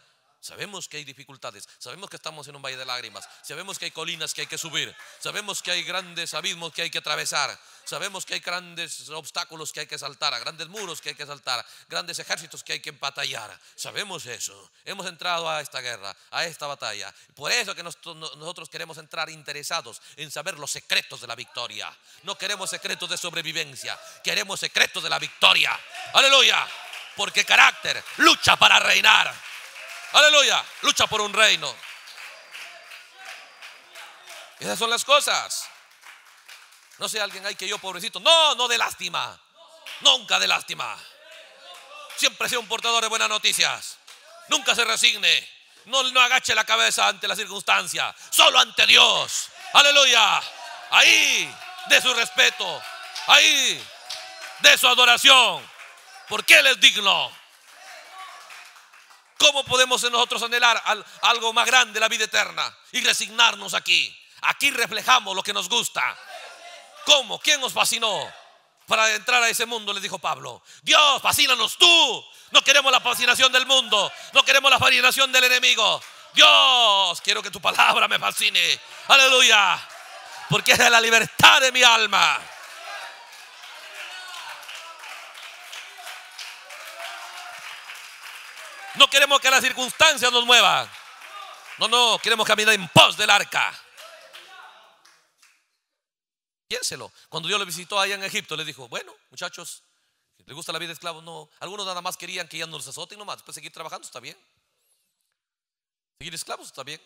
Sabemos que hay dificultades, sabemos que estamos en un valle de lágrimas, sabemos que hay colinas que hay que subir, sabemos que hay grandes abismos que hay que atravesar, sabemos que hay grandes obstáculos que hay que saltar, grandes muros que hay que saltar, grandes ejércitos que hay que empatallar Sabemos eso. Hemos entrado a esta guerra, a esta batalla. Por eso que nosotros queremos entrar interesados en saber los secretos de la victoria. No queremos secretos de sobrevivencia, queremos secretos de la victoria. Aleluya. Porque carácter lucha para reinar. Aleluya. Lucha por un reino. Esas son las cosas. No sé, alguien hay que yo, pobrecito. No, no de lástima. Nunca de lástima. Siempre sea un portador de buenas noticias. Nunca se resigne. No, no agache la cabeza ante la circunstancia. Solo ante Dios. Aleluya. Ahí de su respeto. Ahí de su adoración. Porque Él es digno. ¿Cómo podemos nosotros anhelar algo más grande, la vida eterna? Y resignarnos aquí. Aquí reflejamos lo que nos gusta. ¿Cómo? ¿Quién nos fascinó? Para entrar a ese mundo, le dijo Pablo. Dios, fascínanos tú. No queremos la fascinación del mundo. No queremos la fascinación del enemigo. Dios, quiero que tu palabra me fascine. Aleluya. Porque es la libertad de mi alma. No queremos que las circunstancias nos muevan. No, no, queremos caminar en pos del arca. Piénselo. Cuando Dios le visitó allá en Egipto, le dijo, bueno, muchachos, ¿les gusta la vida de esclavos? No. Algunos nada más querían que ya los azoten nomás. Después pues seguir trabajando está bien. Seguir esclavos está bien.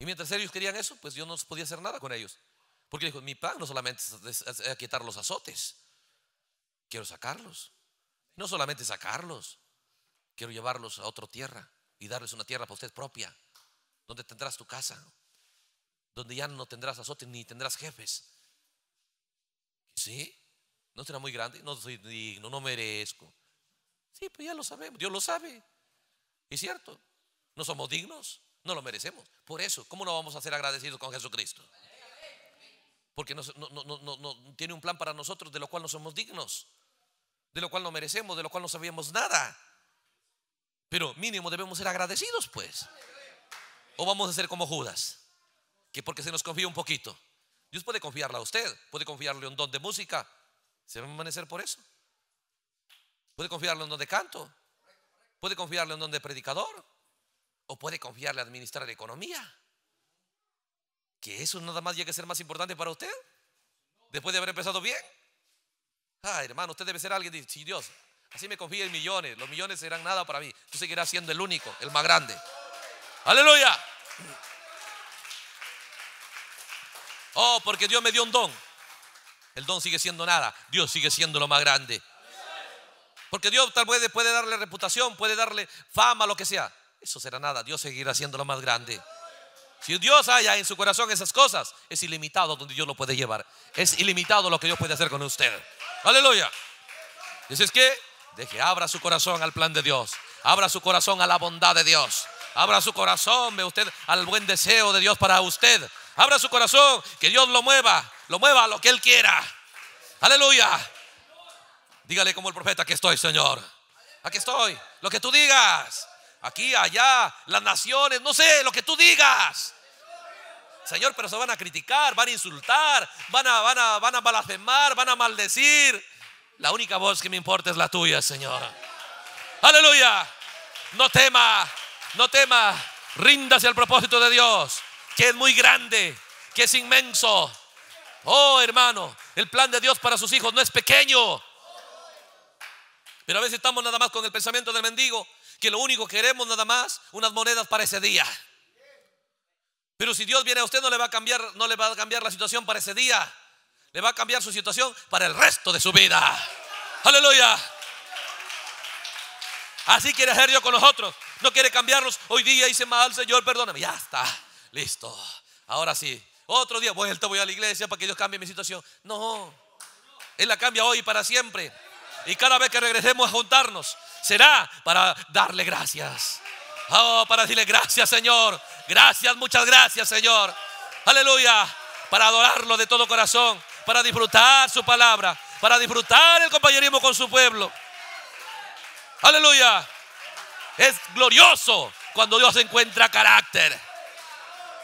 Y mientras ellos querían eso, pues yo no podía hacer nada con ellos. Porque dijo, mi plan no solamente es quitar los azotes, quiero sacarlos. No solamente sacarlos, quiero llevarlos a otra tierra y darles una tierra para usted propia, donde tendrás tu casa, donde ya no tendrás azotes ni tendrás jefes. ¿Sí? ¿No será muy grande? No soy digno, no merezco. Sí, pues ya lo sabemos, Dios lo sabe. Es cierto, no somos dignos, no lo merecemos. Por eso, ¿cómo no vamos a ser agradecidos con Jesucristo? Porque no tiene un plan para nosotros de lo cual no somos dignos de lo cual no merecemos, de lo cual no sabíamos nada. Pero mínimo debemos ser agradecidos, pues. O vamos a ser como Judas, que porque se nos confía un poquito. Dios puede confiarla a usted, puede confiarle un don de música. Se va a amanecer por eso. Puede confiarle un don de canto. Puede confiarle un don de predicador. O puede confiarle a administrar economía. Que eso nada más llega a ser más importante para usted. Después de haber empezado bien. Ah, hermano, usted debe ser alguien. si Dios, así me confía en millones. Los millones serán nada para mí. Tú seguirás siendo el único, el más grande. Aleluya. Oh, porque Dios me dio un don. El don sigue siendo nada. Dios sigue siendo lo más grande. Porque Dios tal vez puede darle reputación, puede darle fama, lo que sea. Eso será nada. Dios seguirá siendo lo más grande. Si Dios haya en su corazón esas cosas, es ilimitado donde Dios lo puede llevar. Es ilimitado lo que Dios puede hacer con usted. Aleluya. dices es que deje, abra su corazón al plan de Dios. Abra su corazón a la bondad de Dios. Abra su corazón, ve usted, al buen deseo de Dios para usted. Abra su corazón, que Dios lo mueva, lo mueva a lo que Él quiera. Aleluya. Dígale como el profeta, aquí estoy, Señor. Aquí estoy. Lo que tú digas. Aquí, allá, las naciones, no sé, lo que tú digas. Señor, pero se van a criticar, van a insultar, van a, van a, van a van a maldecir. La única voz que me importa es la tuya, Señor. Aleluya. No tema, no tema. Ríndase al propósito de Dios, que es muy grande, que es inmenso. Oh, hermano, el plan de Dios para sus hijos no es pequeño. Pero a veces estamos nada más con el pensamiento del mendigo, que lo único que queremos nada más, unas monedas para ese día. Pero si Dios viene a usted no le va a cambiar, no le va a cambiar la situación para ese día. Le va a cambiar su situación para el resto de su vida. Aleluya. Así quiere hacer Dios con nosotros. No quiere cambiarnos. Hoy día hice mal, Señor, perdóname. Ya está. Listo. Ahora sí. Otro día, vuelta, voy a la iglesia para que Dios cambie mi situación. No. Él la cambia hoy y para siempre. Y cada vez que regresemos a juntarnos, será para darle gracias. Oh, para decirle gracias, Señor. Gracias, muchas gracias, Señor. Aleluya. Para adorarlo de todo corazón. Para disfrutar su palabra. Para disfrutar el compañerismo con su pueblo. Aleluya. Es glorioso cuando Dios encuentra carácter.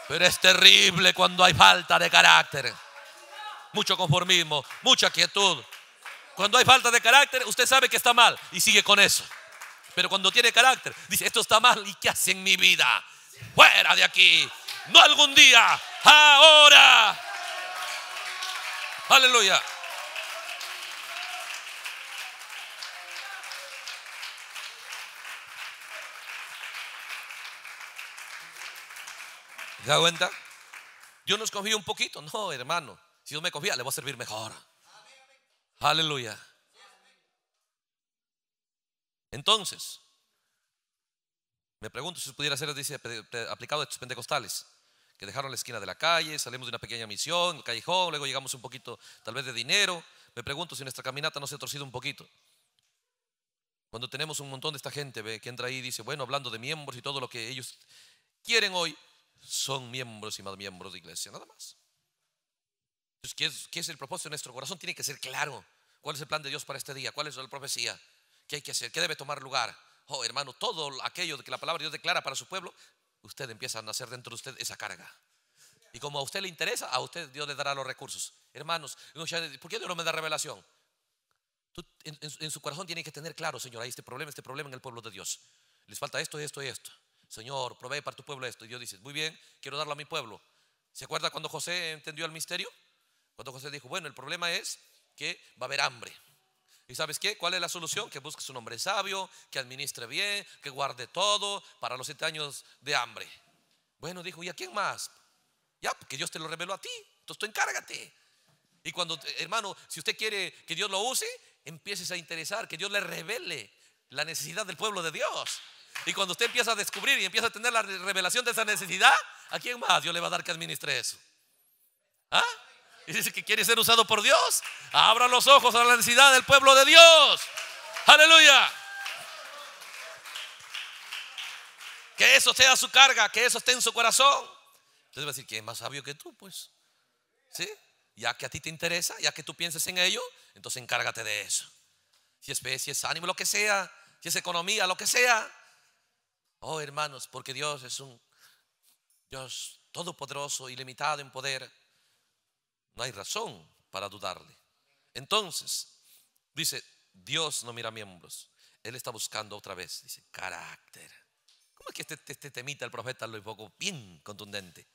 Pero es terrible cuando hay falta de carácter. Mucho conformismo, mucha quietud. Cuando hay falta de carácter, usted sabe que está mal y sigue con eso. Pero cuando tiene carácter, dice, esto está mal. ¿Y qué hace en mi vida? Fuera de aquí. No algún día. Ahora. Aleluya. ¿Se da cuenta? Dios nos confía un poquito. No, hermano. Si yo me confía, le voy a servir mejor. Aleluya. Entonces, me pregunto si pudiera ser aplicado a estos pentecostales que dejaron la esquina de la calle, salimos de una pequeña misión, callejón, luego llegamos un poquito tal vez de dinero. Me pregunto si nuestra caminata no se ha torcido un poquito. Cuando tenemos un montón de esta gente ¿ve? que entra ahí y dice, bueno, hablando de miembros y todo lo que ellos quieren hoy, son miembros y más miembros de iglesia, nada más. qué es el propósito de nuestro corazón? Tiene que ser claro. ¿Cuál es el plan de Dios para este día? ¿Cuál es la profecía? ¿Qué hay que hacer? ¿Qué debe tomar lugar? Oh, hermano, todo aquello que la palabra de Dios declara para su pueblo, usted empieza a hacer dentro de usted esa carga. Y como a usted le interesa, a usted Dios le dará los recursos. Hermanos, ¿por qué Dios no me da revelación? en, su corazón tiene que tener claro, Señor, hay este problema, este problema en el pueblo de Dios. Les falta esto, esto y esto. Señor, provee para tu pueblo esto. Y Dios dice, muy bien, quiero darlo a mi pueblo. ¿Se acuerda cuando José entendió el misterio? Cuando José dijo, bueno, el problema es que va a haber hambre. ¿Y sabes qué? ¿Cuál es la solución? Que busques un hombre sabio, que administre bien, que guarde todo para los siete años de hambre. Bueno, dijo, ¿y a quién más? Ya, que Dios te lo reveló a ti. Entonces tú encárgate. Y cuando, eh, hermano, si usted quiere que Dios lo use, empieces a interesar, que Dios le revele la necesidad del pueblo de Dios. Y cuando usted empieza a descubrir y empieza a tener la revelación de esa necesidad, ¿a quién más Dios le va a dar que administre eso? ¿Ah? y dice que quiere ser usado por Dios, abra los ojos a la necesidad del pueblo de Dios. Aleluya. Que eso sea su carga, que eso esté en su corazón. Entonces va a decir, que es más sabio que tú? Pues, ¿sí? Ya que a ti te interesa, ya que tú piensas en ello, entonces encárgate de eso. Si es fe, si es ánimo, lo que sea, si es economía, lo que sea. Oh, hermanos, porque Dios es un Dios todopoderoso, ilimitado en poder no hay razón para dudarle. Entonces, dice, Dios no mira miembros. Él está buscando otra vez, dice, carácter. ¿Cómo es que este, este, este temita el profeta lo invocó bien contundente?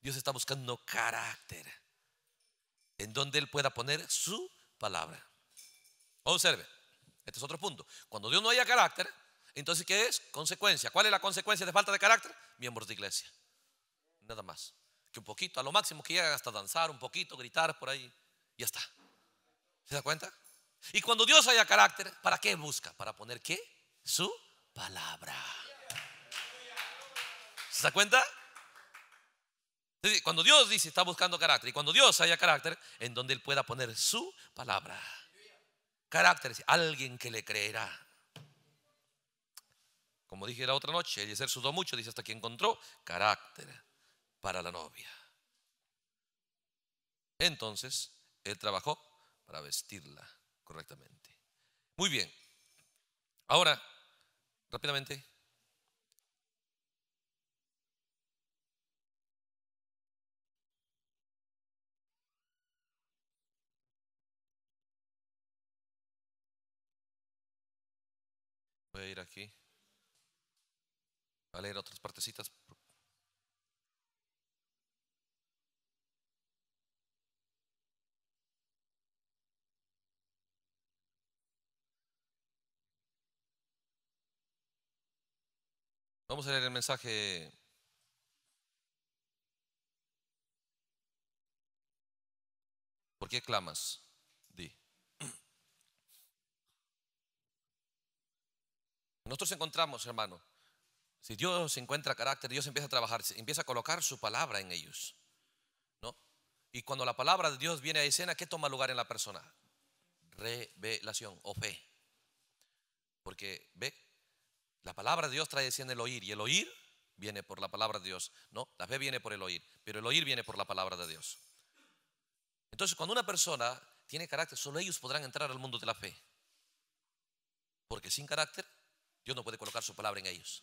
Dios está buscando carácter en donde Él pueda poner su palabra. Observe, este es otro punto. Cuando Dios no haya carácter, entonces ¿qué es? Consecuencia. ¿Cuál es la consecuencia de falta de carácter? Miembros de iglesia. Nada más que un poquito, a lo máximo que llegan hasta danzar un poquito, gritar por ahí, y ya está. ¿Se da cuenta? Y cuando Dios haya carácter, ¿para qué busca? ¿Para poner qué? Su palabra. ¿Se da cuenta? Cuando Dios dice está buscando carácter y cuando Dios haya carácter, en donde Él pueda poner su palabra. Carácter alguien que le creerá. Como dije la otra noche, Eliezer sudó mucho, dice hasta que encontró carácter para la novia. Entonces, él trabajó para vestirla correctamente. Muy bien. Ahora, rápidamente. Voy a ir aquí. A leer otras partecitas Vamos a leer el mensaje. ¿Por qué clamas? Di. Nosotros encontramos, hermano, si Dios encuentra carácter, Dios empieza a trabajar, empieza a colocar su palabra en ellos. ¿no? Y cuando la palabra de Dios viene a escena, ¿qué toma lugar en la persona? Revelación o fe. Porque ve, la palabra de Dios trae en el oír y el oír viene por la palabra de Dios. No, la fe viene por el oír, pero el oír viene por la palabra de Dios. Entonces, cuando una persona tiene carácter, solo ellos podrán entrar al mundo de la fe. Porque sin carácter, Dios no puede colocar su palabra en ellos.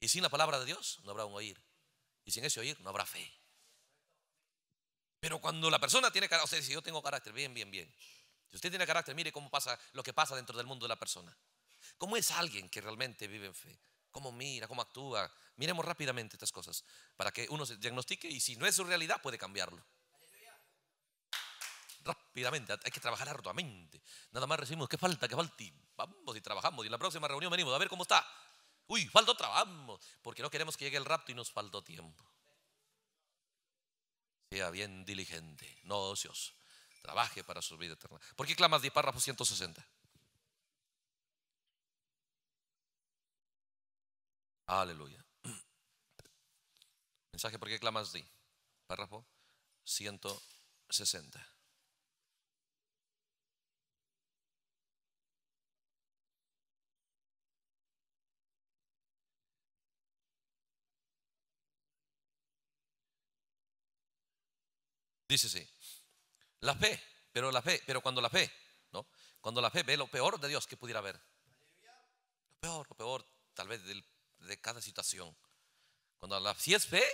Y sin la palabra de Dios, no habrá un oír. Y sin ese oír, no habrá fe. Pero cuando la persona tiene carácter, sea, dice, yo tengo carácter, bien, bien, bien. Si usted tiene carácter, mire cómo pasa lo que pasa dentro del mundo de la persona. ¿Cómo es alguien que realmente vive en fe? ¿Cómo mira? ¿Cómo actúa? Miremos rápidamente estas cosas para que uno se diagnostique y si no es su realidad puede cambiarlo. Rápidamente, hay que trabajar arduamente. Nada más recibimos, ¿qué falta? ¿Qué falta? Y vamos y trabajamos. Y en la próxima reunión venimos a ver cómo está. Uy, faltó trabajo. Porque no queremos que llegue el rapto y nos faltó tiempo. Sea bien diligente, no ocioso. Trabaje para su vida eterna. ¿Por qué clamas 10 párrafos 160? Aleluya. Mensaje, ¿por qué clamas di? Párrafo 160. Dice sí. La fe, pero la fe, pero cuando la fe, ¿no? Cuando la fe ve lo peor de Dios que pudiera haber. Lo peor, lo peor, tal vez del de cada situación. Cuando la es fe,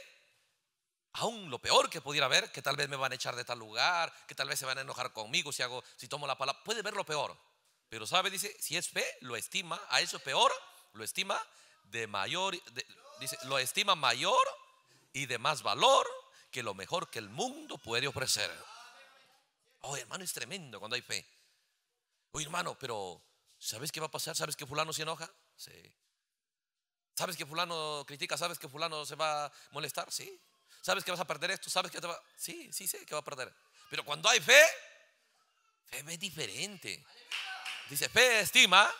aún lo peor que pudiera ver que tal vez me van a echar de tal lugar, que tal vez se van a enojar conmigo si hago, si tomo la palabra, puede ver lo peor. Pero sabe, dice, si es fe, lo estima, a eso peor, lo estima de mayor, dice, lo estima mayor y de más valor que lo mejor que el mundo puede ofrecer. Oh, hermano, es tremendo cuando hay fe. Oye, hermano, pero ¿sabes qué va a pasar? ¿Sabes que fulano se enoja? Sí. ¿Sabes que fulano critica? ¿Sabes que fulano se va a molestar? Sí. ¿Sabes que vas a perder esto? ¿Sabes que te va? Sí, sí sé que va a perder. Pero cuando hay fe, fe es diferente. Dice, fe estima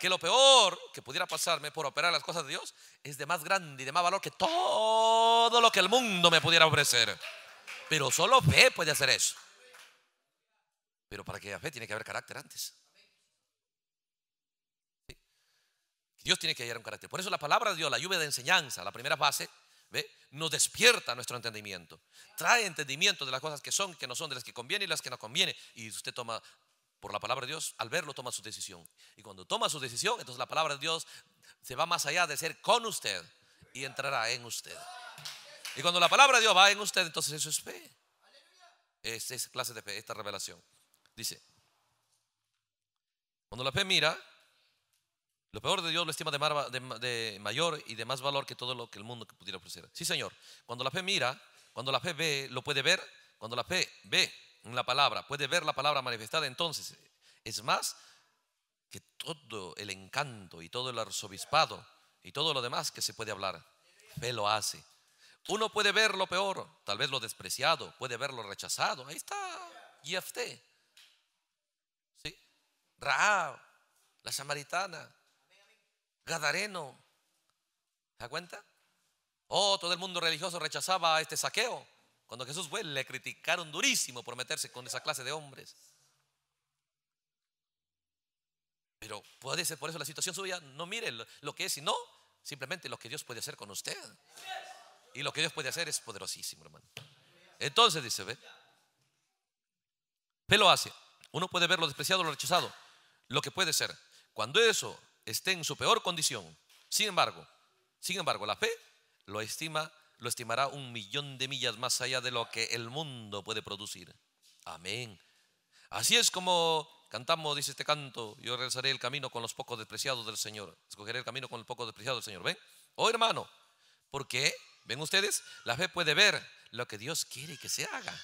que lo peor que pudiera pasarme por operar las cosas de Dios es de más grande y de más valor que todo lo que el mundo me pudiera ofrecer. Pero solo fe puede hacer eso. Pero para que haya fe tiene que haber carácter antes. Dios tiene que hallar un carácter. Por eso la palabra de Dios, la lluvia de enseñanza, la primera fase, ¿ve? nos despierta nuestro entendimiento. Trae entendimiento de las cosas que son, que no son, de las que conviene y las que no conviene. Y usted toma, por la palabra de Dios, al verlo, toma su decisión. Y cuando toma su decisión, entonces la palabra de Dios se va más allá de ser con usted y entrará en usted. Y cuando la palabra de Dios va en usted, entonces eso es fe. Es, es clase de fe, esta revelación. Dice, cuando la fe mira, lo peor de Dios lo estima de, mayor y de más valor que todo lo que el mundo pudiera ofrecer. Sí, Señor. Cuando la fe mira, cuando la fe ve, lo puede ver. Cuando la fe ve en la palabra, puede ver la palabra manifestada. Entonces, eh, es más que todo el encanto y todo el arzobispado y todo lo demás que se puede hablar. Fe lo hace. Uno puede ver lo peor, tal vez lo despreciado, puede ver lo rechazado. Ahí está Yefte, ¿Sí? Raab, la samaritana, Gadareno. ¿Se da cuenta? Oh, todo el mundo religioso rechazaba este saqueo. Cuando Jesús fue, le criticaron durísimo por meterse con esa clase de hombres. Pero puede ser por eso la situación suya. No mire lo, que es, sino simplemente lo que Dios puede hacer con usted. Y lo que Dios puede hacer es poderosísimo, hermano. Entonces dice, ve. ¿Qué lo hace? Uno puede ver lo despreciado, lo rechazado, lo que puede ser. Cuando eso esté en su peor condición. Sin embargo, sin embargo, la fe lo estima, lo estimará un millón de millas más allá de lo que el mundo puede producir. Amén. Así es como cantamos, dice este canto, yo regresaré el camino con los pocos despreciados del Señor. Escogeré el camino con los pocos despreciados del Señor. ¿Ven? Oh hermano, porque, ¿ven ustedes? La fe puede ver lo que Dios quiere que se haga.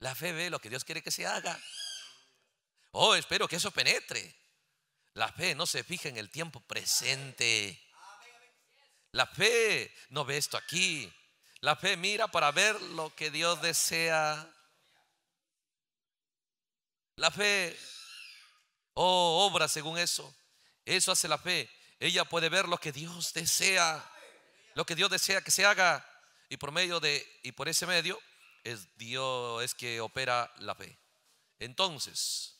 La fe ve lo que Dios quiere que se haga. Oh, espero que eso penetre. La fe no se fija en el tiempo presente. La fe no ve esto aquí. La fe mira para ver lo que Dios desea. La fe, o oh, obra según eso. Eso hace la fe. Ella puede ver lo que Dios desea. Lo que Dios desea que se haga. Y por medio de, y por ese medio, es Dios es que opera la fe. Entonces,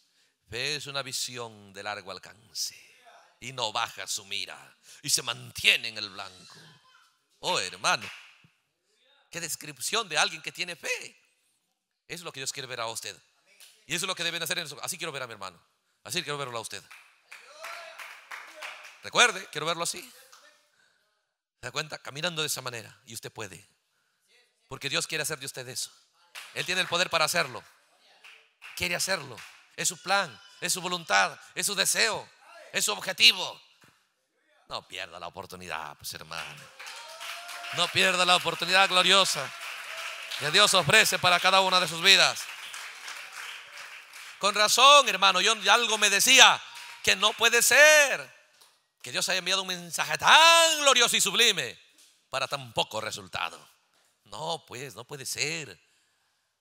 es una visión de largo alcance y no baja su mira y se mantiene en el blanco. Oh, hermano, qué descripción de alguien que tiene fe. Eso es lo que Dios quiere ver a usted. Y eso es lo que deben hacer en eso. Así quiero ver a mi hermano. Así quiero verlo a usted. Recuerde, quiero verlo así. ¿Se da cuenta? Caminando de esa manera. Y usted puede. Porque Dios quiere hacer de usted eso. Él tiene el poder para hacerlo. Quiere hacerlo es su plan, es su voluntad, es su deseo, es su objetivo. No pierda la oportunidad, pues hermano. No pierda la oportunidad gloriosa que Dios ofrece para cada una de sus vidas. Con razón, hermano, yo algo me decía que no puede ser que Dios haya enviado un mensaje tan glorioso y sublime para tan poco resultado. No, pues, no puede ser.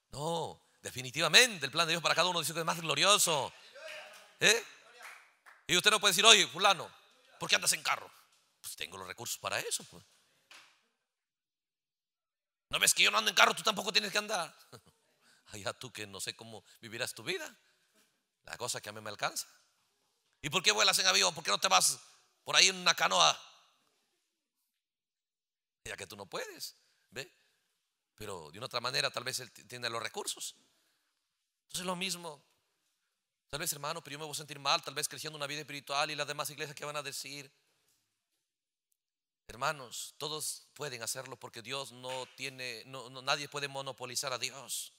No, Definitivamente el plan de Dios para cada uno Dice que es más glorioso. ¿Eh? Y usted no puede decir, oye, fulano, ¿por qué andas en carro? Pues tengo los recursos para eso. Pues. ¿No ves que yo no ando en carro? Tú tampoco tienes que andar. Allá tú que no sé cómo vivirás tu vida. La cosa que a mí me alcanza. ¿Y por qué vuelas en avión? ¿Por qué no te vas por ahí en una canoa? Ya que tú no puedes. ¿Ve? Pero de una otra manera tal vez él tiene los recursos. Entonces lo mismo. Tal vez hermano, pero yo me voy a sentir mal, tal vez creciendo una vida espiritual y las demás iglesias que van a decir. Hermanos, todos pueden hacerlo porque Dios no tiene, nadie puede monopolizar a Dios.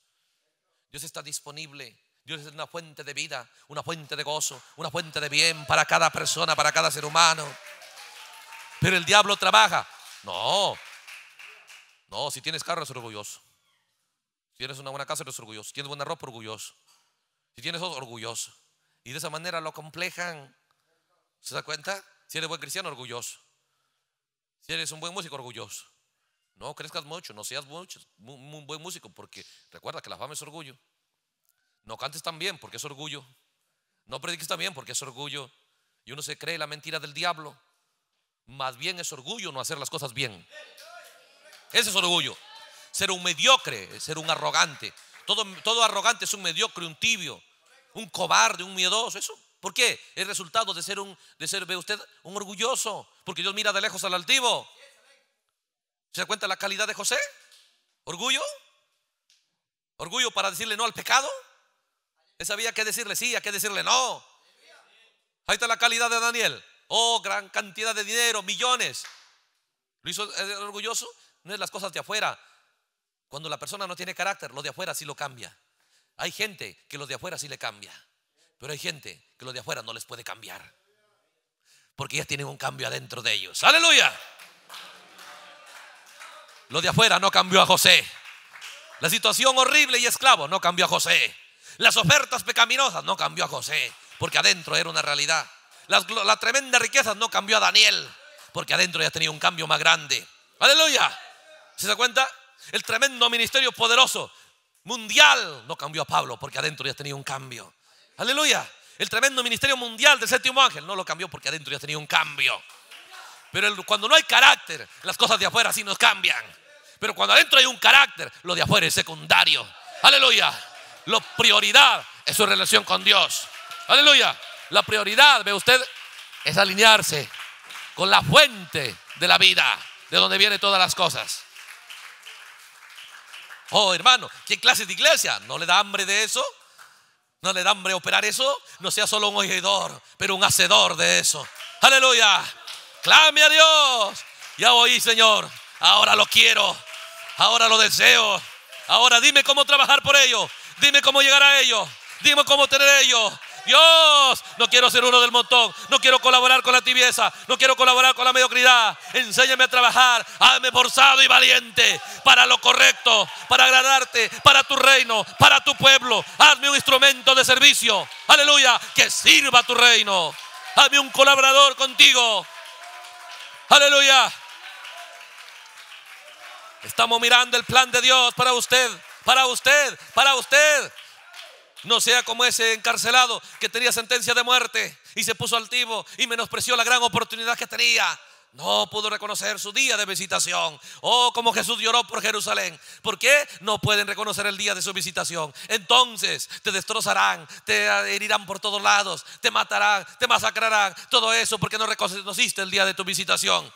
Dios está disponible. Dios es una fuente de vida, una fuente de gozo, una fuente de bien para cada persona, para cada ser humano. Pero el diablo trabaja. No, no, si tienes carro es orgulloso. Si tienes una buena casa, eres orgulloso. Si tienes buena ropa, orgulloso. Si tienes eso, orgulloso. Y de esa manera lo complejan. ¿Se da cuenta? Si eres buen cristiano, orgulloso. Si eres un buen músico, orgulloso. No crezcas mucho, no seas mucho, buen músico, porque recuerda que la fama es orgullo. No cantes tan bien, porque es orgullo. No prediques tan bien, porque es orgullo. Y uno se cree la mentira del diablo. Más bien es orgullo no hacer las cosas bien. Ese es orgullo ser un mediocre, ser un arrogante. Todo, todo arrogante es un mediocre, un tibio, un cobarde, un miedoso. Eso, ¿Por qué? Es resultado de ser un, de ser, ve usted, un orgulloso. Porque Dios mira de lejos al altivo. ¿Se da cuenta la calidad de José? ¿Orgullo? ¿Orgullo para decirle no al pecado? Él sabía que decirle sí, a qué decirle no. Ahí está la calidad de Daniel. Oh, gran cantidad de dinero, millones. ¿Lo hizo eh, orgulloso? No es las cosas de afuera, cuando la persona no tiene carácter, lo de afuera sí lo cambia. Hay gente que lo de afuera sí le cambia, pero hay gente que lo de afuera no les puede cambiar. Porque ya tienen un cambio adentro de ellos. Aleluya. Lo de afuera no cambió a José. La situación horrible y esclavo no cambió a José. Las ofertas pecaminosas no cambió a José, porque adentro era una realidad. Las, la tremenda riqueza no cambió a Daniel, porque adentro ya tenía un cambio más grande. Aleluya. ¿Se da cuenta? el tremendo ministerio poderoso mundial no cambió a Pablo porque adentro ya tenía un cambio. Aleluya. El tremendo ministerio mundial del séptimo ángel no lo cambió porque adentro ya tenía un cambio. Pero cuando no hay carácter, las cosas de afuera sí nos cambian. Pero cuando adentro hay un carácter, lo de afuera es secundario. Aleluya. La prioridad es su relación con Dios. Aleluya. La prioridad, ve usted, es alinearse con la fuente de la vida, de donde vienen todas las cosas. Oh, hermano, ¿qué clase de iglesia? ¿No le da hambre de eso? ¿No le da hambre operar eso? No sea solo un oidor, pero un hacedor de eso. Aleluya. Clame a Dios. Ya oí, Señor. Ahora lo quiero. Ahora lo deseo. Ahora dime cómo trabajar por ello. Dime cómo llegar a ello. Dime cómo tener ello. Dios, no quiero ser uno del montón, no quiero colaborar con la tibieza, no quiero colaborar con la mediocridad. Enséñame a trabajar, hazme forzado y valiente para lo correcto, para agradarte, para tu reino, para tu pueblo. Hazme un instrumento de servicio, aleluya, que sirva tu reino. Hazme un colaborador contigo, aleluya. Estamos mirando el plan de Dios para usted, para usted, para usted. No sea como ese encarcelado que tenía sentencia de muerte y se puso altivo y menospreció la gran oportunidad que tenía. No pudo reconocer su día de visitación. Oh, como Jesús lloró por Jerusalén. ¿Por qué no pueden reconocer el día de su visitación? Entonces te destrozarán, te herirán por todos lados, te matarán, te masacrarán. Todo eso porque no reconociste el día de tu visitación.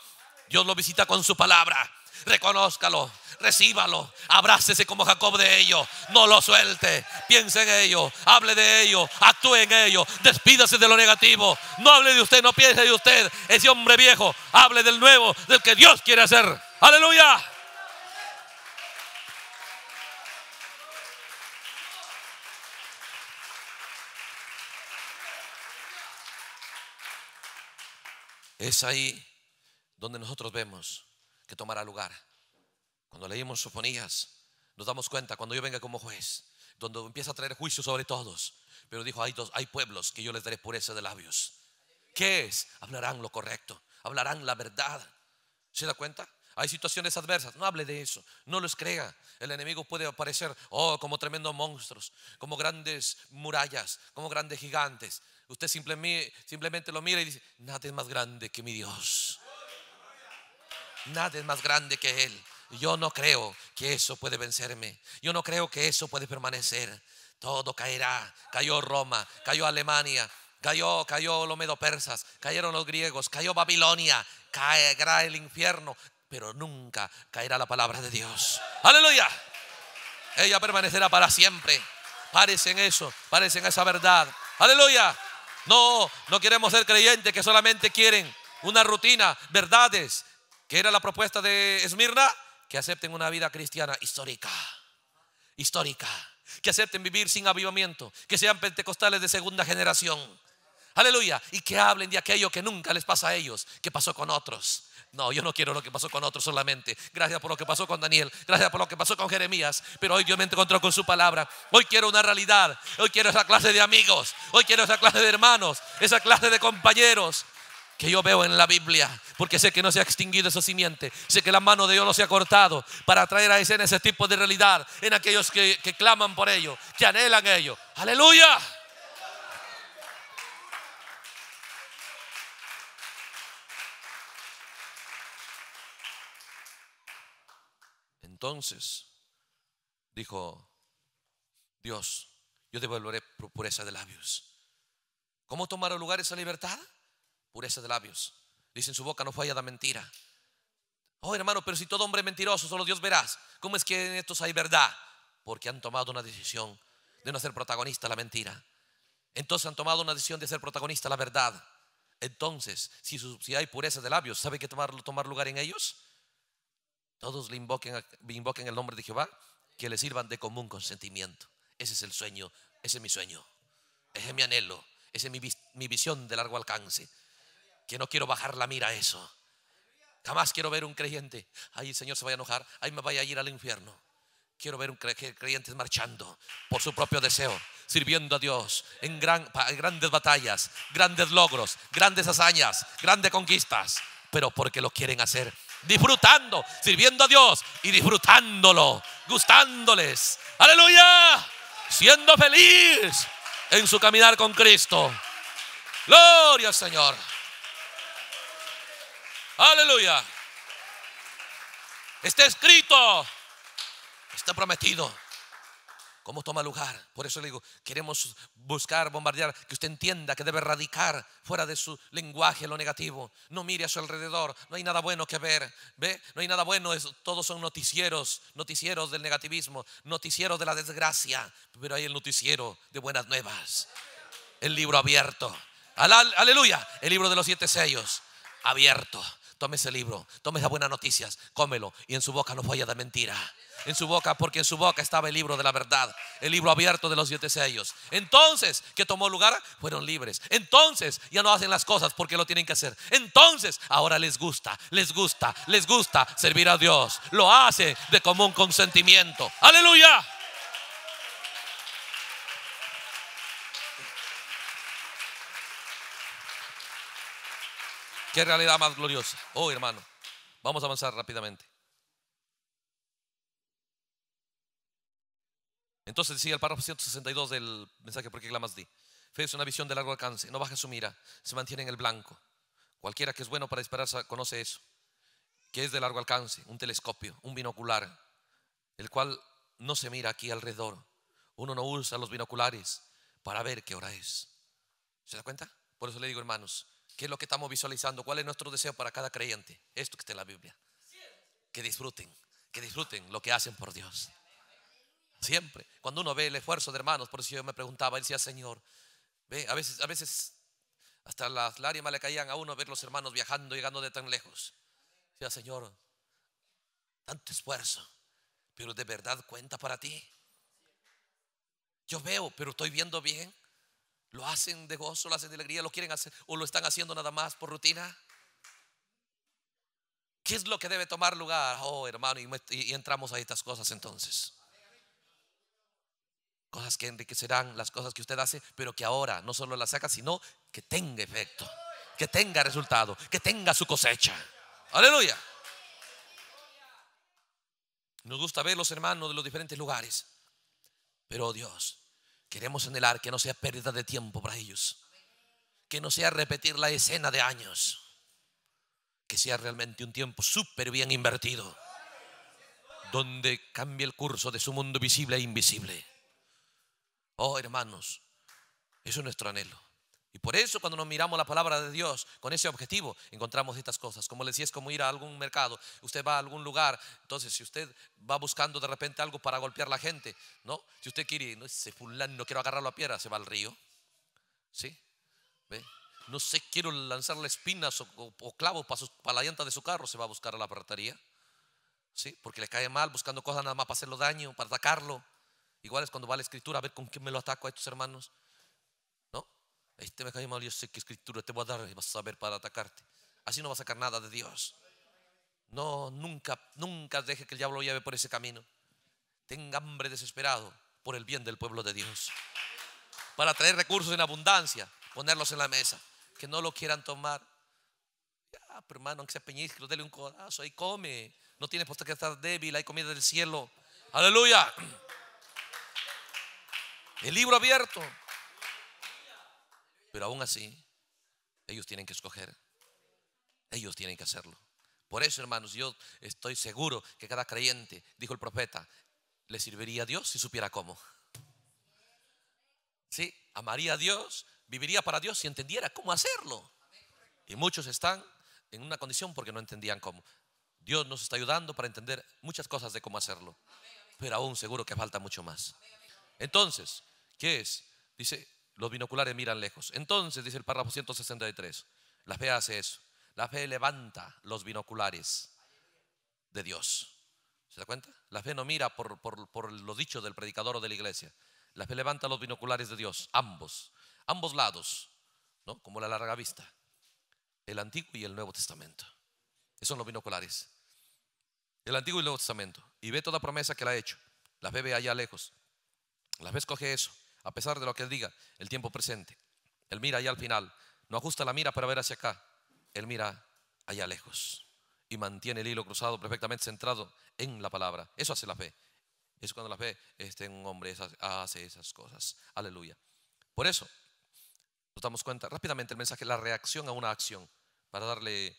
Dios lo visita con su palabra reconózcalo, recíbalo, abrácese como Jacob de ellos, no lo suelte, piense en ellos, hable de ellos, actúe en ellos, despídase de lo negativo, no hable de usted, no piense de usted, ese hombre viejo, hable del nuevo, del que Dios quiere hacer. Aleluya. Es ahí donde nosotros vemos que tomará lugar. Cuando leímos Sofonías, nos damos cuenta cuando yo venga como juez, donde empieza a traer juicio sobre todos. Pero dijo, hay, dos, hay pueblos que yo les daré pureza de labios. ¿Qué es? Hablarán lo correcto, hablarán la verdad. ¿Se da cuenta? Hay situaciones adversas, no hable de eso, no los crea. El enemigo puede aparecer, oh, como tremendos monstruos, como grandes murallas, como grandes gigantes. Usted simplemente, simplemente lo mira y dice, nada es más grande que mi Dios. Nada es más grande que Él. Yo no creo que eso puede vencerme. Yo no creo que eso puede permanecer. Todo caerá. Cayó Roma, cayó Alemania, cayó, cayó los medo persas, cayeron los griegos, cayó Babilonia, caerá el infierno, pero nunca caerá la palabra de Dios. Aleluya. Ella permanecerá para siempre. Parecen eso, parecen esa verdad. Aleluya. No, no queremos ser creyentes que solamente quieren una rutina, verdades, ¿Qué era la propuesta de Esmirna? Que acepten una vida cristiana histórica. Histórica. Que acepten vivir sin avivamiento. Que sean pentecostales de segunda generación. Aleluya. Y que hablen de aquello que nunca les pasa a ellos, que pasó con otros. No, yo no quiero lo que pasó con otros solamente. Gracias por lo que pasó con Daniel. Gracias por lo que pasó con Jeremías. Pero hoy Dios me encontró con su palabra. Hoy quiero una realidad. Hoy quiero esa clase de amigos. Hoy quiero esa clase de hermanos. Esa clase de compañeros que yo veo en la Biblia, porque sé que no se ha extinguido esa simiente, sé que la mano de Dios no se ha cortado para traer a ese tipo de realidad en aquellos que, claman por ello, que anhelan ello. Aleluya. Entonces dijo Dios, yo devolveré pureza de labios. ¿Cómo tomará lugar esa libertad? pureza de labios. dicen su boca no falla de mentira. Oh hermano, pero si todo hombre mentiroso, solo Dios verás. ¿Cómo es que en estos hay verdad? Porque han tomado una decisión de no ser protagonista la mentira. Entonces han tomado una decisión de ser protagonista la verdad. Entonces, si, hay pureza de labios, ¿sabe qué tomar, tomar lugar en ellos? Todos le invoquen, invoquen el nombre de Jehová, que le sirvan de común consentimiento. Ese es el sueño, ese es mi sueño, ese es mi anhelo, esa es mi, mi visión de largo alcance que no quiero bajar la mira a eso. Jamás quiero ver un creyente. Ahí el Señor se vaya a enojar. Ahí me vaya a ir al infierno. Quiero ver un creyente marchando por su propio deseo, sirviendo a Dios en grandes batallas, grandes logros, grandes hazañas, grandes conquistas, pero porque lo quieren hacer, disfrutando, sirviendo a Dios y disfrutándolo, gustándoles. Aleluya, siendo feliz en su caminar con Cristo. Gloria al Señor. Aleluya. Está escrito. Está prometido. ¿Cómo toma lugar? Por eso le digo, queremos buscar, bombardear, que usted entienda que debe radicar fuera de su lenguaje lo negativo. No mire a su alrededor, no hay nada bueno que ver. ¿Ve? No hay nada bueno, todos son noticieros, noticieros del negativismo, noticieros de la desgracia, pero hay el noticiero de buenas nuevas. El libro abierto. Aleluya, el libro de los siete sellos abierto. Tome ese libro, tome esas buenas noticias, cómelo. Y en su boca no vaya de mentira. En su boca, porque en su boca estaba el libro de la verdad, el libro abierto de los siete sellos. Entonces, que tomó lugar? Fueron libres. Entonces, ya no hacen las cosas porque lo tienen que hacer. Entonces, ahora les gusta, les gusta, les gusta servir a Dios. Lo hace de común consentimiento. Aleluya. Qué realidad más gloriosa. Oh, hermano, vamos a avanzar rápidamente. Entonces decía el párrafo 162 del mensaje, Porque la clamas di? Fe es una visión de largo alcance, no baja su mira, se mantiene en el blanco. Cualquiera que es bueno para disparar conoce eso, que es de largo alcance, un telescopio, un binocular, el cual no se mira aquí alrededor. Uno no usa los binoculares para ver qué hora es. ¿Se da cuenta? Por eso le digo, hermanos, ¿Qué es lo que estamos visualizando? ¿Cuál es nuestro deseo para cada creyente? Esto que está en la Biblia. Que disfruten, que disfruten lo que hacen por Dios. Siempre. Cuando uno ve el esfuerzo de hermanos, por eso yo me preguntaba, decía, Señor, ve, a veces, a veces hasta las lágrimas le caían a uno ver los hermanos viajando, llegando de tan lejos. Decía, Señor, tanto esfuerzo, pero de verdad cuenta para ti. Yo veo, pero estoy viendo bien. ¿Lo hacen de gozo, lo hacen de alegría, lo quieren hacer o lo están haciendo nada más por rutina? ¿Qué es lo que debe tomar lugar? Oh, hermano, y, entramos a estas cosas entonces. Cosas que enriquecerán las cosas que usted hace, pero que ahora no solo las saca, sino que tenga efecto, que tenga resultado, que tenga su cosecha. Aleluya. Nos gusta ver los hermanos de los diferentes lugares, pero Dios Queremos anhelar que no sea pérdida de tiempo para ellos. Que no sea repetir la escena de años. Que sea realmente un tiempo súper bien invertido. Donde cambie el curso de su mundo visible e invisible. Oh, hermanos, eso es nuestro anhelo. Y por eso cuando nos miramos la palabra de Dios con ese objetivo, encontramos estas cosas. Como les decía, es como ir a algún mercado. Usted va a algún lugar, entonces si usted va buscando de repente algo para golpear a la gente, ¿no? Si usted quiere, no fulano, no quiero agarrarlo a piedra, se va al río. ¿Sí? No sé, quiero lanzarle espinas o, o, clavos para, la llanta de su carro, se va a buscar a la ferretería. ¿Sí? Porque le cae mal buscando cosas nada más para hacerlo daño, para atacarlo. Igual es cuando va a la escritura, a ver con qué me lo ataco a estos hermanos. Este me cae mal, yo sé que escritura te voy a dar y vas a saber para atacarte. Así no vas a sacar nada de Dios. No, nunca, nunca deje que el diablo lo lleve por ese camino. Tenga hambre desesperado por el bien del pueblo de Dios. Para traer recursos en abundancia, ponerlos en la mesa. Que no lo quieran tomar. pero hermano, aunque sea peñizco, dele un codazo y come. No tienes por qué estar débil, hay comida del cielo. Aleluya. El libro abierto. Pero aún así, ellos tienen que escoger. Ellos tienen que hacerlo. Por eso, hermanos, yo estoy seguro que cada creyente, dijo el profeta, le serviría a Dios si supiera cómo. Sí, amaría a Dios, viviría para Dios si entendiera cómo hacerlo. Y muchos están en una condición porque no entendían cómo. Dios nos está ayudando para entender muchas cosas de cómo hacerlo. Pero aún seguro que falta mucho más. Entonces, ¿qué es? Dice, los binoculares miran lejos. Entonces, dice el párrafo 163, la fe hace eso. La fe levanta los binoculares de Dios. ¿Se da cuenta? La fe no mira por, lo dicho del predicador o de la iglesia. La fe levanta los binoculares de Dios, ambos, ambos lados, ¿no? Como la larga vista, el Antiguo y el Nuevo Testamento. Esos son los binoculares. El Antiguo y el Nuevo Testamento. Y ve toda promesa que la ha hecho. La fe ve allá lejos. La fe escoge eso a pesar de lo que Él diga, el tiempo presente. Él mira allá al final, no ajusta la mira para ver hacia acá, Él mira allá lejos y mantiene el hilo cruzado perfectamente centrado en la palabra. Eso hace la fe. Es cuando la fe este en un hombre hace esas cosas. Aleluya. Por eso nos damos cuenta rápidamente el mensaje, la reacción a una acción para darle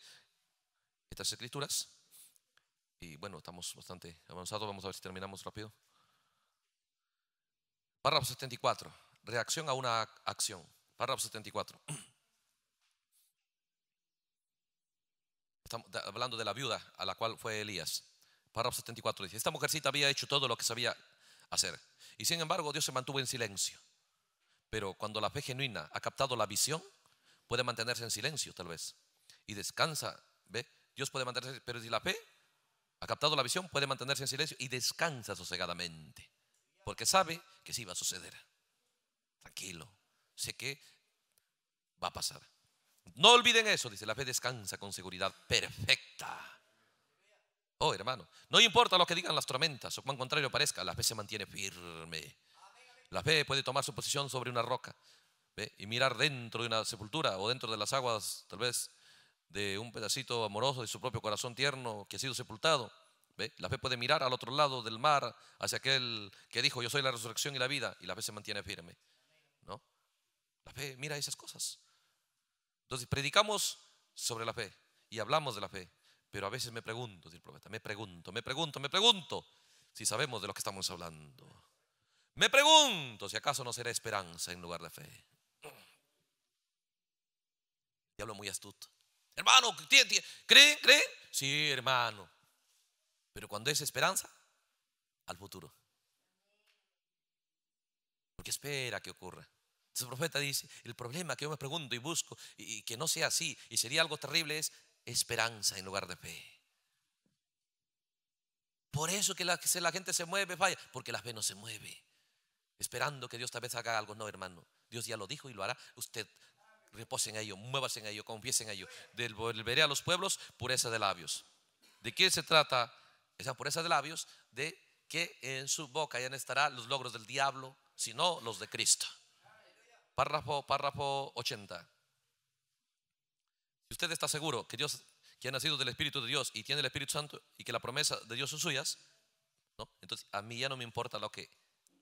estas escrituras. Y bueno, estamos bastante avanzados. Vamos a ver si terminamos rápido. Párrafo 74. Reacción a una acción. Párrafo 74. Estamos hablando de la viuda a la cual fue Elías. Párrafo 74 dice, esta mujercita había hecho todo lo que sabía hacer. Y sin embargo Dios se mantuvo en silencio. Pero cuando la fe genuina ha captado la visión, puede mantenerse en silencio tal vez. Y descansa, ¿ve? Dios puede mantenerse, pero si la fe ha captado la visión, puede mantenerse en silencio y descansa sosegadamente. Porque sabe que sí va a suceder. Tranquilo. Sé que va a pasar. No olviden eso, dice, la fe descansa con seguridad perfecta. Oh, hermano, no importa lo que digan las tormentas o cuán contrario parezca, la fe se mantiene firme. La fe puede tomar su posición sobre una roca y mirar dentro de una sepultura o dentro de las aguas, tal vez, de un pedacito amoroso de su propio corazón tierno que ha sido sepultado la fe puede mirar al otro lado del mar, hacia aquel que dijo, yo soy la resurrección y la vida, y la fe se mantiene firme. ¿No? La fe mira esas cosas. Entonces, predicamos sobre la fe y hablamos de la fe, pero a veces me pregunto, dice el me pregunto, me pregunto, me pregunto si sabemos de lo que estamos hablando. Me pregunto si acaso no será esperanza en lugar de fe. Diablo muy astuto. Hermano, ¿cree? ¿Creen? Sí, hermano. Pero cuando es esperanza, al futuro. Porque espera que ocurra. Entonces el profeta dice, el problema que yo me pregunto y busco y, que no sea así y sería algo terrible es esperanza en lugar de fe. Por eso que la, gente se mueve, vaya, porque la fe no se mueve. Esperando que Dios tal vez haga algo. No, hermano, Dios ya lo dijo y lo hará. Usted repose en ello, muévase en ello, confiese en ello. volveré a los pueblos pureza de labios. ¿De qué se trata esa pureza de labios, de que en su boca ya no estará los logros del diablo, sino los de Cristo. Párrafo, párrafo 80. Si usted está seguro que Dios, que ha nacido del Espíritu de Dios y tiene el Espíritu Santo y que la promesa de Dios son suyas, entonces a mí ya no me importa lo que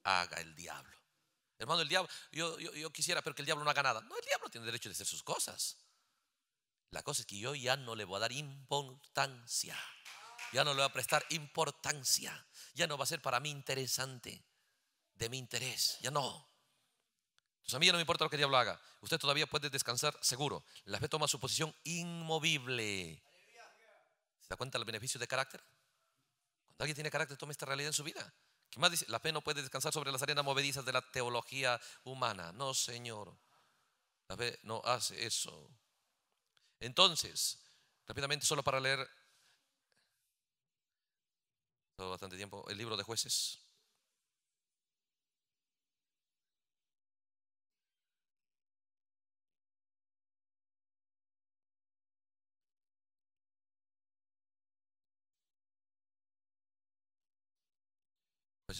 haga el diablo. Hermano, el diablo, yo, yo quisiera, pero que el diablo no haga nada. No, el diablo tiene derecho de hacer sus cosas. La cosa es que yo ya no le voy a dar importancia. Ya no le va a prestar importancia. Ya no va a ser para mí interesante, de mi interés. Ya no. Entonces a mí ya no me importa lo que el diablo haga. Usted todavía puede descansar seguro. La fe toma su posición inmovible. ¿Se da cuenta del beneficio de carácter? Cuando alguien tiene carácter, toma esta realidad en su vida. ¿Qué más dice? La fe no puede descansar sobre las arenas movedizas de la teología humana. No, Señor. La fe no hace eso. Entonces, rápidamente, solo para leer bastante tiempo. El libro de jueces.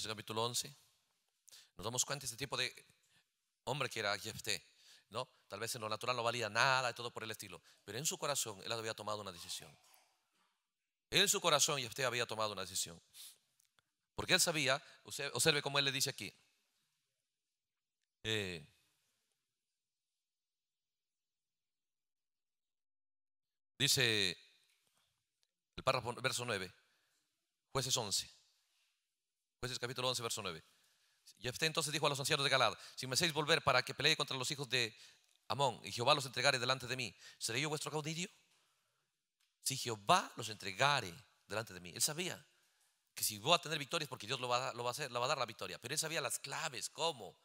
capítulo 11. Nos damos cuenta de este tipo de hombre que era Jefté. Este, ¿no? Tal vez en lo natural no valía nada y todo por el estilo. Pero en su corazón él había tomado una decisión. En su corazón usted había tomado una decisión. Porque él sabía, observe cómo él le dice aquí. Eh, dice el párrafo, verso 9, jueces 11. Jueces capítulo 11, verso 9. Jefté entonces dijo a los ancianos de Galad, si me hacéis volver para que pelee contra los hijos de Amón y Jehová los entregare delante de mí, ¿seré yo vuestro caudillo? si Jehová los entregare delante de mí. Él sabía que si voy a tener victorias porque Dios lo va a, dar, hacer, va a dar la victoria. Pero él sabía las claves, cómo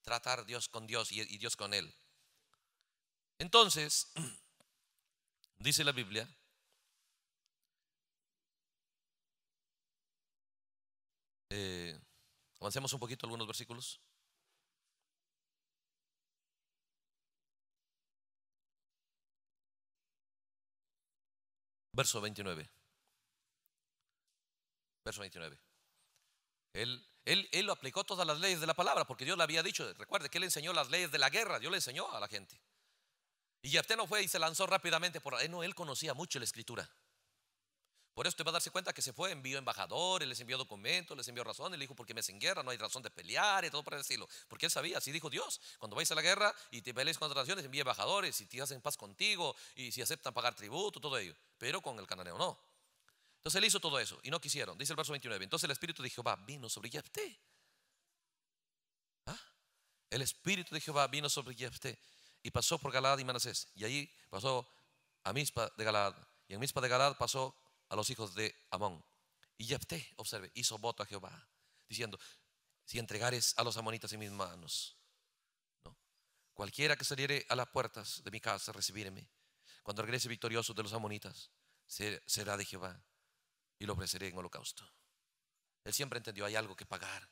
tratar Dios con Dios y, Dios con él. Entonces, dice la Biblia, eh, avancemos un poquito algunos versículos. Verso 29. Verso 29. Él, él, lo aplicó todas las leyes de la palabra, porque Dios le había dicho, recuerde que él enseñó las leyes de la guerra, Dios le enseñó a la gente. Y usted no fue y se lanzó rápidamente por ahí, no, él conocía mucho la escritura. Por eso te va a darse cuenta que se fue, envió embajadores, les envió documentos, les envió razones, le dijo, porque me hacen guerra, no hay razón de pelear y todo por decirlo. estilo. Porque él sabía, así dijo Dios, cuando vais a la guerra y te pelees contra naciones, envía embajadores y te hacen paz contigo y si aceptan pagar tributo, todo ello. Pero con el cananeo no. Entonces él hizo todo eso y no quisieron. Dice el verso 29, entonces el Espíritu de Jehová vino sobre Jefté. ¿Ah? El Espíritu de Jehová vino sobre Jefté y pasó por Galad y Manasés. Y allí pasó a Mispa de Galad. Y en Mispa de Galad pasó a los hijos de Amón. Y Jefté, observe, hizo voto a Jehová, diciendo, si entregares a los amonitas en mis manos, ¿no? cualquiera que saliere a las puertas de mi casa, recibiréme Cuando regrese victorioso de los amonitas, será de Jehová y lo ofreceré en holocausto. Él siempre entendió, hay algo que pagar.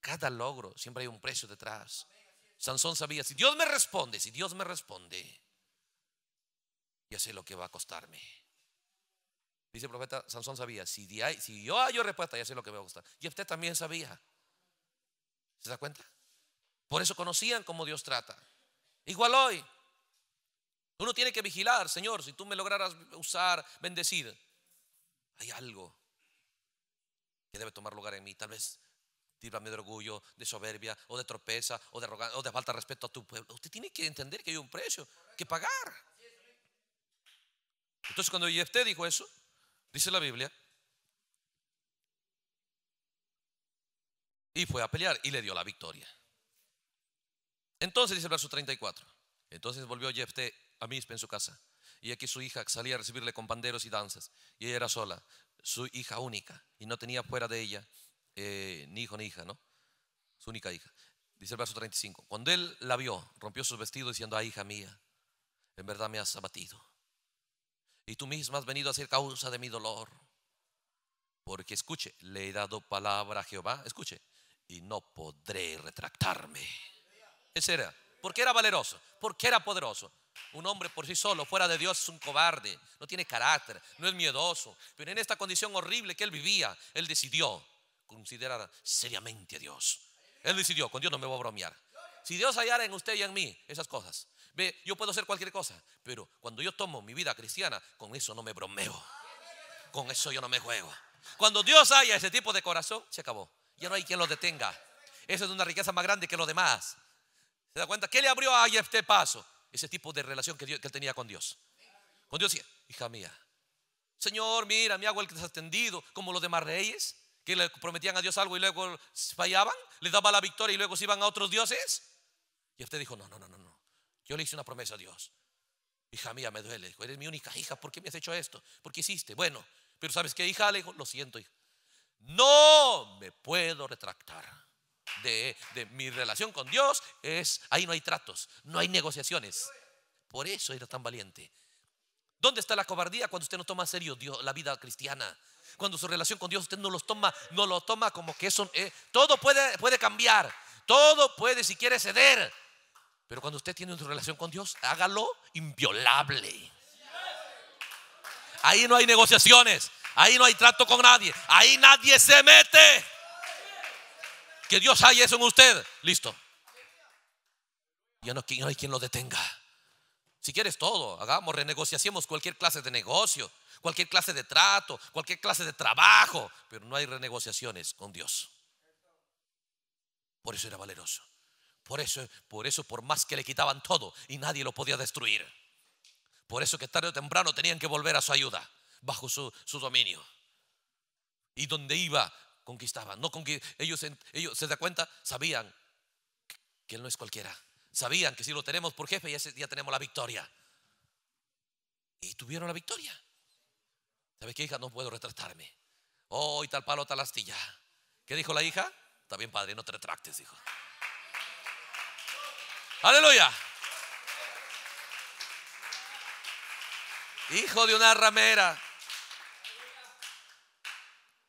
Cada logro, siempre hay un precio detrás. Sansón sabía, si Dios me responde, si Dios me responde, ya sé lo que va a costarme. Dice el profeta, Sansón sabía, si, si yo hallo respuesta, ya sé lo que me va a gustar Y usted también sabía. ¿Se da cuenta? Por eso conocían cómo Dios trata. Igual hoy, uno tiene que vigilar, Señor, si tú me lograras usar, bendecir, hay algo que debe tomar lugar en mí. Tal vez dígame de orgullo, de soberbia, o de tropeza, o de, de falta de respeto a tu pueblo. Usted tiene que entender que hay un precio que pagar. Entonces cuando Jefté dijo eso, Dice la Biblia. Y fue a pelear y le dio la victoria. Entonces dice el verso 34. Entonces volvió Jefté a Mispe en su casa. Y aquí su hija salía a recibirle con panderos y danzas. Y ella era sola, su hija única. Y no tenía fuera de ella eh, ni hijo ni hija, ¿no? Su única hija. Dice el verso 35. Cuando él la vio, rompió sus vestidos diciendo, ah, hija mía, en verdad me has abatido y tú mismo has venido a ser causa de mi dolor. Porque escuche, le he dado palabra a Jehová, escuche, y no podré retractarme. Ese era. Porque era valeroso, porque era poderoso. Un hombre por sí solo, fuera de Dios, es un cobarde, no tiene carácter, no es miedoso. Pero en esta condición horrible que él vivía, él decidió considerar seriamente a Dios. Él decidió, con Dios no me voy a bromear. Si Dios hallara en usted y en mí esas cosas, Ve, yo puedo hacer cualquier cosa, pero cuando yo tomo mi vida cristiana, con eso no me bromeo. Con eso yo no me juego. Cuando Dios haya ese tipo de corazón, se acabó. Ya no hay quien lo detenga. Esa es una riqueza más grande que lo demás. ¿Se da cuenta? ¿Qué le abrió a este paso? Ese tipo de relación que, él tenía con Dios. Con Dios decía, hija mía, Señor, mira, me hago el atendido como los demás reyes, que le prometían a Dios algo y luego fallaban, le daba la victoria y luego se iban a otros dioses. Y usted dijo, no, no, no. Yo le hice una promesa a Dios. Hija mía, me duele. eres mi única hija. ¿Por qué me has hecho esto? ¿Por qué hiciste? Bueno, pero ¿sabes qué, hija? Le lo siento, hija. No me puedo retractar. De, mi relación con Dios es, ahí no hay tratos, no hay negociaciones. Por eso era tan valiente. ¿Dónde está la cobardía cuando usted no toma serio Dios, la vida cristiana? Cuando su relación con Dios usted no los toma, no lo toma como que eso eh, todo puede, puede cambiar, todo puede si quiere ceder. Pero cuando usted tiene una relación con Dios, hágalo inviolable. Ahí no hay negociaciones, ahí no hay trato con nadie, ahí nadie se mete. Que Dios haya eso en usted, listo. Ya no, hay quien lo detenga. Si quieres todo, hagamos, renegociamos cualquier clase de negocio, cualquier clase de trato, cualquier clase de trabajo, pero no hay renegociaciones con Dios. Por eso era valeroso. Por eso, por eso, por más que le quitaban todo y nadie lo podía destruir. Por eso que tarde o temprano tenían que volver a su ayuda, bajo su, dominio. Y donde iba, conquistaban. No ellos, ellos, ¿se da cuenta? Sabían que él no es cualquiera. Sabían que si lo tenemos por jefe, ya, tenemos la victoria. Y tuvieron la victoria. ¿Sabes qué, hija? No puedo retractarme Hoy oh, tal palo, tal astilla. ¿Qué dijo la hija? Está bien, padre, no te retractes, dijo. Aleluya. Hijo de una ramera.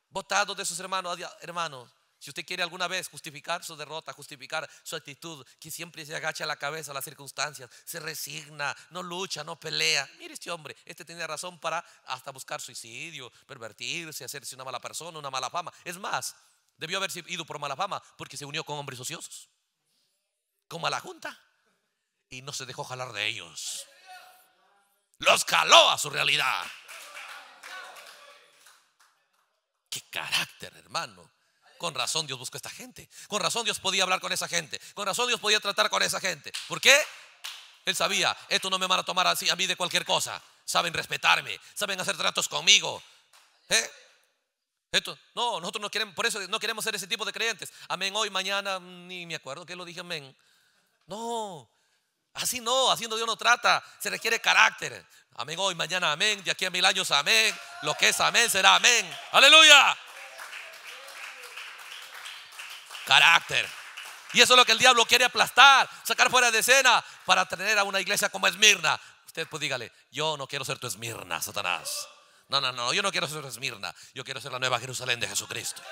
votado de sus hermanos, hermanos. Si usted quiere alguna vez justificar su derrota, justificar su actitud, que siempre se agacha la cabeza a las circunstancias, se resigna, no lucha, no pelea. Mire este hombre, este tenía razón para hasta buscar suicidio, pervertirse, hacerse una mala persona, una mala fama. Es más, debió haberse ido por mala fama porque se unió con hombres ociosos, Como a la junta y no se dejó jalar de ellos. Los caló a su realidad. Qué carácter, hermano. Con razón Dios buscó a esta gente. Con razón Dios podía hablar con esa gente. Con razón Dios podía tratar con esa gente. ¿Por qué? Él sabía, esto no me van a tomar así a mí de cualquier cosa. Saben respetarme, saben hacer tratos conmigo. ¿Eh? Esto, no, nosotros no queremos, por eso no queremos ser ese tipo de creyentes. Amén, hoy, mañana, ni me acuerdo que lo dije amén. No, Así no, haciendo Dios no trata. Se requiere carácter. Amén hoy, mañana amén. De aquí a mil años amén. Lo que es amén será amén. Aleluya. Carácter. Y eso es lo que el diablo quiere aplastar, sacar fuera de escena para tener a una iglesia como Esmirna. Usted pues dígale, yo no quiero ser tu Esmirna, Satanás. No, no, no, yo no quiero ser tu Esmirna. Yo quiero ser la nueva Jerusalén de Jesucristo.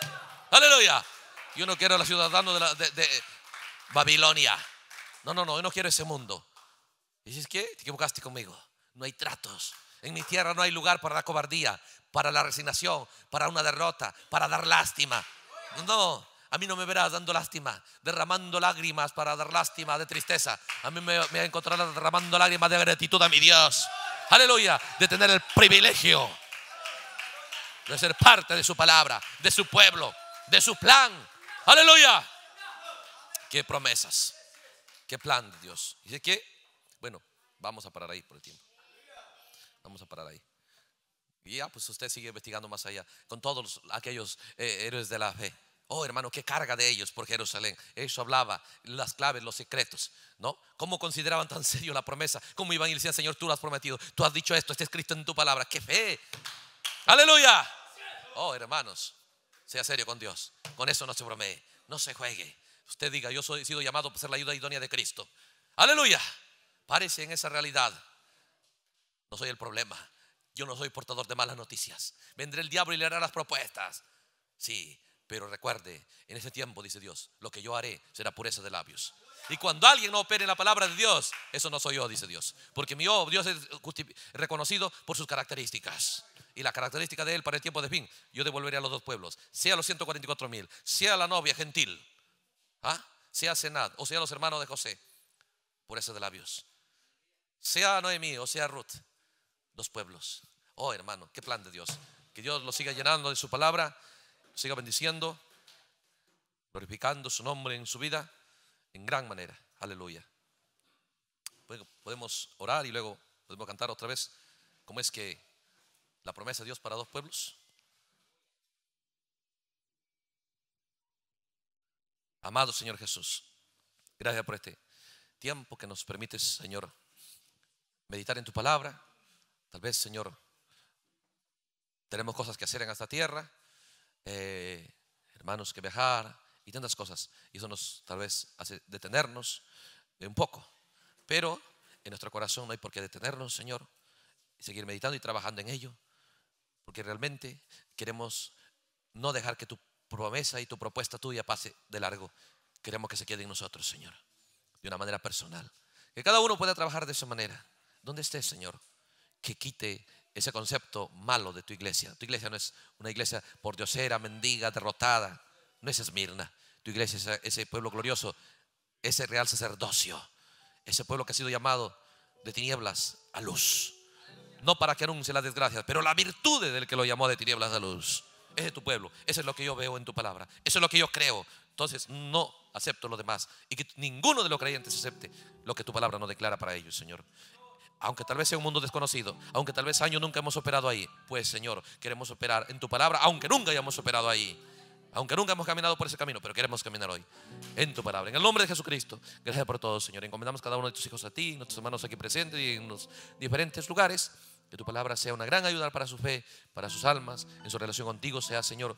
Aleluya. Yo no quiero a los de, la, de Babilonia. No, no, no, yo no quiero ese mundo. Y dices, que Te equivocaste conmigo. No hay tratos. En mi tierra no hay lugar para la cobardía, para la resignación, para una derrota, para dar lástima. No, a mí no me verás dando lástima, derramando lágrimas para dar lástima de tristeza. A mí me, me encontrarás derramando lágrimas de gratitud a mi Dios. Aleluya, de tener el privilegio de ser parte de su palabra, de su pueblo, de su plan. Aleluya. Qué promesas. Qué plan de Dios. Dice que, bueno, vamos a parar ahí por el tiempo. Vamos a parar ahí. Y ya, pues usted sigue investigando más allá con todos aquellos eh, héroes de la fe. Oh, hermano, qué carga de ellos por Jerusalén. Eso hablaba, las claves, los secretos, ¿no? ¿Cómo consideraban tan serio la promesa? ¿Cómo iban y decían, Señor, tú lo has prometido? Tú has dicho esto, está escrito en tu palabra. ¡Qué fe! ¡Aleluya! Oh, hermanos, sea serio con Dios. Con eso no se bromee, no se juegue usted diga, yo soy, he sido llamado Para ser la ayuda idónea de Cristo. Aleluya. Parece en esa realidad. No soy el problema. Yo no soy portador de malas noticias. Vendré el diablo y le hará las propuestas. Sí, pero recuerde, en ese tiempo, dice Dios, lo que yo haré será pureza de labios. Y cuando alguien no opere en la palabra de Dios, eso no soy yo, dice Dios. Porque mi oh, Dios es reconocido por sus características. Y la característica de él para el tiempo de fin, yo devolveré a los dos pueblos, sea los 144 mil, sea la novia gentil. ¿Ah? Sea Senad o sea los hermanos de José, por ese de labios. Sea Noemí o sea Ruth, dos pueblos. Oh hermano, qué plan de Dios. Que Dios lo siga llenando de su palabra, siga bendiciendo, glorificando su nombre en su vida en gran manera. Aleluya. Podemos orar y luego podemos cantar otra vez cómo es que la promesa de Dios para dos pueblos. Amado Señor Jesús, gracias por este tiempo que nos permites, Señor, meditar en tu palabra. Tal vez, Señor, tenemos cosas que hacer en esta tierra, eh, hermanos que viajar y tantas cosas. Y eso nos tal vez hace detenernos un poco. Pero en nuestro corazón no hay por qué detenernos, Señor, y seguir meditando y trabajando en ello, porque realmente queremos no dejar que tu promesa y tu propuesta tuya pase de largo. Queremos que se quede en nosotros, Señor, de una manera personal. Que cada uno pueda trabajar de esa manera. ¿Dónde estés, Señor? Que quite ese concepto malo de tu iglesia. Tu iglesia no es una iglesia por diosera, mendiga, derrotada. No es Esmirna. Tu iglesia es ese pueblo glorioso, ese real sacerdocio, ese pueblo que ha sido llamado de tinieblas a luz. No para que anuncie las desgracias, pero la virtud del que lo llamó de tinieblas a luz es de tu pueblo, eso es lo que yo veo en tu palabra, eso es lo que yo creo. Entonces no acepto lo demás y que ninguno de los creyentes acepte lo que tu palabra no declara para ellos, Señor. Aunque tal vez sea un mundo desconocido, aunque tal vez años nunca hemos operado ahí, pues Señor, queremos operar en tu palabra, aunque nunca hayamos operado ahí. Aunque nunca hemos caminado por ese camino, pero queremos caminar hoy en tu palabra. En el nombre de Jesucristo, gracias por todo, Señor. Encomendamos cada uno de tus hijos a ti, nuestros hermanos aquí presentes y en los diferentes lugares. Que tu palabra sea una gran ayuda para su fe, para sus almas, en su relación contigo sea, Señor,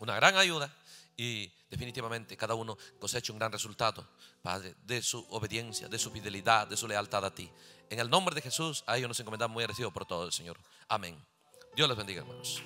una gran ayuda y definitivamente cada uno Cosecha un gran resultado, Padre, de su obediencia, de su fidelidad, de su lealtad a ti. En el nombre de Jesús, a ellos nos encomendamos muy agradecidos por todo el Señor. Amén. Dios les bendiga, hermanos.